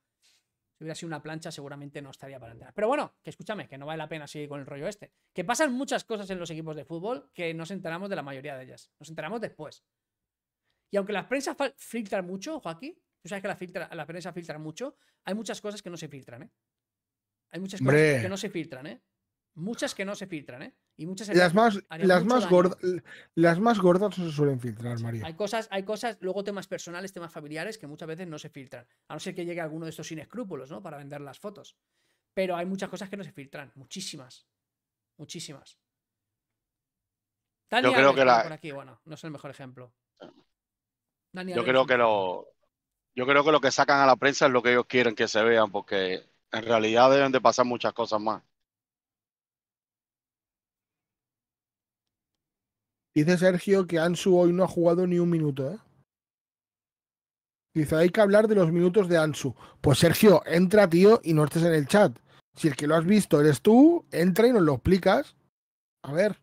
Si hubiera sido una plancha, seguramente no estaría para entrenar. Pero bueno, que escúchame, que no vale la pena seguir con el rollo este. Que pasan muchas cosas en los equipos de fútbol que nos enteramos de la mayoría de ellas. Nos enteramos después. Y aunque las prensa filtra mucho, Joaquín, tú sabes que la, prensa filtra mucho, hay muchas cosas que no se filtran, ¿eh? Hay muchas cosas que no se filtran, ¿eh? Muchas que no se filtran, ¿eh? Y muchas las más, las más, gordas las más gordas no se suelen filtrar, María. Hay cosas, hay cosas, luego temas personales, temas familiares que muchas veces no se filtran. A no ser que llegue alguno de estos sin escrúpulos, ¿no? Para vender las fotos. Pero hay muchas cosas que no se filtran, muchísimas. Muchísimas. Daniel, Yo creo que por aquí, bueno, no es el mejor ejemplo. Daniel, Yo creo que lo. Yo creo que lo que sacan a la prensa es lo que ellos quieren que se vean, porque en realidad deben de pasar muchas cosas más. Dice Sergio que Ansu hoy no ha jugado ni un minuto. ¿eh? Dice, hay que hablar de los minutos de Ansu. Pues Sergio, entra, tío, y no estés en el chat. Si el que lo has visto eres tú, entra y nos lo explicas. A ver,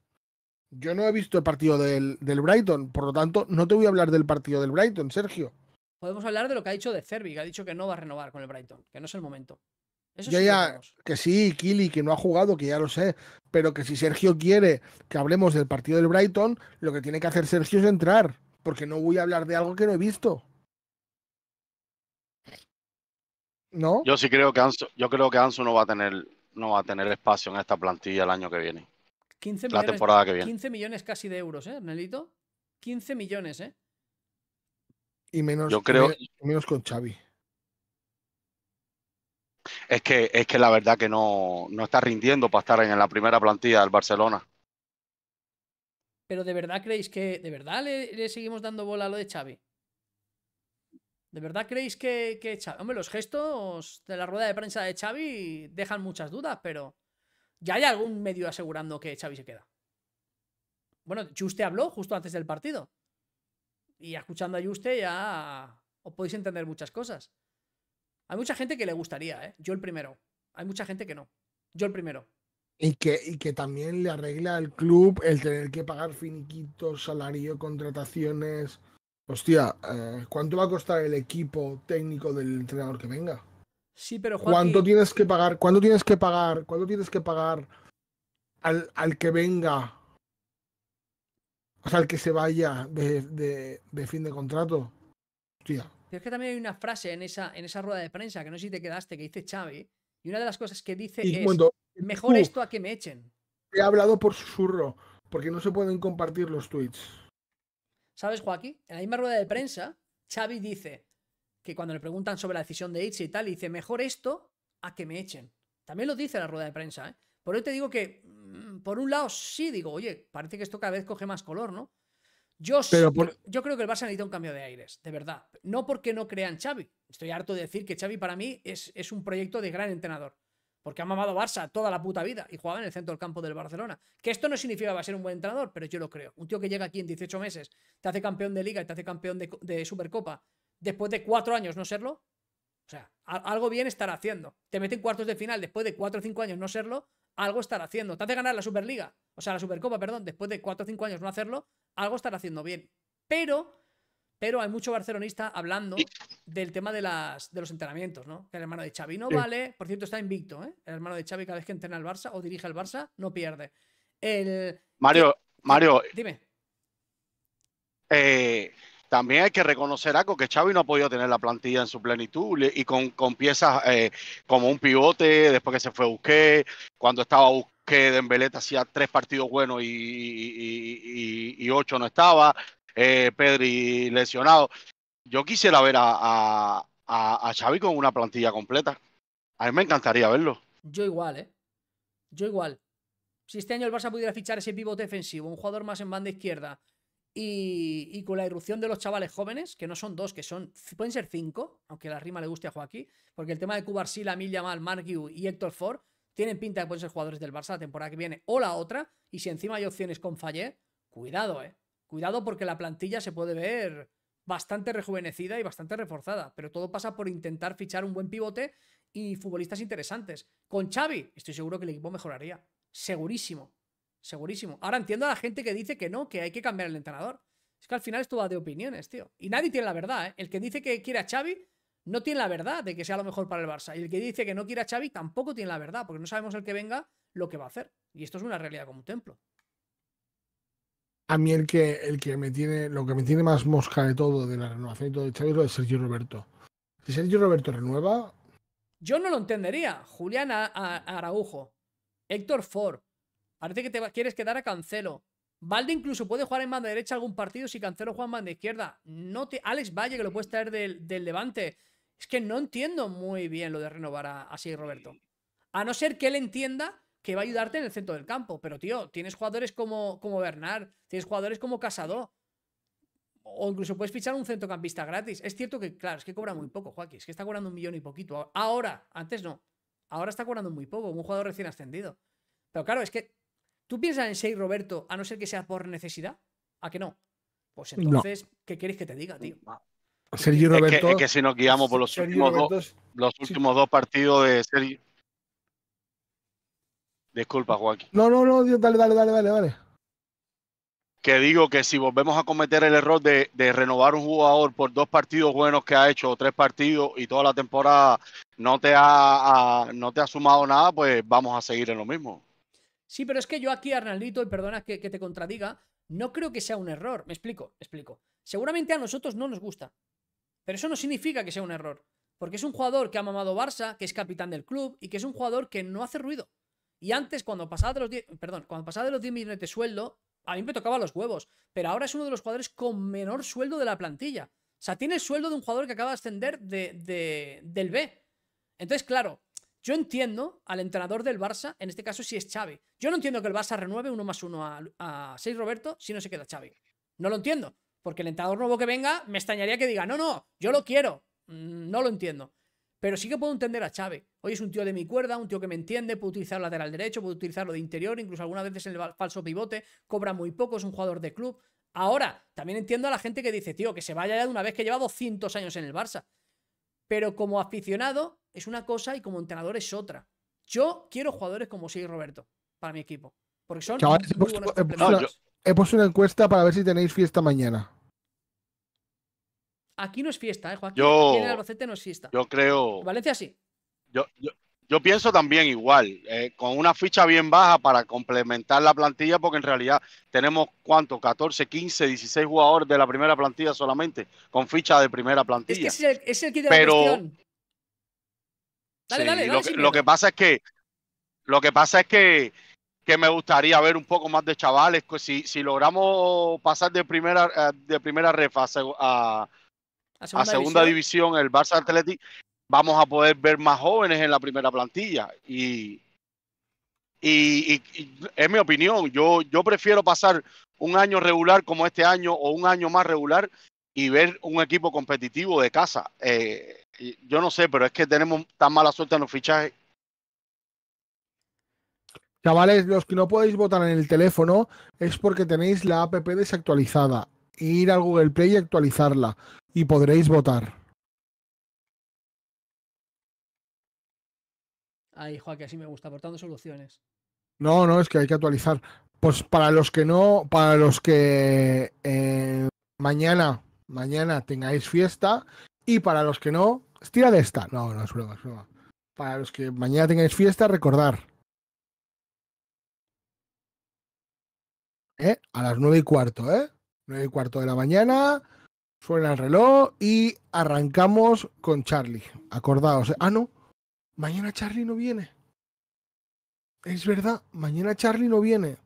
yo no he visto el partido del, del Brighton, por lo tanto, no te voy a hablar del partido del Brighton, Sergio. Podemos hablar de lo que ha dicho de Cervi, que ha dicho que no va a renovar con el Brighton, que no es el momento yo ya, que sí, Kili, que no ha jugado, que ya lo sé, pero que si Sergio quiere que hablemos del partido del Brighton, lo que tiene que hacer Sergio es entrar, porque no voy a hablar de algo que no he visto. ¿No? Yo sí creo que Anso, yo creo que Ansu no va a tener, no va a tener espacio en esta plantilla el año que viene. 15 millones, la temporada que viene. 15 millones casi de euros, ¿eh, Arnelito? 15 millones, ¿eh? Y menos, yo creo, menos con Xavi. Es que, es que la verdad que no, no está rindiendo para estar en la primera plantilla del Barcelona. Pero de verdad creéis que. ¿De verdad le, seguimos dando bola a lo de Xavi? ¿De verdad creéis que, Xavi? Hombre, los gestos de la rueda de prensa de Xavi dejan muchas dudas, pero. ¿Ya hay algún medio asegurando que Xavi se queda? Bueno, Juste habló justo antes del partido. Y escuchando a Juste ya os podéis entender muchas cosas. Hay mucha gente que le gustaría, ¿eh? Yo el primero. Hay mucha gente que no. Yo el primero. Y que, y que también le arregla al club el tener que pagar finiquitos, salario, contrataciones. Hostia, eh, ¿cuánto va a costar el equipo técnico del entrenador que venga? Sí, pero ¿Cuánto tienes que pagar? ¿Cuánto tienes que pagar? ¿Cuánto tienes que pagar al, que venga? O sea, al que se vaya de, de fin de contrato. Hostia, pero es que también hay una frase en esa, en esa rueda de prensa, que no sé si te quedaste, que dice Xavi, y una de las cosas que dice es, mejor esto a que me echen. He hablado por susurro, porque no se pueden compartir los tweets. ¿Sabes, Joaquín? En la misma rueda de prensa, Xavi dice que cuando le preguntan sobre la decisión de Itzi y tal, dice, mejor esto a que me echen. También lo dice la rueda de prensa, ¿eh? Por eso te digo que, mm, por un lado, sí digo, oye, parece que esto cada vez coge más color, ¿no? Yo, yo, creo que el Barça necesita un cambio de aires, de verdad. No porque no crean Xavi. Estoy harto de decir que Xavi para mí es, es un proyecto de gran entrenador. Porque ha mamado Barça toda la puta vida y jugaba en el centro del campo del Barcelona. Que esto no significa que va a ser un buen entrenador, pero yo lo creo. Un tío que llega aquí en 18 meses, te hace campeón de liga y te hace campeón de, Supercopa, después de cuatro años no serlo, o sea, algo bien estará haciendo. Te mete en cuartos de final después de cuatro o cinco años no serlo, algo estará haciendo. Te hace ganar la Superliga, o sea, la Supercopa, perdón, después de cuatro o cinco años no hacerlo, algo estará haciendo bien. Pero, pero hay mucho barcelonista hablando del tema de, las, de los entrenamientos, ¿no? Que el hermano de Xavi no vale, por cierto, está invicto, ¿eh? El hermano de Xavi cada vez que entrena al Barça o dirige al Barça, no pierde. El... Mario, Mario. Dime. Eh, también hay que reconocer algo que Xavi no ha podido tener la plantilla en su plenitud y con, piezas eh, como un pivote, después que se fue Busquets, cuando estaba que Dembélé hacía tres partidos buenos y, ocho no estaba, eh, Pedri lesionado. Yo quisiera ver a, Xavi con una plantilla completa. A mí me encantaría verlo. Yo igual, ¿eh? Yo igual. Si este año el Barça pudiera fichar ese pivote defensivo, un jugador más en banda izquierda y, con la irrupción de los chavales jóvenes, que no son dos, que son pueden ser cinco, aunque la rima le guste a Joaquín, porque el tema de Cubarsí, mil mal, y Héctor Ford tienen pinta de poder ser jugadores del Barça la temporada que viene o la otra, y si encima hay opciones con Falle, cuidado, eh. Cuidado porque la plantilla se puede ver bastante rejuvenecida y bastante reforzada, pero todo pasa por intentar fichar un buen pivote y futbolistas interesantes. Con Xavi, estoy seguro que el equipo mejoraría, segurísimo, segurísimo. Ahora entiendo a la gente que dice que no, que hay que cambiar el entrenador. Es que al final esto va de opiniones, tío. Y nadie tiene la verdad, ¿eh? El que dice que quiere a Xavi no tiene la verdad de que sea lo mejor para el Barça. Y el que dice que no quiere a Xavi tampoco tiene la verdad, porque no sabemos el que venga lo que va a hacer. Y esto es una realidad como un templo. A mí el que, el que me tiene, lo que me tiene más mosca de todo, de la renovación y todo de Xavi, es lo de Sergio Roberto. Si Sergio Roberto renueva... Yo no lo entendería. Julián Araujo, Héctor Ford, parece que te quieres quedar a Cancelo. Valde incluso puede jugar en banda derecha algún partido si Cancelo juega en banda izquierda. No te, Alex Valle, que lo puedes traer del Levante. Es que no entiendo muy bien lo de renovar a Roberto. A no ser que él entienda que va a ayudarte en el centro del campo. Pero, tío, tienes jugadores como, como Bernard, tienes jugadores como Casado. O incluso puedes fichar un centrocampista gratis. Es cierto que, claro, es que cobra muy mm. poco, Joaquín. Es que está cobrando un millón y poquito. Ahora, antes no. Ahora está cobrando muy poco, un jugador recién ascendido. Pero claro, es que tú piensas en 6 Roberto, a no ser que sea por necesidad. ¿A que no? Pues entonces, ¿qué quieres que te diga, tío? Sergio Roberto. Es que, si nos guiamos por los últimos, dos, partidos de Sergio. Disculpa, Joaquín. No, no, no, dale, dale, dale, dale, dale. Que digo que si volvemos a cometer el error de, renovar un jugador por dos partidos buenos que ha hecho, o tres partidos, y toda la temporada no te ha, no te ha sumado nada, pues vamos a seguir en lo mismo. Sí, pero es que yo aquí, Arnaldito, y perdona que, te contradiga, no creo que sea un error. Me explico, explico. Seguramente a nosotros no nos gusta. Pero eso no significa que sea un error. Porque es un jugador que ha mamado Barça, que es capitán del club y que es un jugador que no hace ruido. Y antes, cuando pasaba de los 10, perdón, cuando pasaba de los 10 millones de sueldo, a mí me tocaba los huevos. Pero ahora es uno de los jugadores con menor sueldo de la plantilla. O sea, tiene el sueldo de un jugador que acaba de ascender de, del B. Entonces, claro, yo entiendo al entrenador del Barça, en este caso si es Xavi. Yo no entiendo que el Barça renueve uno más uno a, a 6 Roberto si no se queda Xavi. No lo entiendo. Porque el entrenador nuevo que venga me extrañaría que diga, no, no, yo lo quiero. Mm, no lo entiendo. Pero sí que puedo entender a Chávez. Hoy es un tío de mi cuerda, un tío que me entiende, puede utilizar lateral derecho, puede utilizarlo de interior, incluso algunas veces en el falso pivote, cobra muy poco, es un jugador de club. Ahora, también entiendo a la gente que dice, tío, que se vaya de una vez que lleva 200 años en el Barça. Pero como aficionado es una cosa y como entrenador es otra. Yo quiero jugadores como Sergio Roberto para mi equipo. Porque son. he, puesto, una, encuesta para ver si tenéis fiesta mañana. Aquí no es fiesta, ¿eh, Joaquín? Yo, el Albacete no es fiesta. Yo creo. Valencia sí. Yo, yo, pienso también igual, eh, con una ficha bien baja para complementar la plantilla, porque en realidad tenemos cuánto, 14, 15, 16 jugadores de la primera plantilla solamente, con ficha de primera plantilla. Es que es el, es el kit de Pero, Dale, dale, lo, que, pasa es que lo que pasa es que que me gustaría ver un poco más de chavales. si, si logramos pasar de primera, eh, de primera refa a, a segunda, división. el Barça Athletic, vamos a poder ver más jóvenes en la primera plantilla. Y, y, es mi opinión, yo, yo prefiero pasar un año regular como este año o un año más regular y ver un equipo competitivo de casa. Eh, yo no sé, pero es que tenemos tan mala suerte en los fichajes. Chavales, los que no podéis votar en el teléfono es porque tenéis la app desactualizada ir al Google Play y actualizarla y podréis votar. Ay, Joaquín, así me gusta, aportando soluciones. No, no, es que hay que actualizar. Pues para los que no, para los que eh, mañana, mañana tengáis fiesta y para los que no, estira de esta. No, no es broma, es broma. Para los que mañana tengáis fiesta, recordar. ¿Eh? A las nueve y cuarto, ¿eh? 9 y cuarto de la mañana, suena el reloj y arrancamos con Charlie. Acordaos, ¿eh? ah, no, mañana Charlie no viene. Es verdad, mañana Charlie no viene.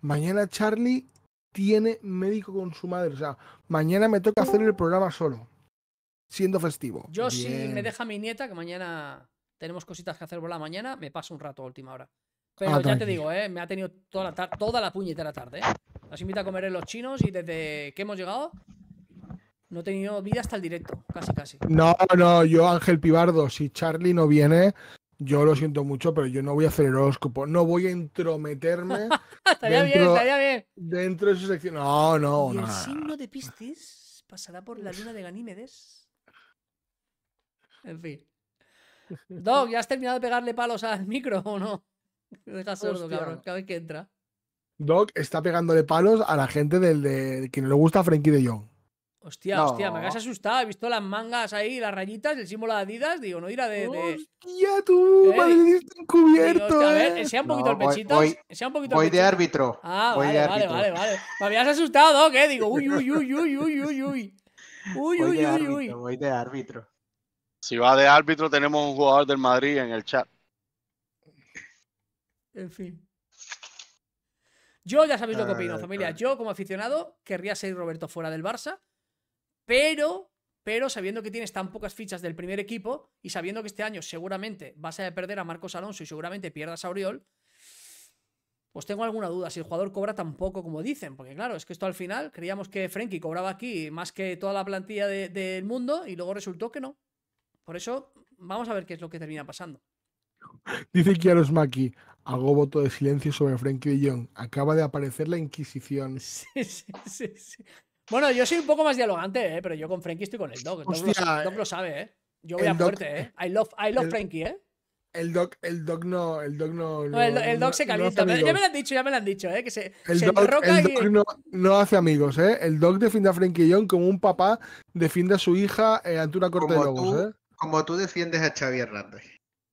Mañana Charlie tiene médico con su madre. O sea, mañana me toca hacer el programa solo, siendo festivo. Yo si me deja mi nieta, que mañana tenemos cositas que hacer por la mañana, me pasa un rato a última hora. Ah, Pero ya te digo, ¿eh? me ha tenido toda la, toda la tarde. ¿eh? Nos invita a comer en los chinos y desde que hemos llegado no he tenido vida hasta el directo, casi, casi. No, no, yo Ángel Pibardo, si Charlie no viene, yo lo siento mucho, pero yo no voy a hacer horóscopo, no voy a intrometerme. estaría dentro, bien, estaría bien. Dentro de su sección. No, no, ¿Y El signo de Piscis pasará por la luna de Ganímedes. En fin. Doc, ¿ya has terminado de pegarle palos al micro o no? Deja sordo, cabrón, cada vez que entra. Doc está pegándole palos a la gente del de quien no le gusta Frankie de Jong. Hostia, hostia, me has asustado. He visto las mangas ahí, las rayitas, el símbolo de Adidas. Digo, no irá de. de... ¡Hostia, tú! ¿Eh? ¡Madre encubierto! a ver, enseña eh. un poquito el pechito. Voy, un poquito de árbitro. Ah, voy vale, de vale, vale, vale. Me habías asustado, Doc, ¿eh? Digo, uy, uy, uy, uy, uy, uy, uy. Uy, uy, uy, uy. Voy de árbitro. Si va de árbitro, tenemos un jugador del Madrid en el chat. En fin. Yo ya sabéis lo que ah, opino, familia. Yo, como aficionado, querría ser Roberto fuera del Barça, pero, pero sabiendo que tienes tan pocas fichas del primer equipo y sabiendo que este año seguramente vas a perder a Marcos Alonso y seguramente pierdas a Oriol, pues tengo alguna duda si el jugador cobra tan poco como dicen, porque claro, es que esto al final creíamos que Frenkie cobraba aquí más que toda la plantilla del mundo y luego resultó que no. Por eso vamos a ver qué es lo que termina pasando. Dice Maki... Hago voto de silencio sobre Frankie John. Acaba de aparecer la Inquisición. Sí, sí, sí, Bueno, yo soy un poco más dialogante, ¿eh? pero yo con Frankie estoy con el Doc. El Doc, lo, sabe, ¿eh? Yo voy a fuerte, ¿eh? I love, I love el, Frankie, ¿eh? El Doc, el doc no. El Doc no. el, Doc se calienta. ya me lo han dicho, ya me lo han dicho, ¿eh? Que se, el se doc, el no, hace amigos, ¿eh? El Doc defiende a Frankie John como un papá defiende a su hija eh, ante una corte de lobos, ¿eh? Como tú defiendes a Xavier Hernández.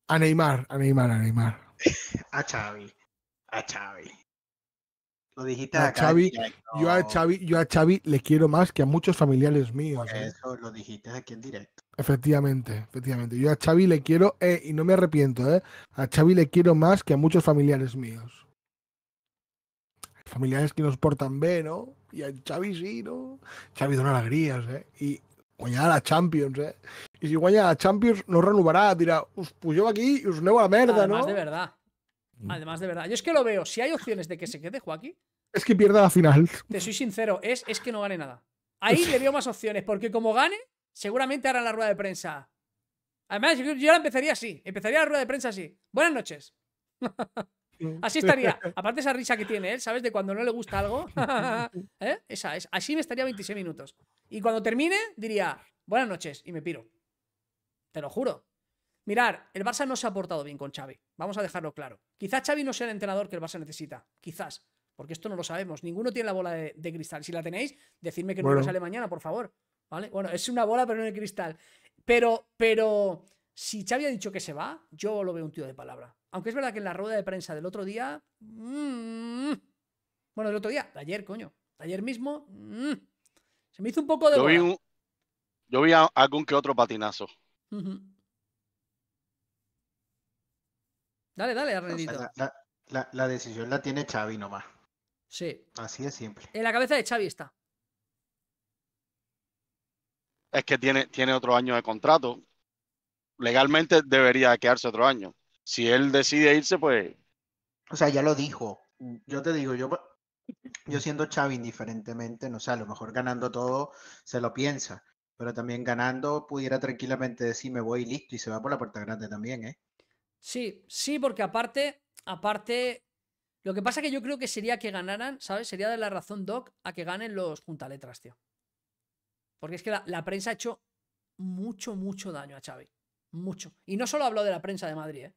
A Neymar, a Neymar, a Neymar. a Xavi, a Xavi. Lo dijiste a, Yo a Xavi, yo a Xavi le quiero más que a muchos familiares míos. ¿eh? lo dijiste aquí en directo. Efectivamente, efectivamente. Yo a Xavi le quiero, eh, y no me arrepiento, eh, a Xavi le quiero más que a muchos familiares míos. Familiares que nos portan bien, ¿no? Y a Xavi sí, ¿no? Xavi dona alegrías, ¿eh? Y a la Champions, eh? Y si a la Champions no renovará, dirá, pues yo aquí y os nuevo la merda, ¿no? Además de verdad. Mm. Además de verdad. Yo es que lo veo, si hay opciones de que se quede Joaquín... Es que pierda la final. Te soy sincero, es, es que no gane nada. Ahí le veo más opciones, porque como gane, seguramente hará la rueda de prensa. Además, yo, yo la empezaría así, empezaría la rueda de prensa así. Buenas noches. Así estaría. Aparte esa risa que tiene él, ¿sabes? De cuando no le gusta algo. ¿Eh? Esa es. Así me estaría 26 minutos. Y cuando termine, diría, buenas noches, y me piro. Te lo juro. Mirar, el Barça no se ha portado bien con Xavi. Vamos a dejarlo claro. Quizás Xavi no sea el entrenador que el Barça necesita. Quizás. Porque esto no lo sabemos. Ninguno tiene la bola de, cristal. Si la tenéis, decidme que no sale mañana, por favor. ¿Vale? Bueno, es una bola, pero no el cristal. Pero, pero, si Xavi ha dicho que se va, yo lo veo un tío de palabra. Aunque es verdad que en la rueda de prensa del otro día. Mm, bueno, del otro día, de ayer, coño. De ayer mismo. Mm, se me hizo un poco de. Yo vi, algún que otro patinazo. Dale, dale, Arnedito. La, decisión la tiene Xavi nomás. Sí. Así es simple. En la cabeza de Xavi está. Es que tiene, tiene otro año de contrato. Legalmente debería quedarse otro año si él decide irse, pues. O sea, ya lo dijo. Mm, yo te digo, yo, yo mm. siendo Chavi indiferentemente, no sé, a lo mejor ganando todo se lo piensa, pero también ganando pudiera tranquilamente decir me voy y listo y se va por la puerta grande también, ¿eh? Sí, sí, porque aparte, aparte, lo que pasa que yo creo que sería que ganaran, ¿sabes? Sería de la razón, Doc, a que ganen los juntaletras, tío. Porque es que la, prensa ha hecho mucho, mucho daño a Xavi. Mucho. Y no solo hablo de la prensa de Madrid, ¿eh?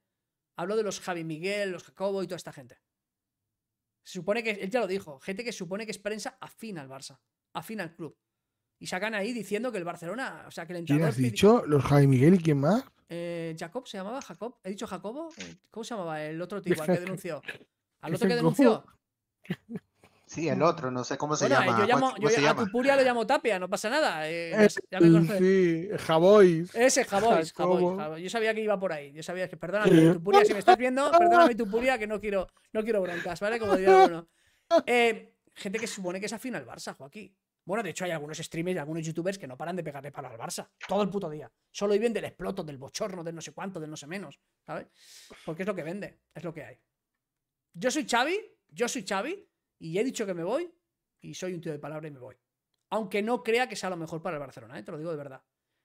Hablo de los Javi Miguel, los Jacobo y toda esta gente. Se supone que, él ya lo dijo, gente que supone que es prensa afín al Barça, afín al club. Y sacan ahí diciendo que el Barcelona, o sea, que el entrenador... ¿Quién has dicho? ¿Los Javi Miguel y quién más? Eh, Jacob se llamaba, Jacob. ¿He dicho Jacobo? Eh. ¿Cómo se llamaba el otro tío al que denunció? ¿Al otro que denunció? Sí, el otro, no sé cómo se llama. Yo yo, ah, a Tupuria lo llamo Tapia, no pasa nada. Eh, ya me sí, Javois. Ese, Javois, Yo sabía que iba por ahí. Yo sabía que, perdóname, Tupuria, si me estás viendo, perdóname, Tupuria, que no quiero, no quiero broncas, ¿vale? Como diría uno. Eh, gente que supone que es afín al Barça, Joaquín. Bueno, de hecho, hay algunos streamers y algunos youtubers que no paran de pegarle palo al Barça todo el puto día. Solo viven del exploto, del bochorno, del no sé cuánto, del no sé menos, ¿sabes? Porque es lo que vende, es lo que hay. Yo soy Xavi, yo soy Xavi, y he dicho que me voy y soy un tío de palabra y me voy. Aunque no crea que sea lo mejor para el Barcelona, ¿eh? te lo digo de verdad.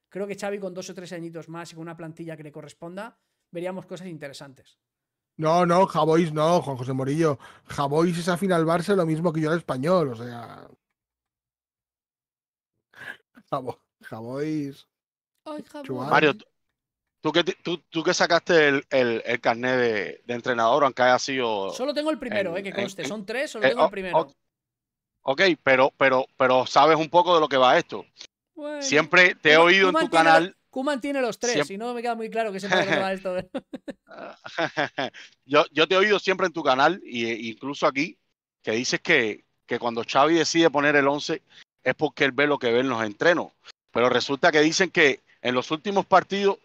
Creo que Xavi con dos o tres añitos más y con una plantilla que le corresponda, veríamos cosas interesantes. No, no, Javois no, Juan José Morillo. Javois es afín al Barça lo mismo que yo al español, o sea. Javois. Mario, ¿Tú que, tú, que sacaste el, carnet de, entrenador, aunque haya sido. Solo tengo el primero, eh, que conste. Son tres, solo eh, tengo el oh, primero. Oh, ok, pero, pero, pero sabes un poco de lo que va esto. siempre te he oído en tu canal. Kuman tiene los tres, Si no me queda muy claro que se esto. Eh. yo, yo te he oído siempre en tu canal, e incluso aquí, que dices que, que cuando Xavi decide poner el 11 es porque él ve lo que ve en los entrenos. Pero resulta que dicen que en los últimos partidos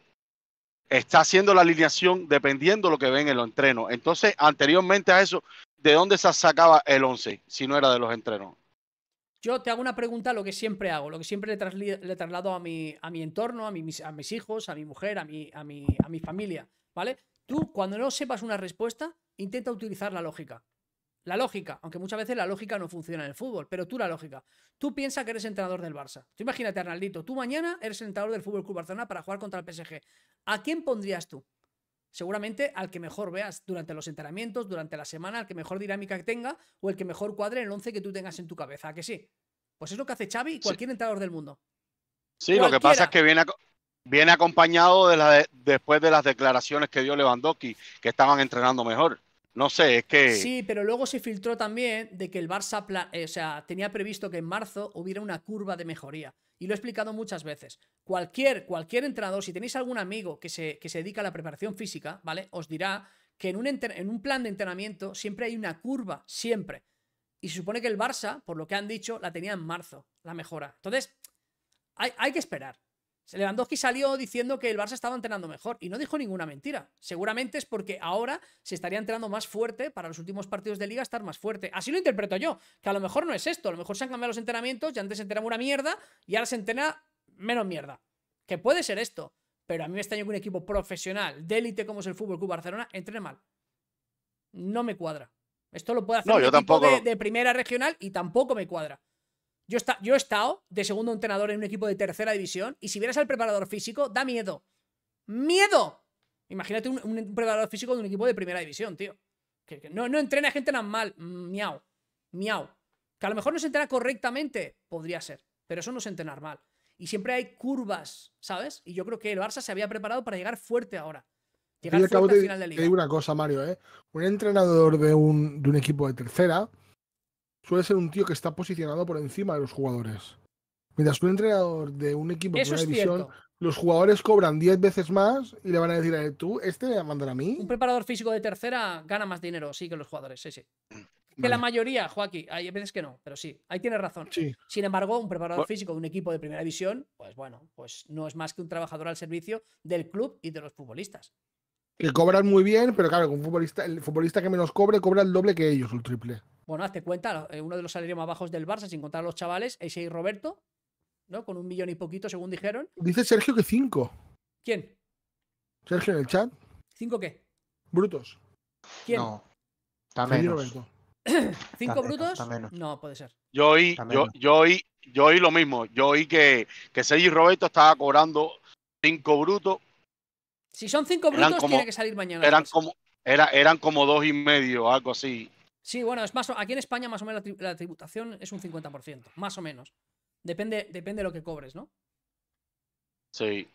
está haciendo la alineación dependiendo de lo que ven en los entrenos. Entonces, anteriormente a eso, ¿de dónde se sacaba el 11 si no era de los entrenos? Yo te hago una pregunta, lo que siempre hago, lo que siempre le, he traslado a mi, a mi entorno, a, mis, hijos, a mi mujer, a mi, a mi familia, ¿vale? Tú, cuando no sepas una respuesta, intenta utilizar la lógica. La lógica, aunque muchas veces la lógica no funciona en el fútbol, pero tú la lógica. Tú piensas que eres entrenador del Barça. Tú imagínate, Arnaldito, tú mañana eres entrenador del Fútbol Barcelona para jugar contra el PSG. ¿A quién pondrías tú? Seguramente al que mejor veas durante los entrenamientos, durante la semana, al que mejor dinámica tenga o el que mejor cuadre en el 11 que tú tengas en tu cabeza, ¿a que sí? Pues es lo que hace Xavi y cualquier entrenador del mundo. Sí, lo que pasa es que viene, viene acompañado de la después de las declaraciones que dio Lewandowski, que estaban entrenando mejor. No sé, es que. Sí, pero luego se filtró también de que el Barça eh, tenía previsto que en marzo hubiera una curva de mejoría. Y lo he explicado muchas veces. Cualquier, cualquier entrenador, si tenéis algún amigo que se, que se dedica a la preparación física, ¿vale? Os dirá que en un, en un plan de entrenamiento siempre hay una curva, siempre. Y se supone que el Barça, por lo que han dicho, la tenía en marzo, la mejora. Entonces, hay, hay que esperar. Lewandowski salió diciendo que el Barça estaba entrenando mejor y no dijo ninguna mentira. Seguramente es porque ahora se estaría entrenando más fuerte para los últimos partidos de liga estar más fuerte. Así lo interpreto yo, que a lo mejor no es esto, a lo mejor se han cambiado los entrenamientos y antes se entrenaba una mierda y ahora se entrena menos mierda. Que puede ser esto, pero a mí me está que un equipo profesional, de élite como es el Fútbol Club Barcelona, entrene mal. No me cuadra. Esto lo puede hacer equipo de primera regional y tampoco me cuadra. Yo, he estado de segundo entrenador en un equipo de tercera división y si vieras al preparador físico, da miedo. ¡Miedo! Imagínate un, preparador físico de un equipo de primera división, tío. Que, no, no entrena gente tan mal. Mm, miau. Miau. Que a lo mejor no se entrena correctamente. Podría ser. Pero eso no es entrenar mal. Y siempre hay curvas, ¿sabes? Y yo creo que el Barça se había preparado para llegar fuerte ahora. Llegar fuerte al final de liga. Te una cosa, Mario, ¿eh? Un entrenador de un, de un equipo de tercera suele ser un tío que está posicionado por encima de los jugadores. Mientras un entrenador de un equipo de primera división, los jugadores cobran 10 veces más y le van a decir a eh, él, tú, este me va a mí. Un preparador físico de tercera gana más dinero, sí, que los jugadores, sí, sí. Que la mayoría, Joaquín, hay veces que no, pero sí, ahí tienes razón. Sí. Sin embargo, un preparador físico de un equipo de primera división, pues bueno, pues no es más que un trabajador al servicio del club y de los futbolistas. Que cobran muy bien, pero claro, un futbolista, el futbolista que menos cobre cobra el doble que ellos, el triple. Bueno, hazte cuenta, eh, uno de los salarios más bajos del Barça, sin contar a los chavales, ese y Roberto, ¿no? Con un millón y poquito, según dijeron. Dice Sergio que cinco. ¿Quién? Sergio en el chat. ¿Cinco qué? Brutos. ¿Quién? No. Está menos. ¿Cinco brutos? No, puede ser. Yo oí, yo, yo, yo lo mismo. Yo oí que, que Sergio Roberto estaba cobrando cinco brutos si son cinco brutos, tiene que salir mañana. Eran como, eran como dos y medio, algo así. Sí, bueno, es más, aquí en España más o menos la tributación es un 50%, más o menos. Depende, depende de lo que cobres, ¿no? Sí.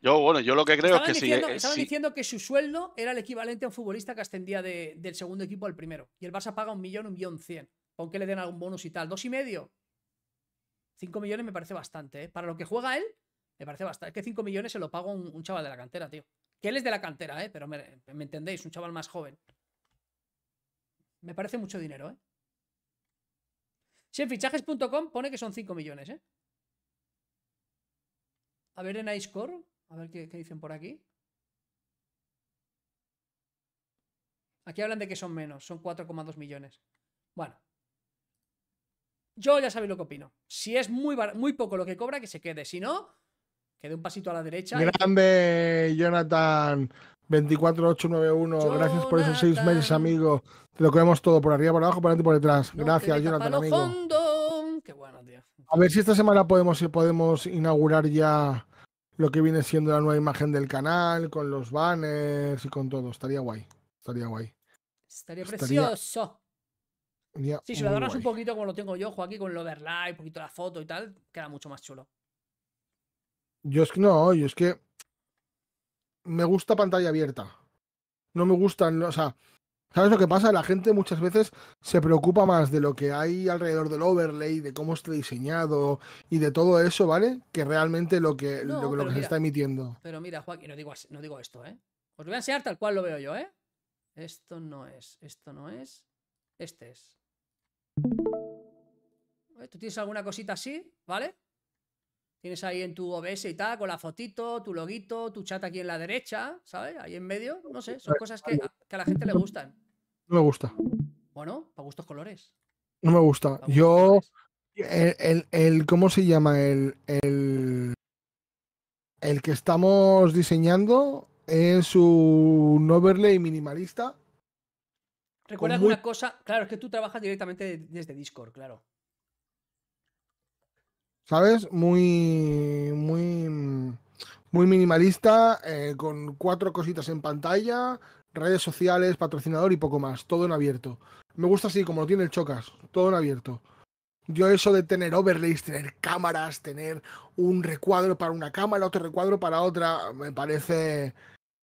Yo, bueno, yo lo que creo es que sí, eh, Estaban diciendo que su sueldo era el equivalente a un futbolista que ascendía del segundo equipo al primero. Y el Barça paga un millón, un millón cien. Aunque le den algún bonus y tal. Dos y medio. Cinco millones me parece bastante, ¿eh? Para lo que juega él, me parece bastante. Es que 5 millones se lo pago un, chaval de la cantera, tío. Que él es de la cantera, ¿eh? Pero me, entendéis, un chaval más joven. Me parece mucho dinero, ¿eh? Si en fichajes.com pone que son 5 millones, ¿eh? A ver en iScore, a ver qué, dicen por aquí. Aquí hablan de que son menos, son 4,2 millones. Bueno. Yo ya sabéis lo que opino. Si es muy, muy poco lo que cobra, que se quede. Si no, que un pasito a la derecha. Grande, Jonathan. 24891, gracias por esos seis meses, amigo. Te lo comemos todo por arriba, por abajo, por adelante y por detrás. gracias, Jonathan, amigo. Qué bueno, A ver si esta semana podemos, podemos inaugurar ya lo que viene siendo la nueva imagen del canal, con los banners y con todo. Estaría guay. Estaría guay. Estaría, precioso. sí, si lo adornas un poquito como lo tengo yo, Joaquín, con el overlay, un poquito la foto y tal, queda mucho más chulo. Yo es que no, yo es que me gusta pantalla abierta. No me gustan, o sea, ¿sabes lo que pasa? La gente muchas veces se preocupa más de lo que hay alrededor del overlay, de cómo está diseñado y de todo eso, ¿vale? Que realmente lo que, lo, que se está emitiendo. Pero mira, Joaquín, no digo, no digo esto, ¿eh? Os voy a enseñar tal cual lo veo yo, ¿eh? Esto no es, esto no es, este es. ¿Tú tienes alguna cosita así, ¿vale? Tienes ahí en tu OBS y tal, con la fotito, tu loguito, tu chat aquí en la derecha, ¿sabes? Ahí en medio, no sé, son cosas que, a la gente le gustan. No me gusta. Bueno, para gustos colores. No me gusta. Yo, el, ¿cómo se llama? El, el, que estamos diseñando es un overlay minimalista. Recuerda alguna cosa, claro, es que tú trabajas directamente desde Discord, claro. ¿sabes? Muy, muy, mm, muy minimalista, eh, con cuatro cositas en pantalla, redes sociales, patrocinador y poco más, todo en abierto. Me gusta así, como lo tiene el Chocas, todo en abierto. Yo eso de tener overlays, tener cámaras, tener un recuadro para una cámara, otro recuadro para otra, me parece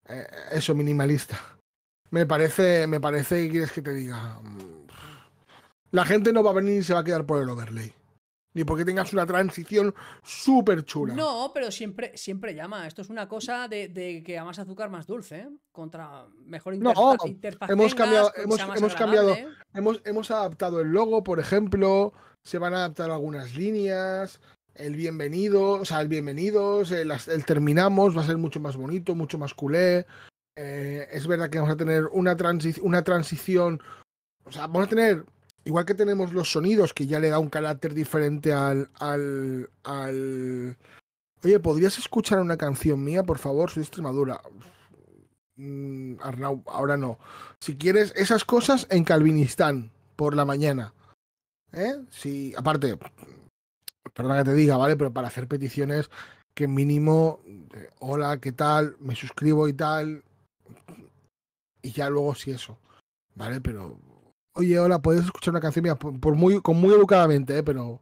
eh, eso minimalista. Me parece, me parece, y quieres que te diga? Mm, la gente no va a venir y se va a quedar por el overlay ni porque tengas una transición súper chula. No, pero siempre, siempre llama. Esto es una cosa de, que a más azúcar más dulce, ¿eh? contra mejor interfaz. No, hemos cambiado, hemos, cambiado, hemos, hemos adaptado el logo, por ejemplo, se van a adaptar algunas líneas, el bienvenido, o sea, el bienvenido. Eh, el, terminamos, va a ser mucho más bonito, mucho más culé. Eh, es verdad que vamos a tener una, una transición, o sea, vamos a tener Igual que tenemos los sonidos, que ya le da un carácter diferente al. al, al... Oye, ¿podrías escuchar una canción mía, por favor? Soy Extremadura. Mm, Arnau, ahora no. Si quieres esas cosas en Calvinistán, por la mañana. ¿Eh? Si, aparte, perdona que te diga, ¿vale? Pero para hacer peticiones que mínimo, eh, hola, ¿qué tal? Me suscribo y tal. Y ya luego sí eso. ¿Vale? Pero oye, hola, puedes escuchar una canción mía? Por, muy, con muy educadamente, ¿eh? pero.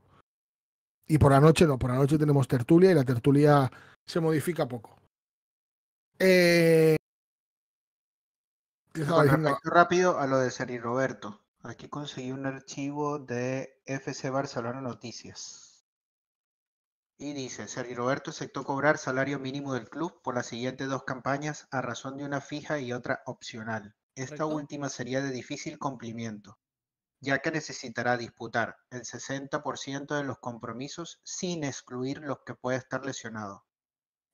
Y por la noche no, por la noche tenemos tertulia y la tertulia se modifica poco. Eh, con rápido a lo de Seri Roberto, aquí conseguí un archivo de FC Barcelona Noticias. Y dice, Seri Roberto aceptó cobrar salario mínimo del club por las siguientes dos campañas a razón de una fija y otra opcional. Esta última sería de difícil cumplimiento, ya que necesitará disputar el 60% de los compromisos sin excluir los que pueda estar lesionado.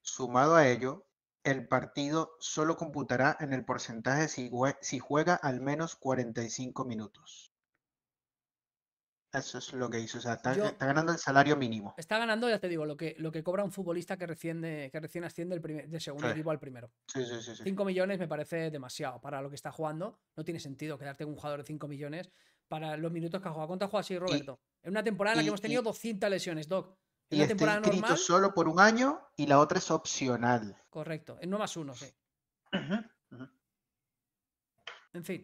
Sumado a ello, el partido solo computará en el porcentaje si juega al menos 45 minutos. Eso es lo que hizo. O sea, está, ganando el salario mínimo. Está ganando, ya te digo, lo que, lo que cobra un futbolista que recién, que recién asciende del, primer, de segundo equipo al primero. Sí, sí, sí, 5 millones me parece demasiado para lo que está jugando. No tiene sentido quedarte con un jugador de 5 millones para los minutos que ha jugado. ¿Cuánto ha jugado así, Roberto? en una temporada en la que hemos tenido 200 lesiones, Doc. y una temporada normal. solo por un año y la otra es opcional. Correcto, en no más uno, sí.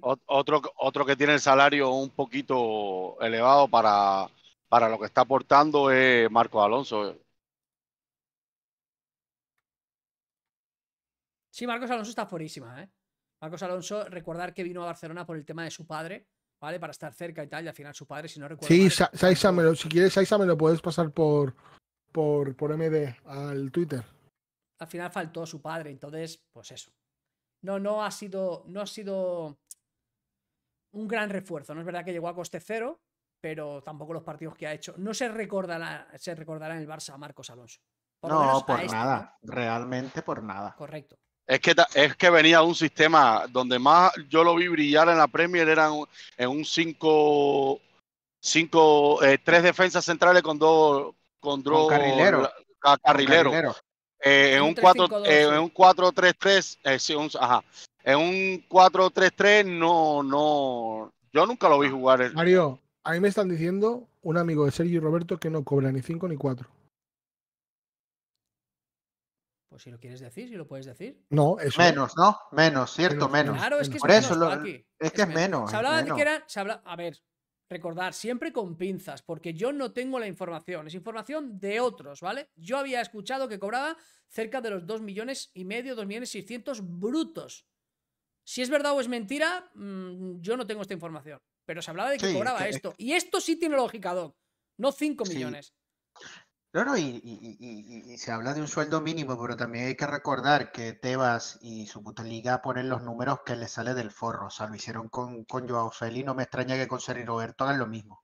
Otro, otro que tiene el salario un poquito elevado para, para lo que está aportando es Marcos Alonso. Sí, Marcos Alonso está fuerísima, ¿eh? Marcos Alonso, recordar que vino a Barcelona por el tema de su padre, ¿vale? Para estar cerca y tal, y al final su padre, si no recuerdo. Sí, si quieres, Saisa me lo puedes pasar por, por MD al Twitter. Al final faltó su padre, entonces, pues eso no, no ha sido, no ha sido un gran refuerzo. No es verdad que llegó a coste cero, pero tampoco los partidos que ha hecho. No se recordará, se recordará en el Barça a Marcos Alonso. Por no, por este nada, realmente por nada. Correcto. Es que, es que venía un sistema donde más yo lo vi brillar en la Premier, eran en un 5 cinco, eh, tres defensas centrales con dos con, eh, en un 4-3-3, eh, eh, en un 4-3-3, no, no, yo nunca lo vi ah, jugar. Mario, a mí me están diciendo un amigo de Sergio y Roberto que no cobra ni 5 ni 4. Pues si lo quieres decir, si lo puedes decir. No, eso menos, ¿no? Menos, cierto, menos. Claro, es que es menos, es que es, menos. Se hablaba de que era a ver, Recordar, siempre con pinzas, porque yo no tengo la información, es información de otros, ¿vale? Yo había escuchado que cobraba cerca de los 2 millones y medio, 2 millones 600 brutos. Si es verdad o es mentira, mm, yo no tengo esta información. Pero se hablaba de que cobraba esto. Y esto sí tiene lógica, Doc. No 5 millones. No, no, y, se habla de un sueldo mínimo, pero también hay que recordar que Tebas y su puta liga ponen los números que le sale del forro. O sea, lo hicieron con, con Joao Feli, no me extraña que con Sergio Roberto hagan lo mismo.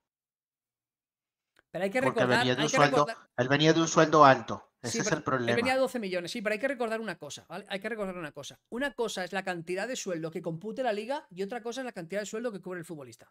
Pero hay que recordar. Porque venía de Él venía de un sueldo alto. Ese es el problema. Él venía de 12 millones, sí, pero hay que recordar una cosa, ¿vale? Hay que recordar una cosa. Una cosa es la cantidad de sueldo que compute la liga y otra cosa es la cantidad de sueldo que cubre el futbolista.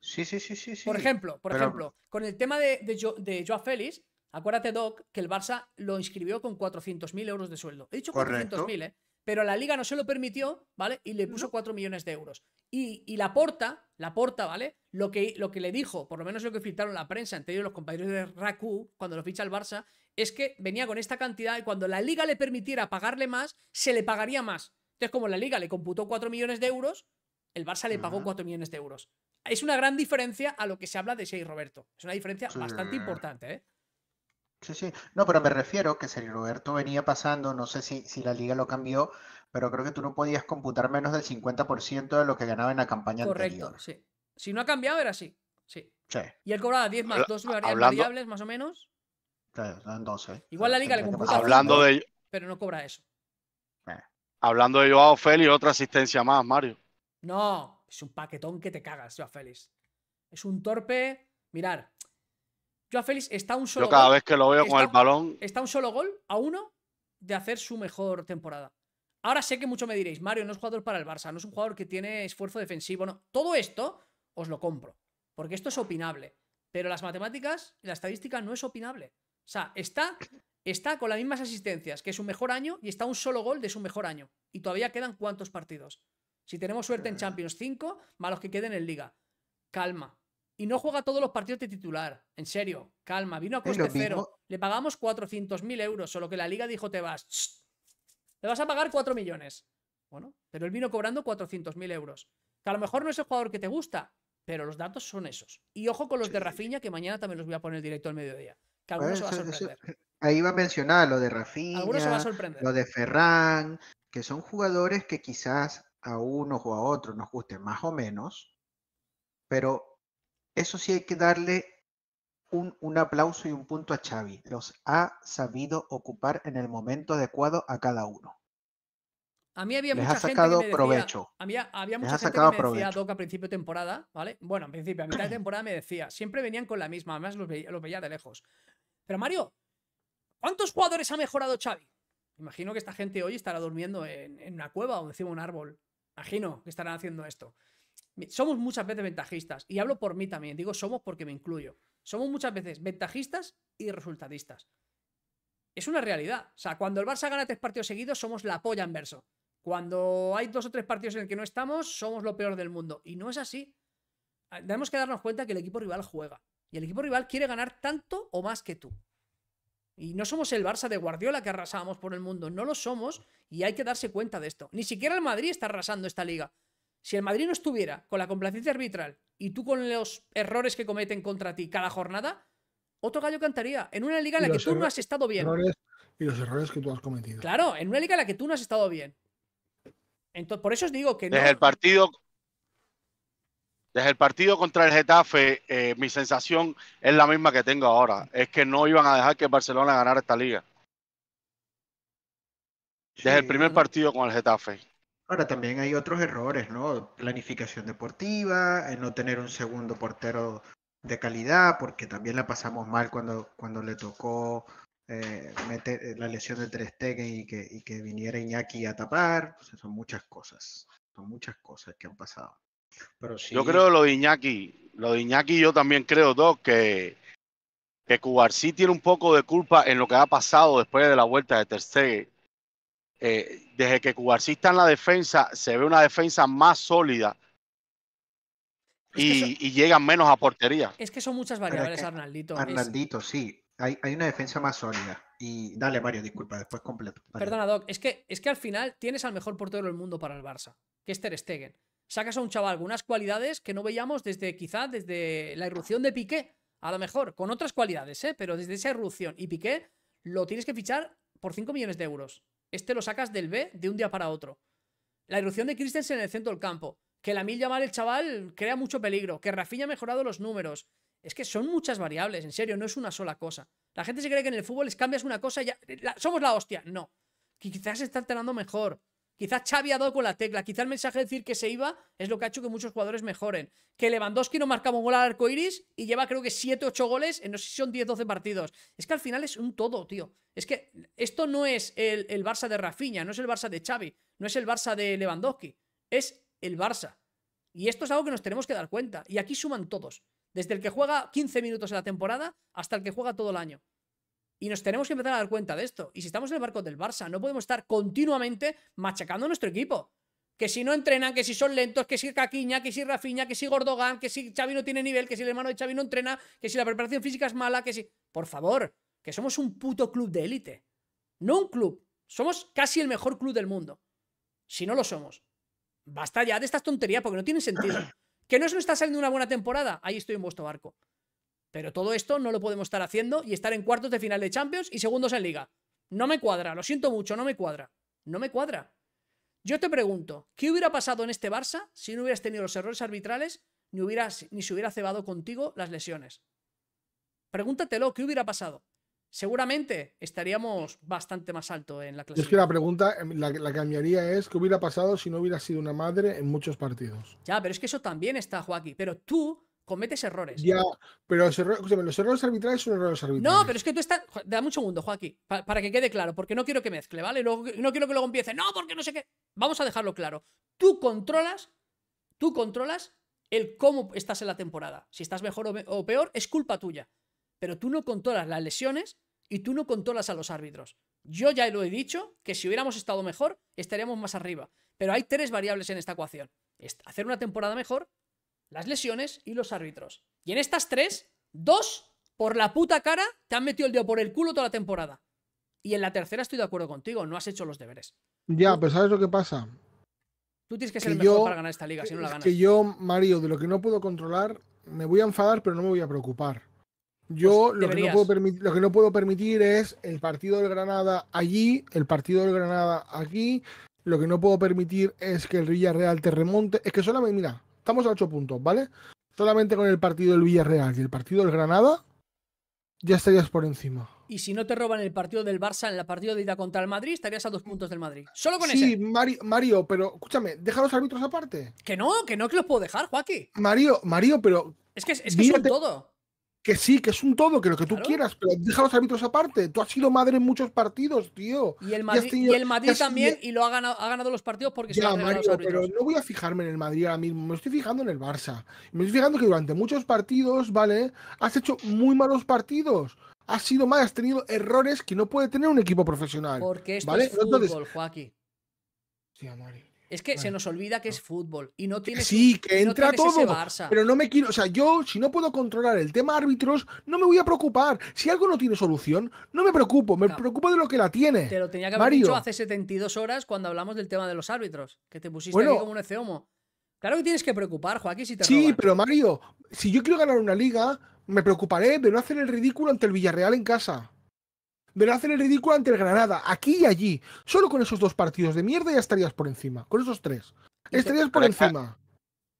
Sí, sí, sí, sí. Por ejemplo, por ejemplo, con el tema de, de, de Joao Félix Acuérdate, Doc, que el Barça lo inscribió con 400.000 euros de sueldo. He dicho 400.000, ¿eh? Pero la liga no se lo permitió, ¿vale? Y le puso 4 millones de euros. Y, la porta, la porta, ¿vale? Lo que, lo que le dijo, por lo menos lo que filtraron la prensa, entre los compañeros de Raku, cuando lo ficha el Barça, es que venía con esta cantidad y cuando la liga le permitiera pagarle más, se le pagaría más. Entonces, como la liga le computó 4 millones de euros, el Barça le pagó 4 millones de euros. Es una gran diferencia a lo que se habla de 6 Roberto. Es una diferencia bastante importante, ¿eh? Sí, sí. No, pero me refiero que si Roberto venía pasando, no sé si, la liga lo cambió, pero creo que tú no podías computar menos del 50% de lo que ganaba en la campaña Correcto, sí. Si no ha cambiado, era así. Sí. sí. Y él cobraba 10 más 2 variables, más o menos. Claro, 12. ¿eh? Igual la liga le computa. Hablando de... Pero no cobra eso. Eh. Hablando de Joao Félix, otra asistencia más, Mario. No, es un paquetón que te cagas, Joao Félix. Es un torpe. Mirar, a Félix está un solo Yo cada vez que lo veo con el balón. Está un solo gol a uno de hacer su mejor temporada. Ahora sé que mucho me diréis, Mario no es jugador para el Barça, no es un jugador que tiene esfuerzo defensivo. No, todo esto os lo compro, porque esto es opinable. Pero las matemáticas y la estadística no es opinable. O sea, está, está con las mismas asistencias que es su mejor año y está un solo gol de su mejor año. Y todavía quedan cuántos partidos. Si tenemos suerte en Champions 5, malos que queden en Liga. Calma, y no juega todos los partidos de titular. En serio, calma, vino a coste cero. Le pagamos 400.000 euros, solo que la liga dijo te vas. te vas a pagar 4 millones. Bueno, pero él vino cobrando 400.000 euros. Que a lo mejor no es el jugador que te gusta, pero los datos son esos. Y ojo con los de Rafinha, que mañana también los voy a poner directo al mediodía. Que algunos se va a sorprender. ahí va a mencionar lo de Rafinha, algunos se va a sorprender. lo de Ferrán, que son jugadores que quizás a unos o a otros nos gusten más o menos, pero eso sí hay que darle un, aplauso y un punto a Xavi. Los ha sabido ocupar en el momento adecuado a cada uno. A mí había Les mucha ha sacado gente que me provecho. A mí había mucha gente que me decía Doc a principio de temporada, ¿vale? Bueno, en principio, a mitad de temporada me decía, siempre venían con la misma, además los veía, de lejos. Pero Mario, ¿cuántos jugadores ha mejorado Xavi? Imagino que esta gente hoy estará durmiendo en, en una cueva o encima de un árbol. Imagino que estarán haciendo esto somos muchas veces ventajistas, y hablo por mí también, digo somos porque me incluyo, somos muchas veces ventajistas y resultadistas. Es una realidad. O sea, cuando el Barça gana tres partidos seguidos, somos la polla en verso. Cuando hay dos o tres partidos en los que no estamos, somos lo peor del mundo. Y no es así. Ah, tenemos que darnos cuenta que el equipo rival juega. Y el equipo rival quiere ganar tanto o más que tú. Y no somos el Barça de Guardiola que arrasamos por el mundo. No lo somos y hay que darse cuenta de esto. Ni siquiera el Madrid está arrasando esta liga. Si el Madrid no estuviera con la complacencia arbitral y tú con los errores que cometen contra ti cada jornada, otro gallo cantaría. En una liga en la que tú no has estado bien. y los errores que tú has cometido. Claro, en una liga en la que tú no has estado bien. Entonces, por eso os digo que no. Desde el partido, desde el partido contra el Getafe, eh, mi sensación es la misma que tengo ahora. Es que no iban a dejar que Barcelona ganara esta liga. Desde el primer partido con el Getafe. Ahora también hay otros errores, ¿no? Planificación deportiva, eh, no tener un segundo portero de calidad, porque también la pasamos mal cuando, cuando le tocó eh, meter eh, la lesión de Ter Stegen y que, y que viniera Iñaki a tapar. son muchas cosas, son muchas cosas que han pasado. Pero sí... Yo creo lo de Iñaki, lo de Iñaki yo también creo, Doc, que, que sí tiene un poco de culpa en lo que ha pasado después de la vuelta de Ter Stegen. Eh, desde que Cubarsí está en la defensa, se ve una defensa más sólida y, llegan menos a portería. Es que son muchas variables, Arnaldito. Arnaldito, sí. Hay, una defensa más sólida. Y dale, Mario, disculpa, después completo. Perdona, Doc, es que, es que al final tienes al mejor portero del mundo para el Barça, que es Ter Stegen. Sacas a un chaval con unas cualidades que no veíamos desde quizá desde la irrupción de Piqué, a lo mejor, con otras cualidades, ¿eh? pero desde esa irrupción. Y Piqué lo tienes que fichar por 5 millones de euros. Este lo sacas del B de un día para otro. La irrupción de Christensen en el centro del campo. Que la mil llamar el chaval crea mucho peligro. Que Rafinha ha mejorado los números. Es que son muchas variables, en serio, no es una sola cosa. La gente se cree que en el fútbol les cambias una cosa y ya. somos la hostia. No. quizás se está entrenando mejor. Quizás Xavi ha dado con la tecla. Quizás el mensaje de decir que se iba es lo que ha hecho que muchos jugadores mejoren. Que Lewandowski no marcaba un gol al arco iris y lleva creo que 7, 8 goles en no sé si son 10, 12 partidos. Es que al final es un todo, tío. Es que esto no es el, Barça de Rafiña, no es el Barça de Xavi, no es el Barça de Lewandowski. Es el Barça. Y esto es algo que nos tenemos que dar cuenta. Y aquí suman todos. Desde el que juega 15 minutos en la temporada hasta el que juega todo el año. Y nos tenemos que empezar a dar cuenta de esto. Y si estamos en el barco del Barça, no podemos estar continuamente machacando a nuestro equipo. Que si no entrenan, que si son lentos, que si Caquiña, que si Rafiña, que si Gordogan, que si Xavi no tiene nivel, que si el hermano de Xavi no entrena, que si la preparación física es mala, que si... Por favor, que somos un puto club de élite. No un club. Somos casi el mejor club del mundo. Si no lo somos. Basta ya de estas tonterías porque no tienen sentido. Que no se nos está saliendo una buena temporada. Ahí estoy en vuestro barco. Pero todo esto no lo podemos estar haciendo y estar en cuartos de final de Champions y segundos en Liga. No me cuadra, lo siento mucho, no me cuadra. No me cuadra. Yo te pregunto, ¿qué hubiera pasado en este Barça si no hubieras tenido los errores arbitrales ni, hubieras, ni se hubiera cebado contigo las lesiones? Pregúntatelo, ¿qué hubiera pasado? Seguramente estaríamos bastante más alto en la clase. Es que la pregunta, em, la, la cambiaría es, ¿qué hubiera pasado si no hubieras sido una madre en muchos partidos? Ya, pero es que eso también está, Joaquín. Pero tú cometes errores. pero los, errores arbitrales son errores arbitrales. No, pero es que tú estás. da mucho mundo Joaquín, para que quede claro, porque no quiero que mezcle, ¿vale? Luego, no quiero que luego empiece, no, porque no sé qué. Vamos a dejarlo claro. Tú controlas, tú controlas el cómo estás en la temporada. Si estás mejor o peor, es culpa tuya. Pero tú no controlas las lesiones y tú no controlas a los árbitros. Yo ya lo he dicho, que si hubiéramos estado mejor, estaríamos más arriba. Pero hay tres variables en esta ecuación. Hacer una temporada mejor, las lesiones y los árbitros. Y en estas tres, dos por la puta cara te han metido el dedo por el culo toda la temporada. Y en la tercera estoy de acuerdo contigo, no has hecho los deberes. Ya, pero ¿sabes lo que pasa? Tú tienes que ser el mejor para ganar esta liga, si no la ganas. Que yo, Mario, de lo que no puedo controlar, me voy a enfadar, pero no me voy a preocupar. Yo pues lo, que no puedo lo, que no puedo permitir es el partido del Granada allí, el partido del Granada aquí. Lo que no puedo permitir es que el Villarreal te remonte. Es que solamente, mira, estamos a 8 puntos, ¿vale? Solamente con el partido del Villarreal y el partido del Granada, ya estarías por encima. Y si no te roban el partido del Barça en la partida de ida contra el Madrid, estarías a dos puntos del Madrid. Solo con eso. Sí, Mario, pero escúchame, deja los árbitros aparte. Que no, que no que los puedo dejar, Joaquín. Mario, Mario, pero. Es que, es que son todo que sí, que es un todo, que lo que tú quieras, pero deja los árbitros aparte. Tú has sido madre en muchos partidos, tío. Y el Madrid, el Madrid también, y lo ha ganado, ha ganado los partidos porque ya, se Mario, Pero no voy a fijarme en el Madrid ahora mismo, me estoy fijando en el Barça. Me estoy fijando que durante muchos partidos, ¿vale? Has hecho muy malos partidos. Has sido mal, has tenido errores que no puede tener un equipo profesional. Porque esto ¿vale? es fútbol, Joaquín. Sí, Mario. Es que se nos olvida que es ah. fútbol y no tiene Sí, que entra todo. Barça. Pero no me quiero, o sea, yo si no puedo controlar el tema árbitros, no me voy a preocupar. Si algo no tiene solución, no me preocupo, me preocupo de lo que la tiene. Te lo tenía que haber dicho hace 72 horas cuando hablamos del tema de los árbitros, que te pusiste ahí como un eceomo. Claro que tienes que preocupar, Joaquín, si te Sí, pero Mario, si yo quiero ganar una liga, me preocuparé de no hacer el ridículo ante el Villarreal en casa. Verá hacer el ridículo ante el Granada, aquí y allí. Solo con esos dos partidos de mierda ya estarías por encima. Con esos tres. Estarías por encima.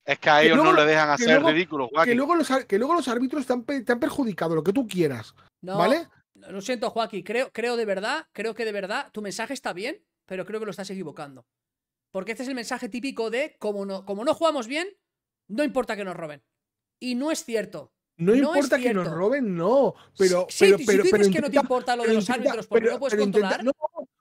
Es que a ellos no le dejan hacer ridículos, ridículo, Joaquín. Que luego, los, que luego los árbitros te han, perjudicado, lo que tú quieras. ¿Vale? Lo siento, Joaquín. Creo, creo de verdad, creo que de verdad tu mensaje está bien, pero creo que lo estás equivocando. Porque este es el mensaje típico de como no, como no jugamos bien, no importa que nos roben. Y no es cierto. No, importa que nos roben, no. Pero, pero, si tú que no te importa lo de los árbitros porque no puedes controlar.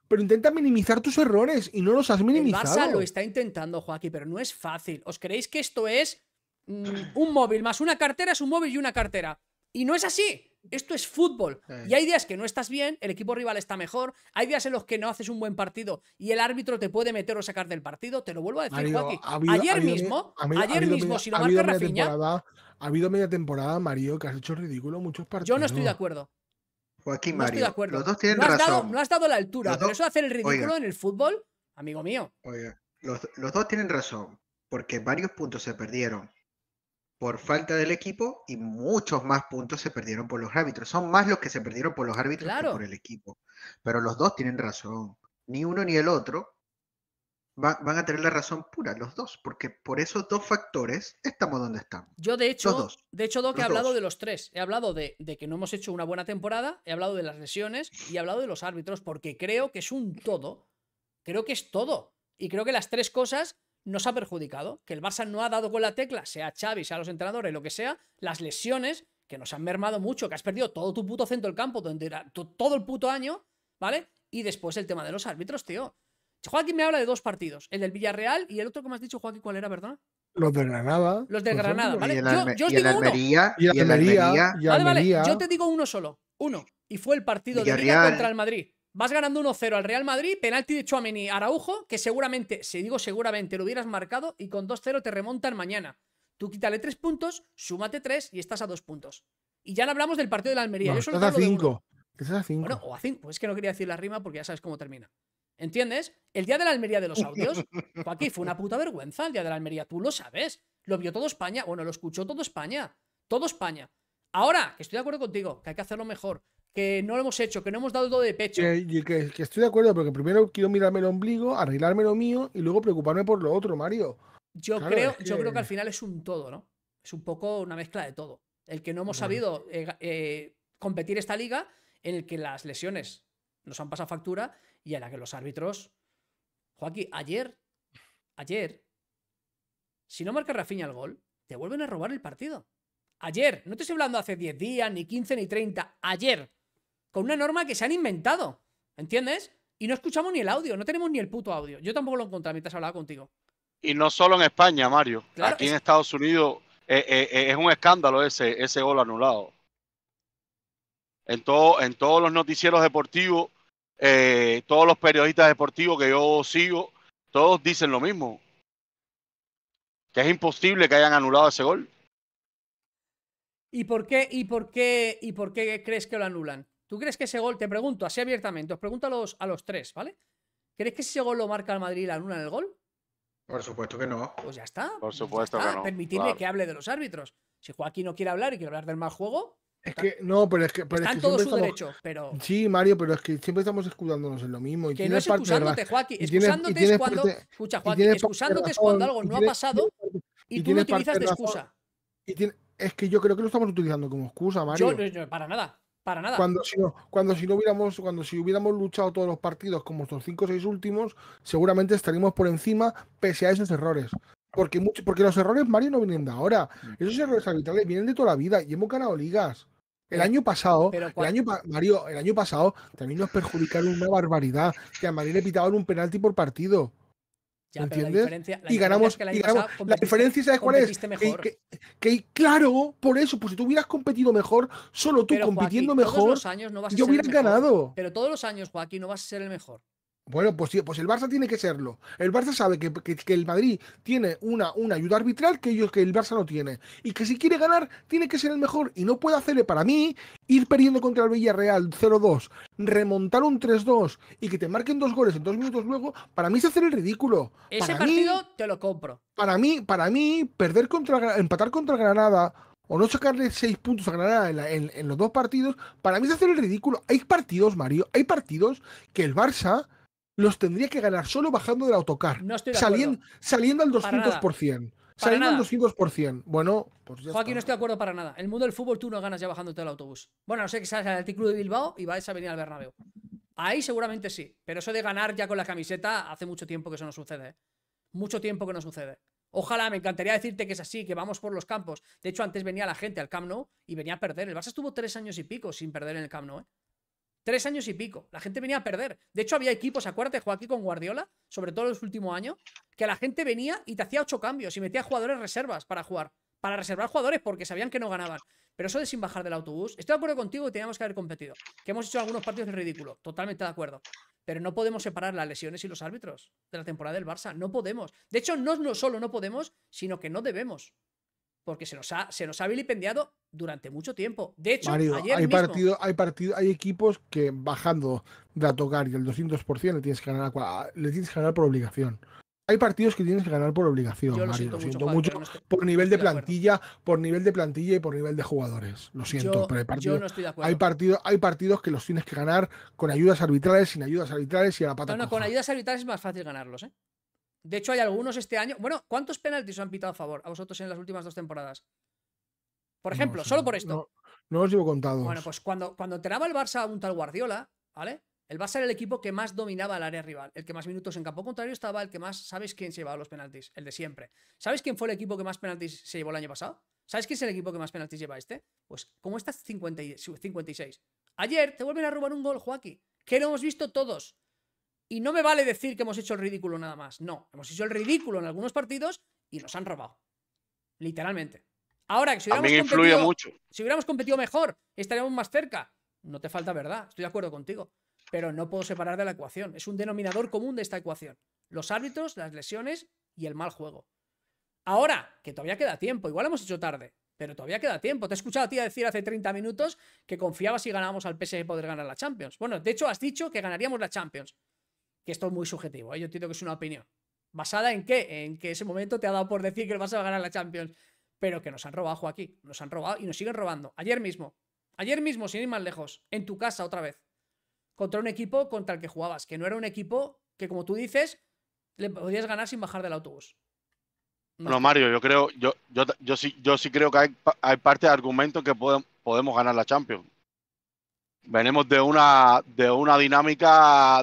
pero intenta minimizar tus errores y no los has minimizado. lo está intentando, Joaquín, pero no es fácil. ¿Os creéis que esto es mm, un móvil más una cartera es un móvil y una cartera? Y no es así. Esto es fútbol. Y hay días que no estás bien, el equipo rival está mejor, hay días en los que no haces un buen partido y el árbitro te puede meter o sacar del partido. Te lo vuelvo a decir, Joaquín. ayer mismo, ayer mismo, si lo marca Ha habido media temporada, Mario, que has hecho ridículo muchos partidos. Yo no estoy de acuerdo. Joaquín no estoy de acuerdo. no has Dado, la altura, pero eso de hacer el ridículo en el fútbol, amigo mío. Oye, los dos tienen razón, porque varios puntos se perdieron por falta del equipo y muchos más puntos se perdieron por los árbitros. Son más los que se perdieron por los árbitros que por el equipo. Pero los dos tienen razón. Ni uno ni el otro van a tener la razón pura, los dos, porque por esos dos factores estamos donde estamos. Yo, de hecho, de hecho, Doc, he hablado de los tres. He hablado de, de que no hemos hecho una buena temporada, he hablado de las lesiones y he hablado de los árbitros, porque creo que es un todo. Creo que es todo. Y creo que las tres cosas nos ha perjudicado, que el Barça no ha dado con la tecla, sea Xavi, sea los entrenadores, lo que sea, las lesiones que nos han mermado mucho, que has perdido todo tu puto centro del campo todo el puto año, ¿vale? Y después el tema de los árbitros, tío. Joaquín me habla de dos partidos, el del Villarreal y el otro que me has dicho, Joaquín, ¿cuál era, verdad Los de Granada. Los de Granada, ¿vale? yo, os digo uno. Y yo te digo uno solo, uno. Y fue el partido de Liga contra el Madrid. Vas ganando 1-0 al Real Madrid, penalti de Chouameni Araujo, que seguramente, si digo seguramente, lo hubieras marcado y con 2-0 te remontan mañana. Tú quítale 3 puntos, súmate 3 y estás a 2 puntos. Y ya no hablamos del partido de la Almería. No, estás a 5. Bueno, o a 5. Pues es que no quería decir la rima porque ya sabes cómo termina. ¿Entiendes? El día de la Almería de los audios, Joaquín, fue una puta vergüenza el día de la Almería. Tú lo sabes. Lo vio todo España. Bueno, lo escuchó todo España. Todo España. Ahora, que estoy de acuerdo contigo, que hay que hacerlo mejor que no lo hemos hecho, que no hemos dado todo de pecho. Que, que, estoy de acuerdo, porque primero quiero mirarme el ombligo, arreglarme lo mío y luego preocuparme por lo otro, Mario. Yo, creo, que... yo creo que al final es un todo, ¿no? Es un poco una mezcla de todo. El que no hemos sabido eh, eh, competir esta liga, en el que las lesiones nos han pasado factura y en la que los árbitros. Joaquín, ayer, ayer, si no marca Rafinha el gol, te vuelven a robar el partido. Ayer, no te estoy hablando hace 10 días, ni 15, ni 30, ayer con una norma que se han inventado. ¿Entiendes? Y no escuchamos ni el audio, no tenemos ni el puto audio. Yo tampoco lo encontré mientras hablaba contigo. Y no solo en España, Mario. Aquí en Estados Unidos eh, eh, eh, es un escándalo ese, ese gol anulado. En, todo, en todos los noticieros deportivos, todos los periodistas deportivos que yo sigo, todos dicen lo mismo. Que es imposible que hayan anulado ese gol. ¿Y por qué, y por qué, y por qué crees que lo anulan? ¿Tú crees que ese gol, te pregunto así abiertamente, os pregunto a los, tres, ¿vale? ¿Crees que ese gol lo marca el Madrid la luna en el gol? Por supuesto que no. Pues ya está. Por supuesto está. que no. Permitirle que hable de los árbitros. Si Joaquín no quiere hablar y quiere hablar del mal juego. Es que no, pero es que. Están es su derecho, pero. Sí, Mario, pero es que siempre estamos excusándonos en lo mismo. Y que no es excusándote, Joaquín. Excusándote es cuando. Escucha, Joaquín. Excusándote es cuando algo no ha pasado y, tú lo utilizas de excusa. Es que yo creo que lo estamos utilizando como excusa, Mario. Yo, no, no, para nada. Para nada. Cuando si, no, hubiéramos, cuando si hubiéramos luchado todos los partidos como estos cinco o seis últimos, seguramente estaríamos por encima pese a esos errores. Porque, porque los errores, Mario, no vienen de ahora. Mm. Esos errores arbitrales vienen de toda la vida y hemos ganado ligas. El eh, año pasado, el año, Mario, el año pasado también nos perjudicaron una barbaridad. Que a Mario le pitaban un penalti por partido. ¿Entiendes? y ganamos. La diferencia, ¿sabes cuál es? Que, claro, por eso, pues si tú hubieras competido mejor, solo tú compitiendo mejor, años yo ser hubiera ganado. Pero todos los años, Joaquín, no vas a ser el mejor. Bueno, pues, sí, pues el Barça tiene que serlo. El Barça sabe que, el Madrid tiene una, una, ayuda arbitral que, ellos, que el Barça no tiene. Y que si quiere ganar, tiene que ser el mejor. Y no puede hacerle para mí ir perdiendo contra el Villarreal 0-2, remontar un 3-2 y que te marquen dos goles en dos minutos luego. Para mí es hacer el ridículo. Ese partido te lo compro. Para mí, para mí, perder contra, empatar contra Granada o no sacarle seis puntos a Granada en, en los dos partidos, para mí es hacer el ridículo. Hay partidos, Mario, hay partidos que el Barça los tendría que ganar solo bajando del autocar. No saliendo, saliendo al 200%. Saliendo al 200%. Bueno, pues ya Joaquín, no estoy de acuerdo para nada. El mundo del fútbol tú no ganas ya bajándote del autobús. Bueno, no sé que sales al Club de Bilbao y vayas a venir al Bernabéu. Ahí seguramente sí, pero eso de ganar ya con la camiseta hace mucho tiempo que eso no sucede. ¿eh? Mucho tiempo que no sucede. Ojalá, me encantaría decirte que es así, que vamos por los campos. De hecho, antes venía la gente al Camp Nou y venía a perder. El Barça estuvo tres años y pico sin perder en el Camp Nou. ¿eh? Tres años y pico. La gente venía a perder. De hecho, había equipos, acuérdate, Joaquín con Guardiola, sobre todo en los últimos años, que la gente venía y te hacía ocho cambios y metía jugadores reservas para jugar. Para reservar jugadores porque sabían que no ganaban. Pero eso de sin bajar del autobús, estoy de acuerdo contigo que teníamos que haber competido. Que hemos hecho algunos partidos de ridículo. Totalmente de acuerdo. Pero no podemos separar las lesiones y los árbitros de la temporada del Barça. No podemos. De hecho, no, no solo no podemos, sino que no debemos porque se nos ha, se nos ha vilipendiado durante mucho tiempo. De hecho, hay, hay, hay equipos que bajando de a tocar y el 200% le tienes que ganar, le tienes que ganar por obligación. Hay partidos que tienes que ganar por obligación, lo Mario. Siento lo siento mucho, por nivel de, plantilla, por nivel de plantilla y por nivel de jugadores. Lo siento, yo, hay partidos, de hay partidos, hay partidos que los tienes que ganar con ayudas arbitrales, sin ayudas arbitrales y a la pata. No, con ayudas arbitrales es más fácil ganarlos, ¿eh? De hecho, hay algunos este año. Bueno, ¿cuántos penaltis os han pitado a favor a vosotros en las últimas dos temporadas? Por ejemplo, solo por esto. No, os llevo contado. Bueno, pues cuando, cuando entrenaba el Barça a un tal Guardiola, ¿vale? El Barça era el equipo que más dominaba el área rival, el que más minutos en campo contrario estaba, el que más. ¿Sabes quién se llevaba los penaltis? El de siempre. ¿Sabes quién fue el equipo que más penaltis se llevó el año pasado? ¿Sabes quién es el equipo que más penaltis lleva este? Pues como estas 56. Ayer te vuelven a robar un gol, Joaquín, que lo hemos visto todos. Y no me vale decir que hemos hecho el ridículo nada más. No, hemos hecho el ridículo en algunos partidos y nos han robado. Literalmente. Ahora que si hubiéramos, competido, si hubiéramos competido mejor, estaríamos más cerca. No te falta verdad, estoy de acuerdo contigo. Pero no puedo separar de la ecuación. Es un denominador común de esta ecuación. Los árbitros, las lesiones y el mal juego. Ahora, que todavía queda tiempo, igual hemos hecho tarde, pero todavía queda tiempo. Te he escuchado a ti decir hace 30 minutos que confiabas si ganábamos al PSG poder ganar la Champions. Bueno, de hecho has dicho que ganaríamos la Champions que esto es muy subjetivo, ¿eh? yo entiendo que es una opinión. ¿Basada en qué? En que ese momento te ha dado por decir que el a ganar la Champions. Pero que nos han robado, aquí, Nos han robado y nos siguen robando. Ayer mismo. Ayer mismo, sin ir más lejos. En tu casa otra vez. Contra un equipo contra el que jugabas. Que no era un equipo que, como tú dices, le podías ganar sin bajar del autobús. No, Mario, yo creo, yo, yo, sí, yo sí creo que hay, hay parte de argumento que podemos ganar la Champions. Venimos de una, de una dinámica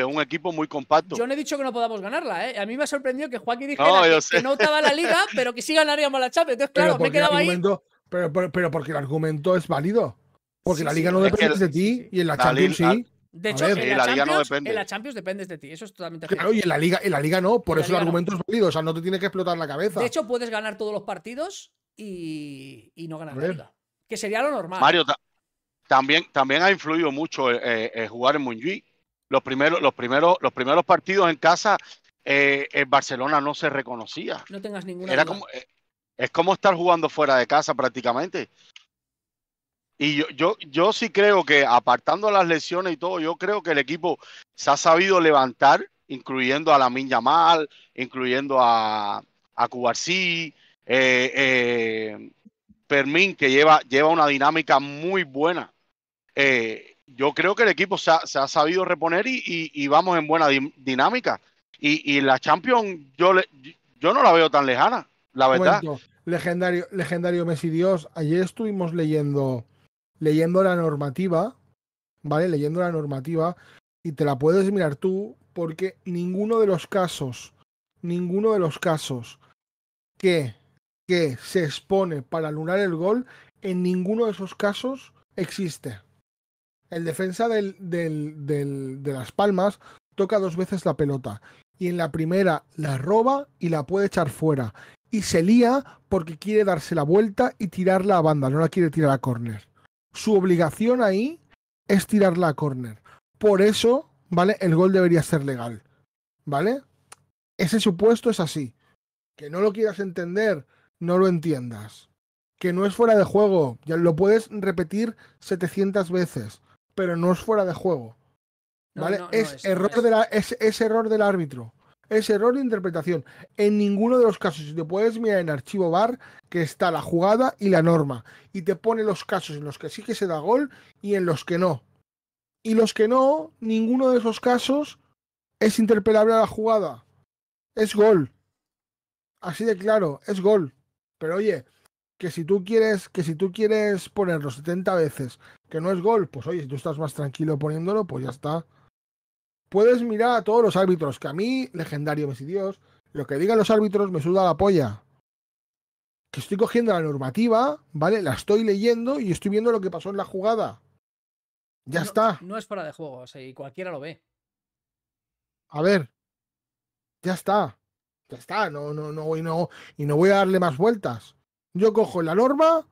de un equipo muy compacto. Yo no he dicho que no podamos ganarla, ¿eh? A mí me ha sorprendido que Joaquín dijera que, no estaba la liga, pero que sí ganaríamos la Champions. Entonces, claro, me quedaba ahí. Pero, pero, porque el argumento es válido. Porque la liga no depende de ti y en la, Champions sí. De hecho, en, la Champions, depende. dependes de ti. Eso es totalmente Claro, y en la liga, en la liga no, por eso el argumento es válido. O sea, no te tiene que explotar la cabeza. De hecho, puedes ganar todos los partidos y, no ganar la liga. Que sería lo normal. Mario, también, también ha influido mucho eh, eh, eh jugar en Montjuic los primeros, los primeros, los primeros partidos en casa, en eh, Barcelona no se reconocía. No tengas ninguna. Era como, eh, es como estar jugando fuera de casa prácticamente. Y yo, yo, sí creo que, apartando las lesiones y todo, yo creo que el equipo se ha sabido levantar, incluyendo a la Minya Mal, incluyendo a, a Cubarsí, Permín, eh, que lleva, lleva una dinámica muy buena. Eh, yo creo que el equipo se ha, sabido reponer y, vamos en buena dinámica. Y, la Champions, yo, no la veo tan lejana, la verdad. Legendario, legendario Messi Dios, ayer estuvimos leyendo, leyendo la normativa, ¿vale? Leyendo la normativa y te la puedes mirar tú porque ninguno de los casos, ninguno de los casos que, que se expone para anular el gol, en ninguno de esos casos existe. El defensa de Las Palmas toca dos veces la pelota. Y en la primera la roba y la puede echar fuera. Y se lía porque quiere darse la vuelta y tirarla a banda, no la quiere tirar a córner. Su obligación ahí es tirarla a córner. Por eso, ¿vale? El gol debería ser legal. ¿Vale? Ese supuesto es así. Que no lo quieras entender, no lo entiendas. Que no es fuera de juego, ya lo puedes repetir 700 veces pero no es fuera de juego. ¿Vale? es, error es error del árbitro. Es error de interpretación. En ninguno de los casos, si te puedes mirar en archivo bar, que está la jugada y la norma. Y te pone los casos en los que sí que se da gol y en los que no. Y los que no, ninguno de esos casos es interpelable a la jugada. Es gol. Así de claro, es gol. Pero oye, que si tú quieres, que si tú quieres ponerlo 70 veces, que no es gol, pues oye, si tú estás más tranquilo poniéndolo, pues ya está. Puedes mirar a todos los árbitros, que a mí, legendario Dios, lo que digan los árbitros me suda la polla. Que estoy cogiendo la normativa, ¿vale? La estoy leyendo y estoy viendo lo que pasó en la jugada. Ya está. No es para de juego, y cualquiera lo ve. A ver. Ya está. Ya está, no, no, no, y no, y no voy a darle más vueltas. Yo cojo la norma,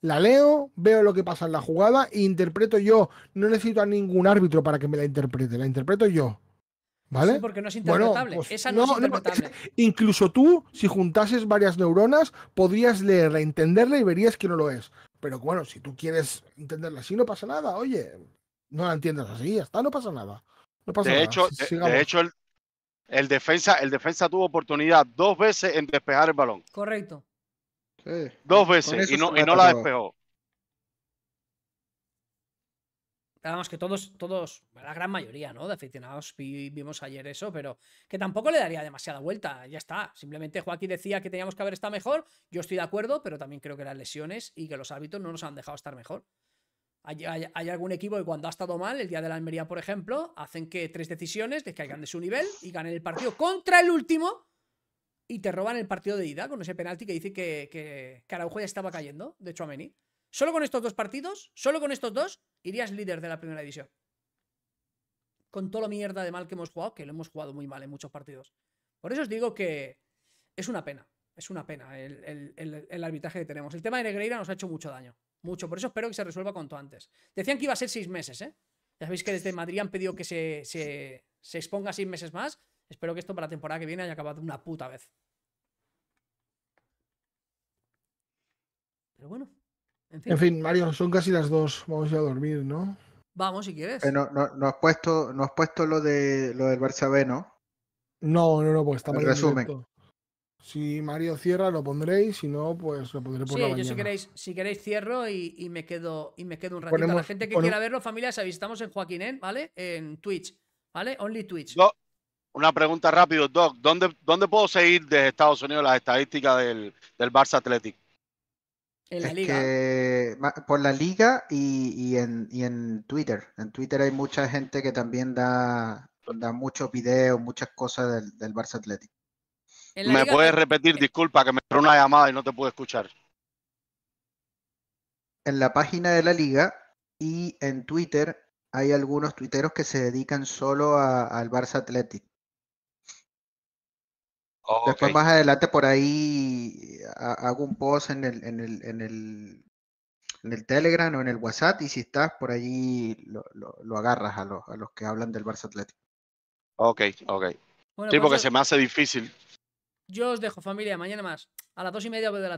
la leo, veo lo que pasa en la jugada e interpreto yo. No necesito a ningún árbitro para que me la interprete, la interpreto yo. ¿Vale? Sí, porque no es interpretable. Pues Esa no, es interpretable. incluso tú, si juntases varias neuronas, podrías leerla, entenderla y verías que no lo es. Pero bueno, si tú quieres entenderla así, no pasa nada. Oye, no la entiendas así, Hasta no pasa nada. de, Hecho, el, defensa, el defensa tuvo oportunidad dos veces en despejar el balón. Correcto. Dos veces y no, y no la despejó. que todos, todos, la gran mayoría, ¿no? De aficionados vimos ayer eso, pero que tampoco le daría demasiada vuelta, ya está. Simplemente Joaquín decía que teníamos que haber estado mejor, yo estoy de acuerdo, pero también creo que las lesiones y que los hábitos no nos han dejado estar mejor. Hay, algún equipo que cuando ha estado mal, el día de la Almería, por ejemplo, hacen que tres decisiones de que hagan de su nivel y ganen el partido contra el último y te roban el partido de ida con ese penalti que dice que, que, ya estaba cayendo, de hecho a Meni. Solo con estos dos partidos, solo con estos dos, irías líder de la primera división. Con todo lo mierda de mal que hemos jugado, que lo hemos jugado muy mal en muchos partidos. Por eso os digo que es una pena, es una pena el, arbitraje que tenemos. El tema de Negreira nos ha hecho mucho daño, mucho. Por eso espero que se resuelva cuanto antes. Decían que iba a ser seis meses, ¿eh? Ya sabéis que desde Madrid han pedido que se, se exponga seis meses más Espero que esto para la temporada que viene haya acabado una puta vez. Pero bueno. En fin, Mario, son casi las dos. Vamos a dormir, ¿no? Vamos, si quieres. Eh, no, has puesto, no has puesto lo, de, lo del Barça B, ¿no? No, no, no, porque está mal. Resumen. Si Mario cierra, lo pondréis. Si no, pues lo pondré por sí, yo Si queréis, si queréis, cierro y, me quedo, y me quedo un ratito. la gente que quiera verlo, familia, sabéis, estamos en Joaquínén, ¿vale? En Twitch, ¿vale? Only Twitch. No una pregunta rápido, Doc. ¿Dónde, dónde puedo seguir desde Estados Unidos las estadísticas del, del Barça Athletic? En la liga. por la liga y, y, en, y, en, Twitter. En Twitter hay mucha gente que también da, muchos videos, muchas cosas del, Barça Athletic. ¿Me puedes repetir? Disculpa, que me entró una llamada y no te pude escuchar. En la página de la liga y en Twitter hay algunos tuiteros que se dedican solo al Barça Athletic Después más adelante por ahí eh, hago un post en el, en el, en el, en el Telegram o en el WhatsApp y si estás por allí lo, agarras a los, a los que hablan del Barça Atlético. Ok, ok. sí, pues porque se me hace difícil. Yo os dejo, familia, mañana más. A las dos y media de la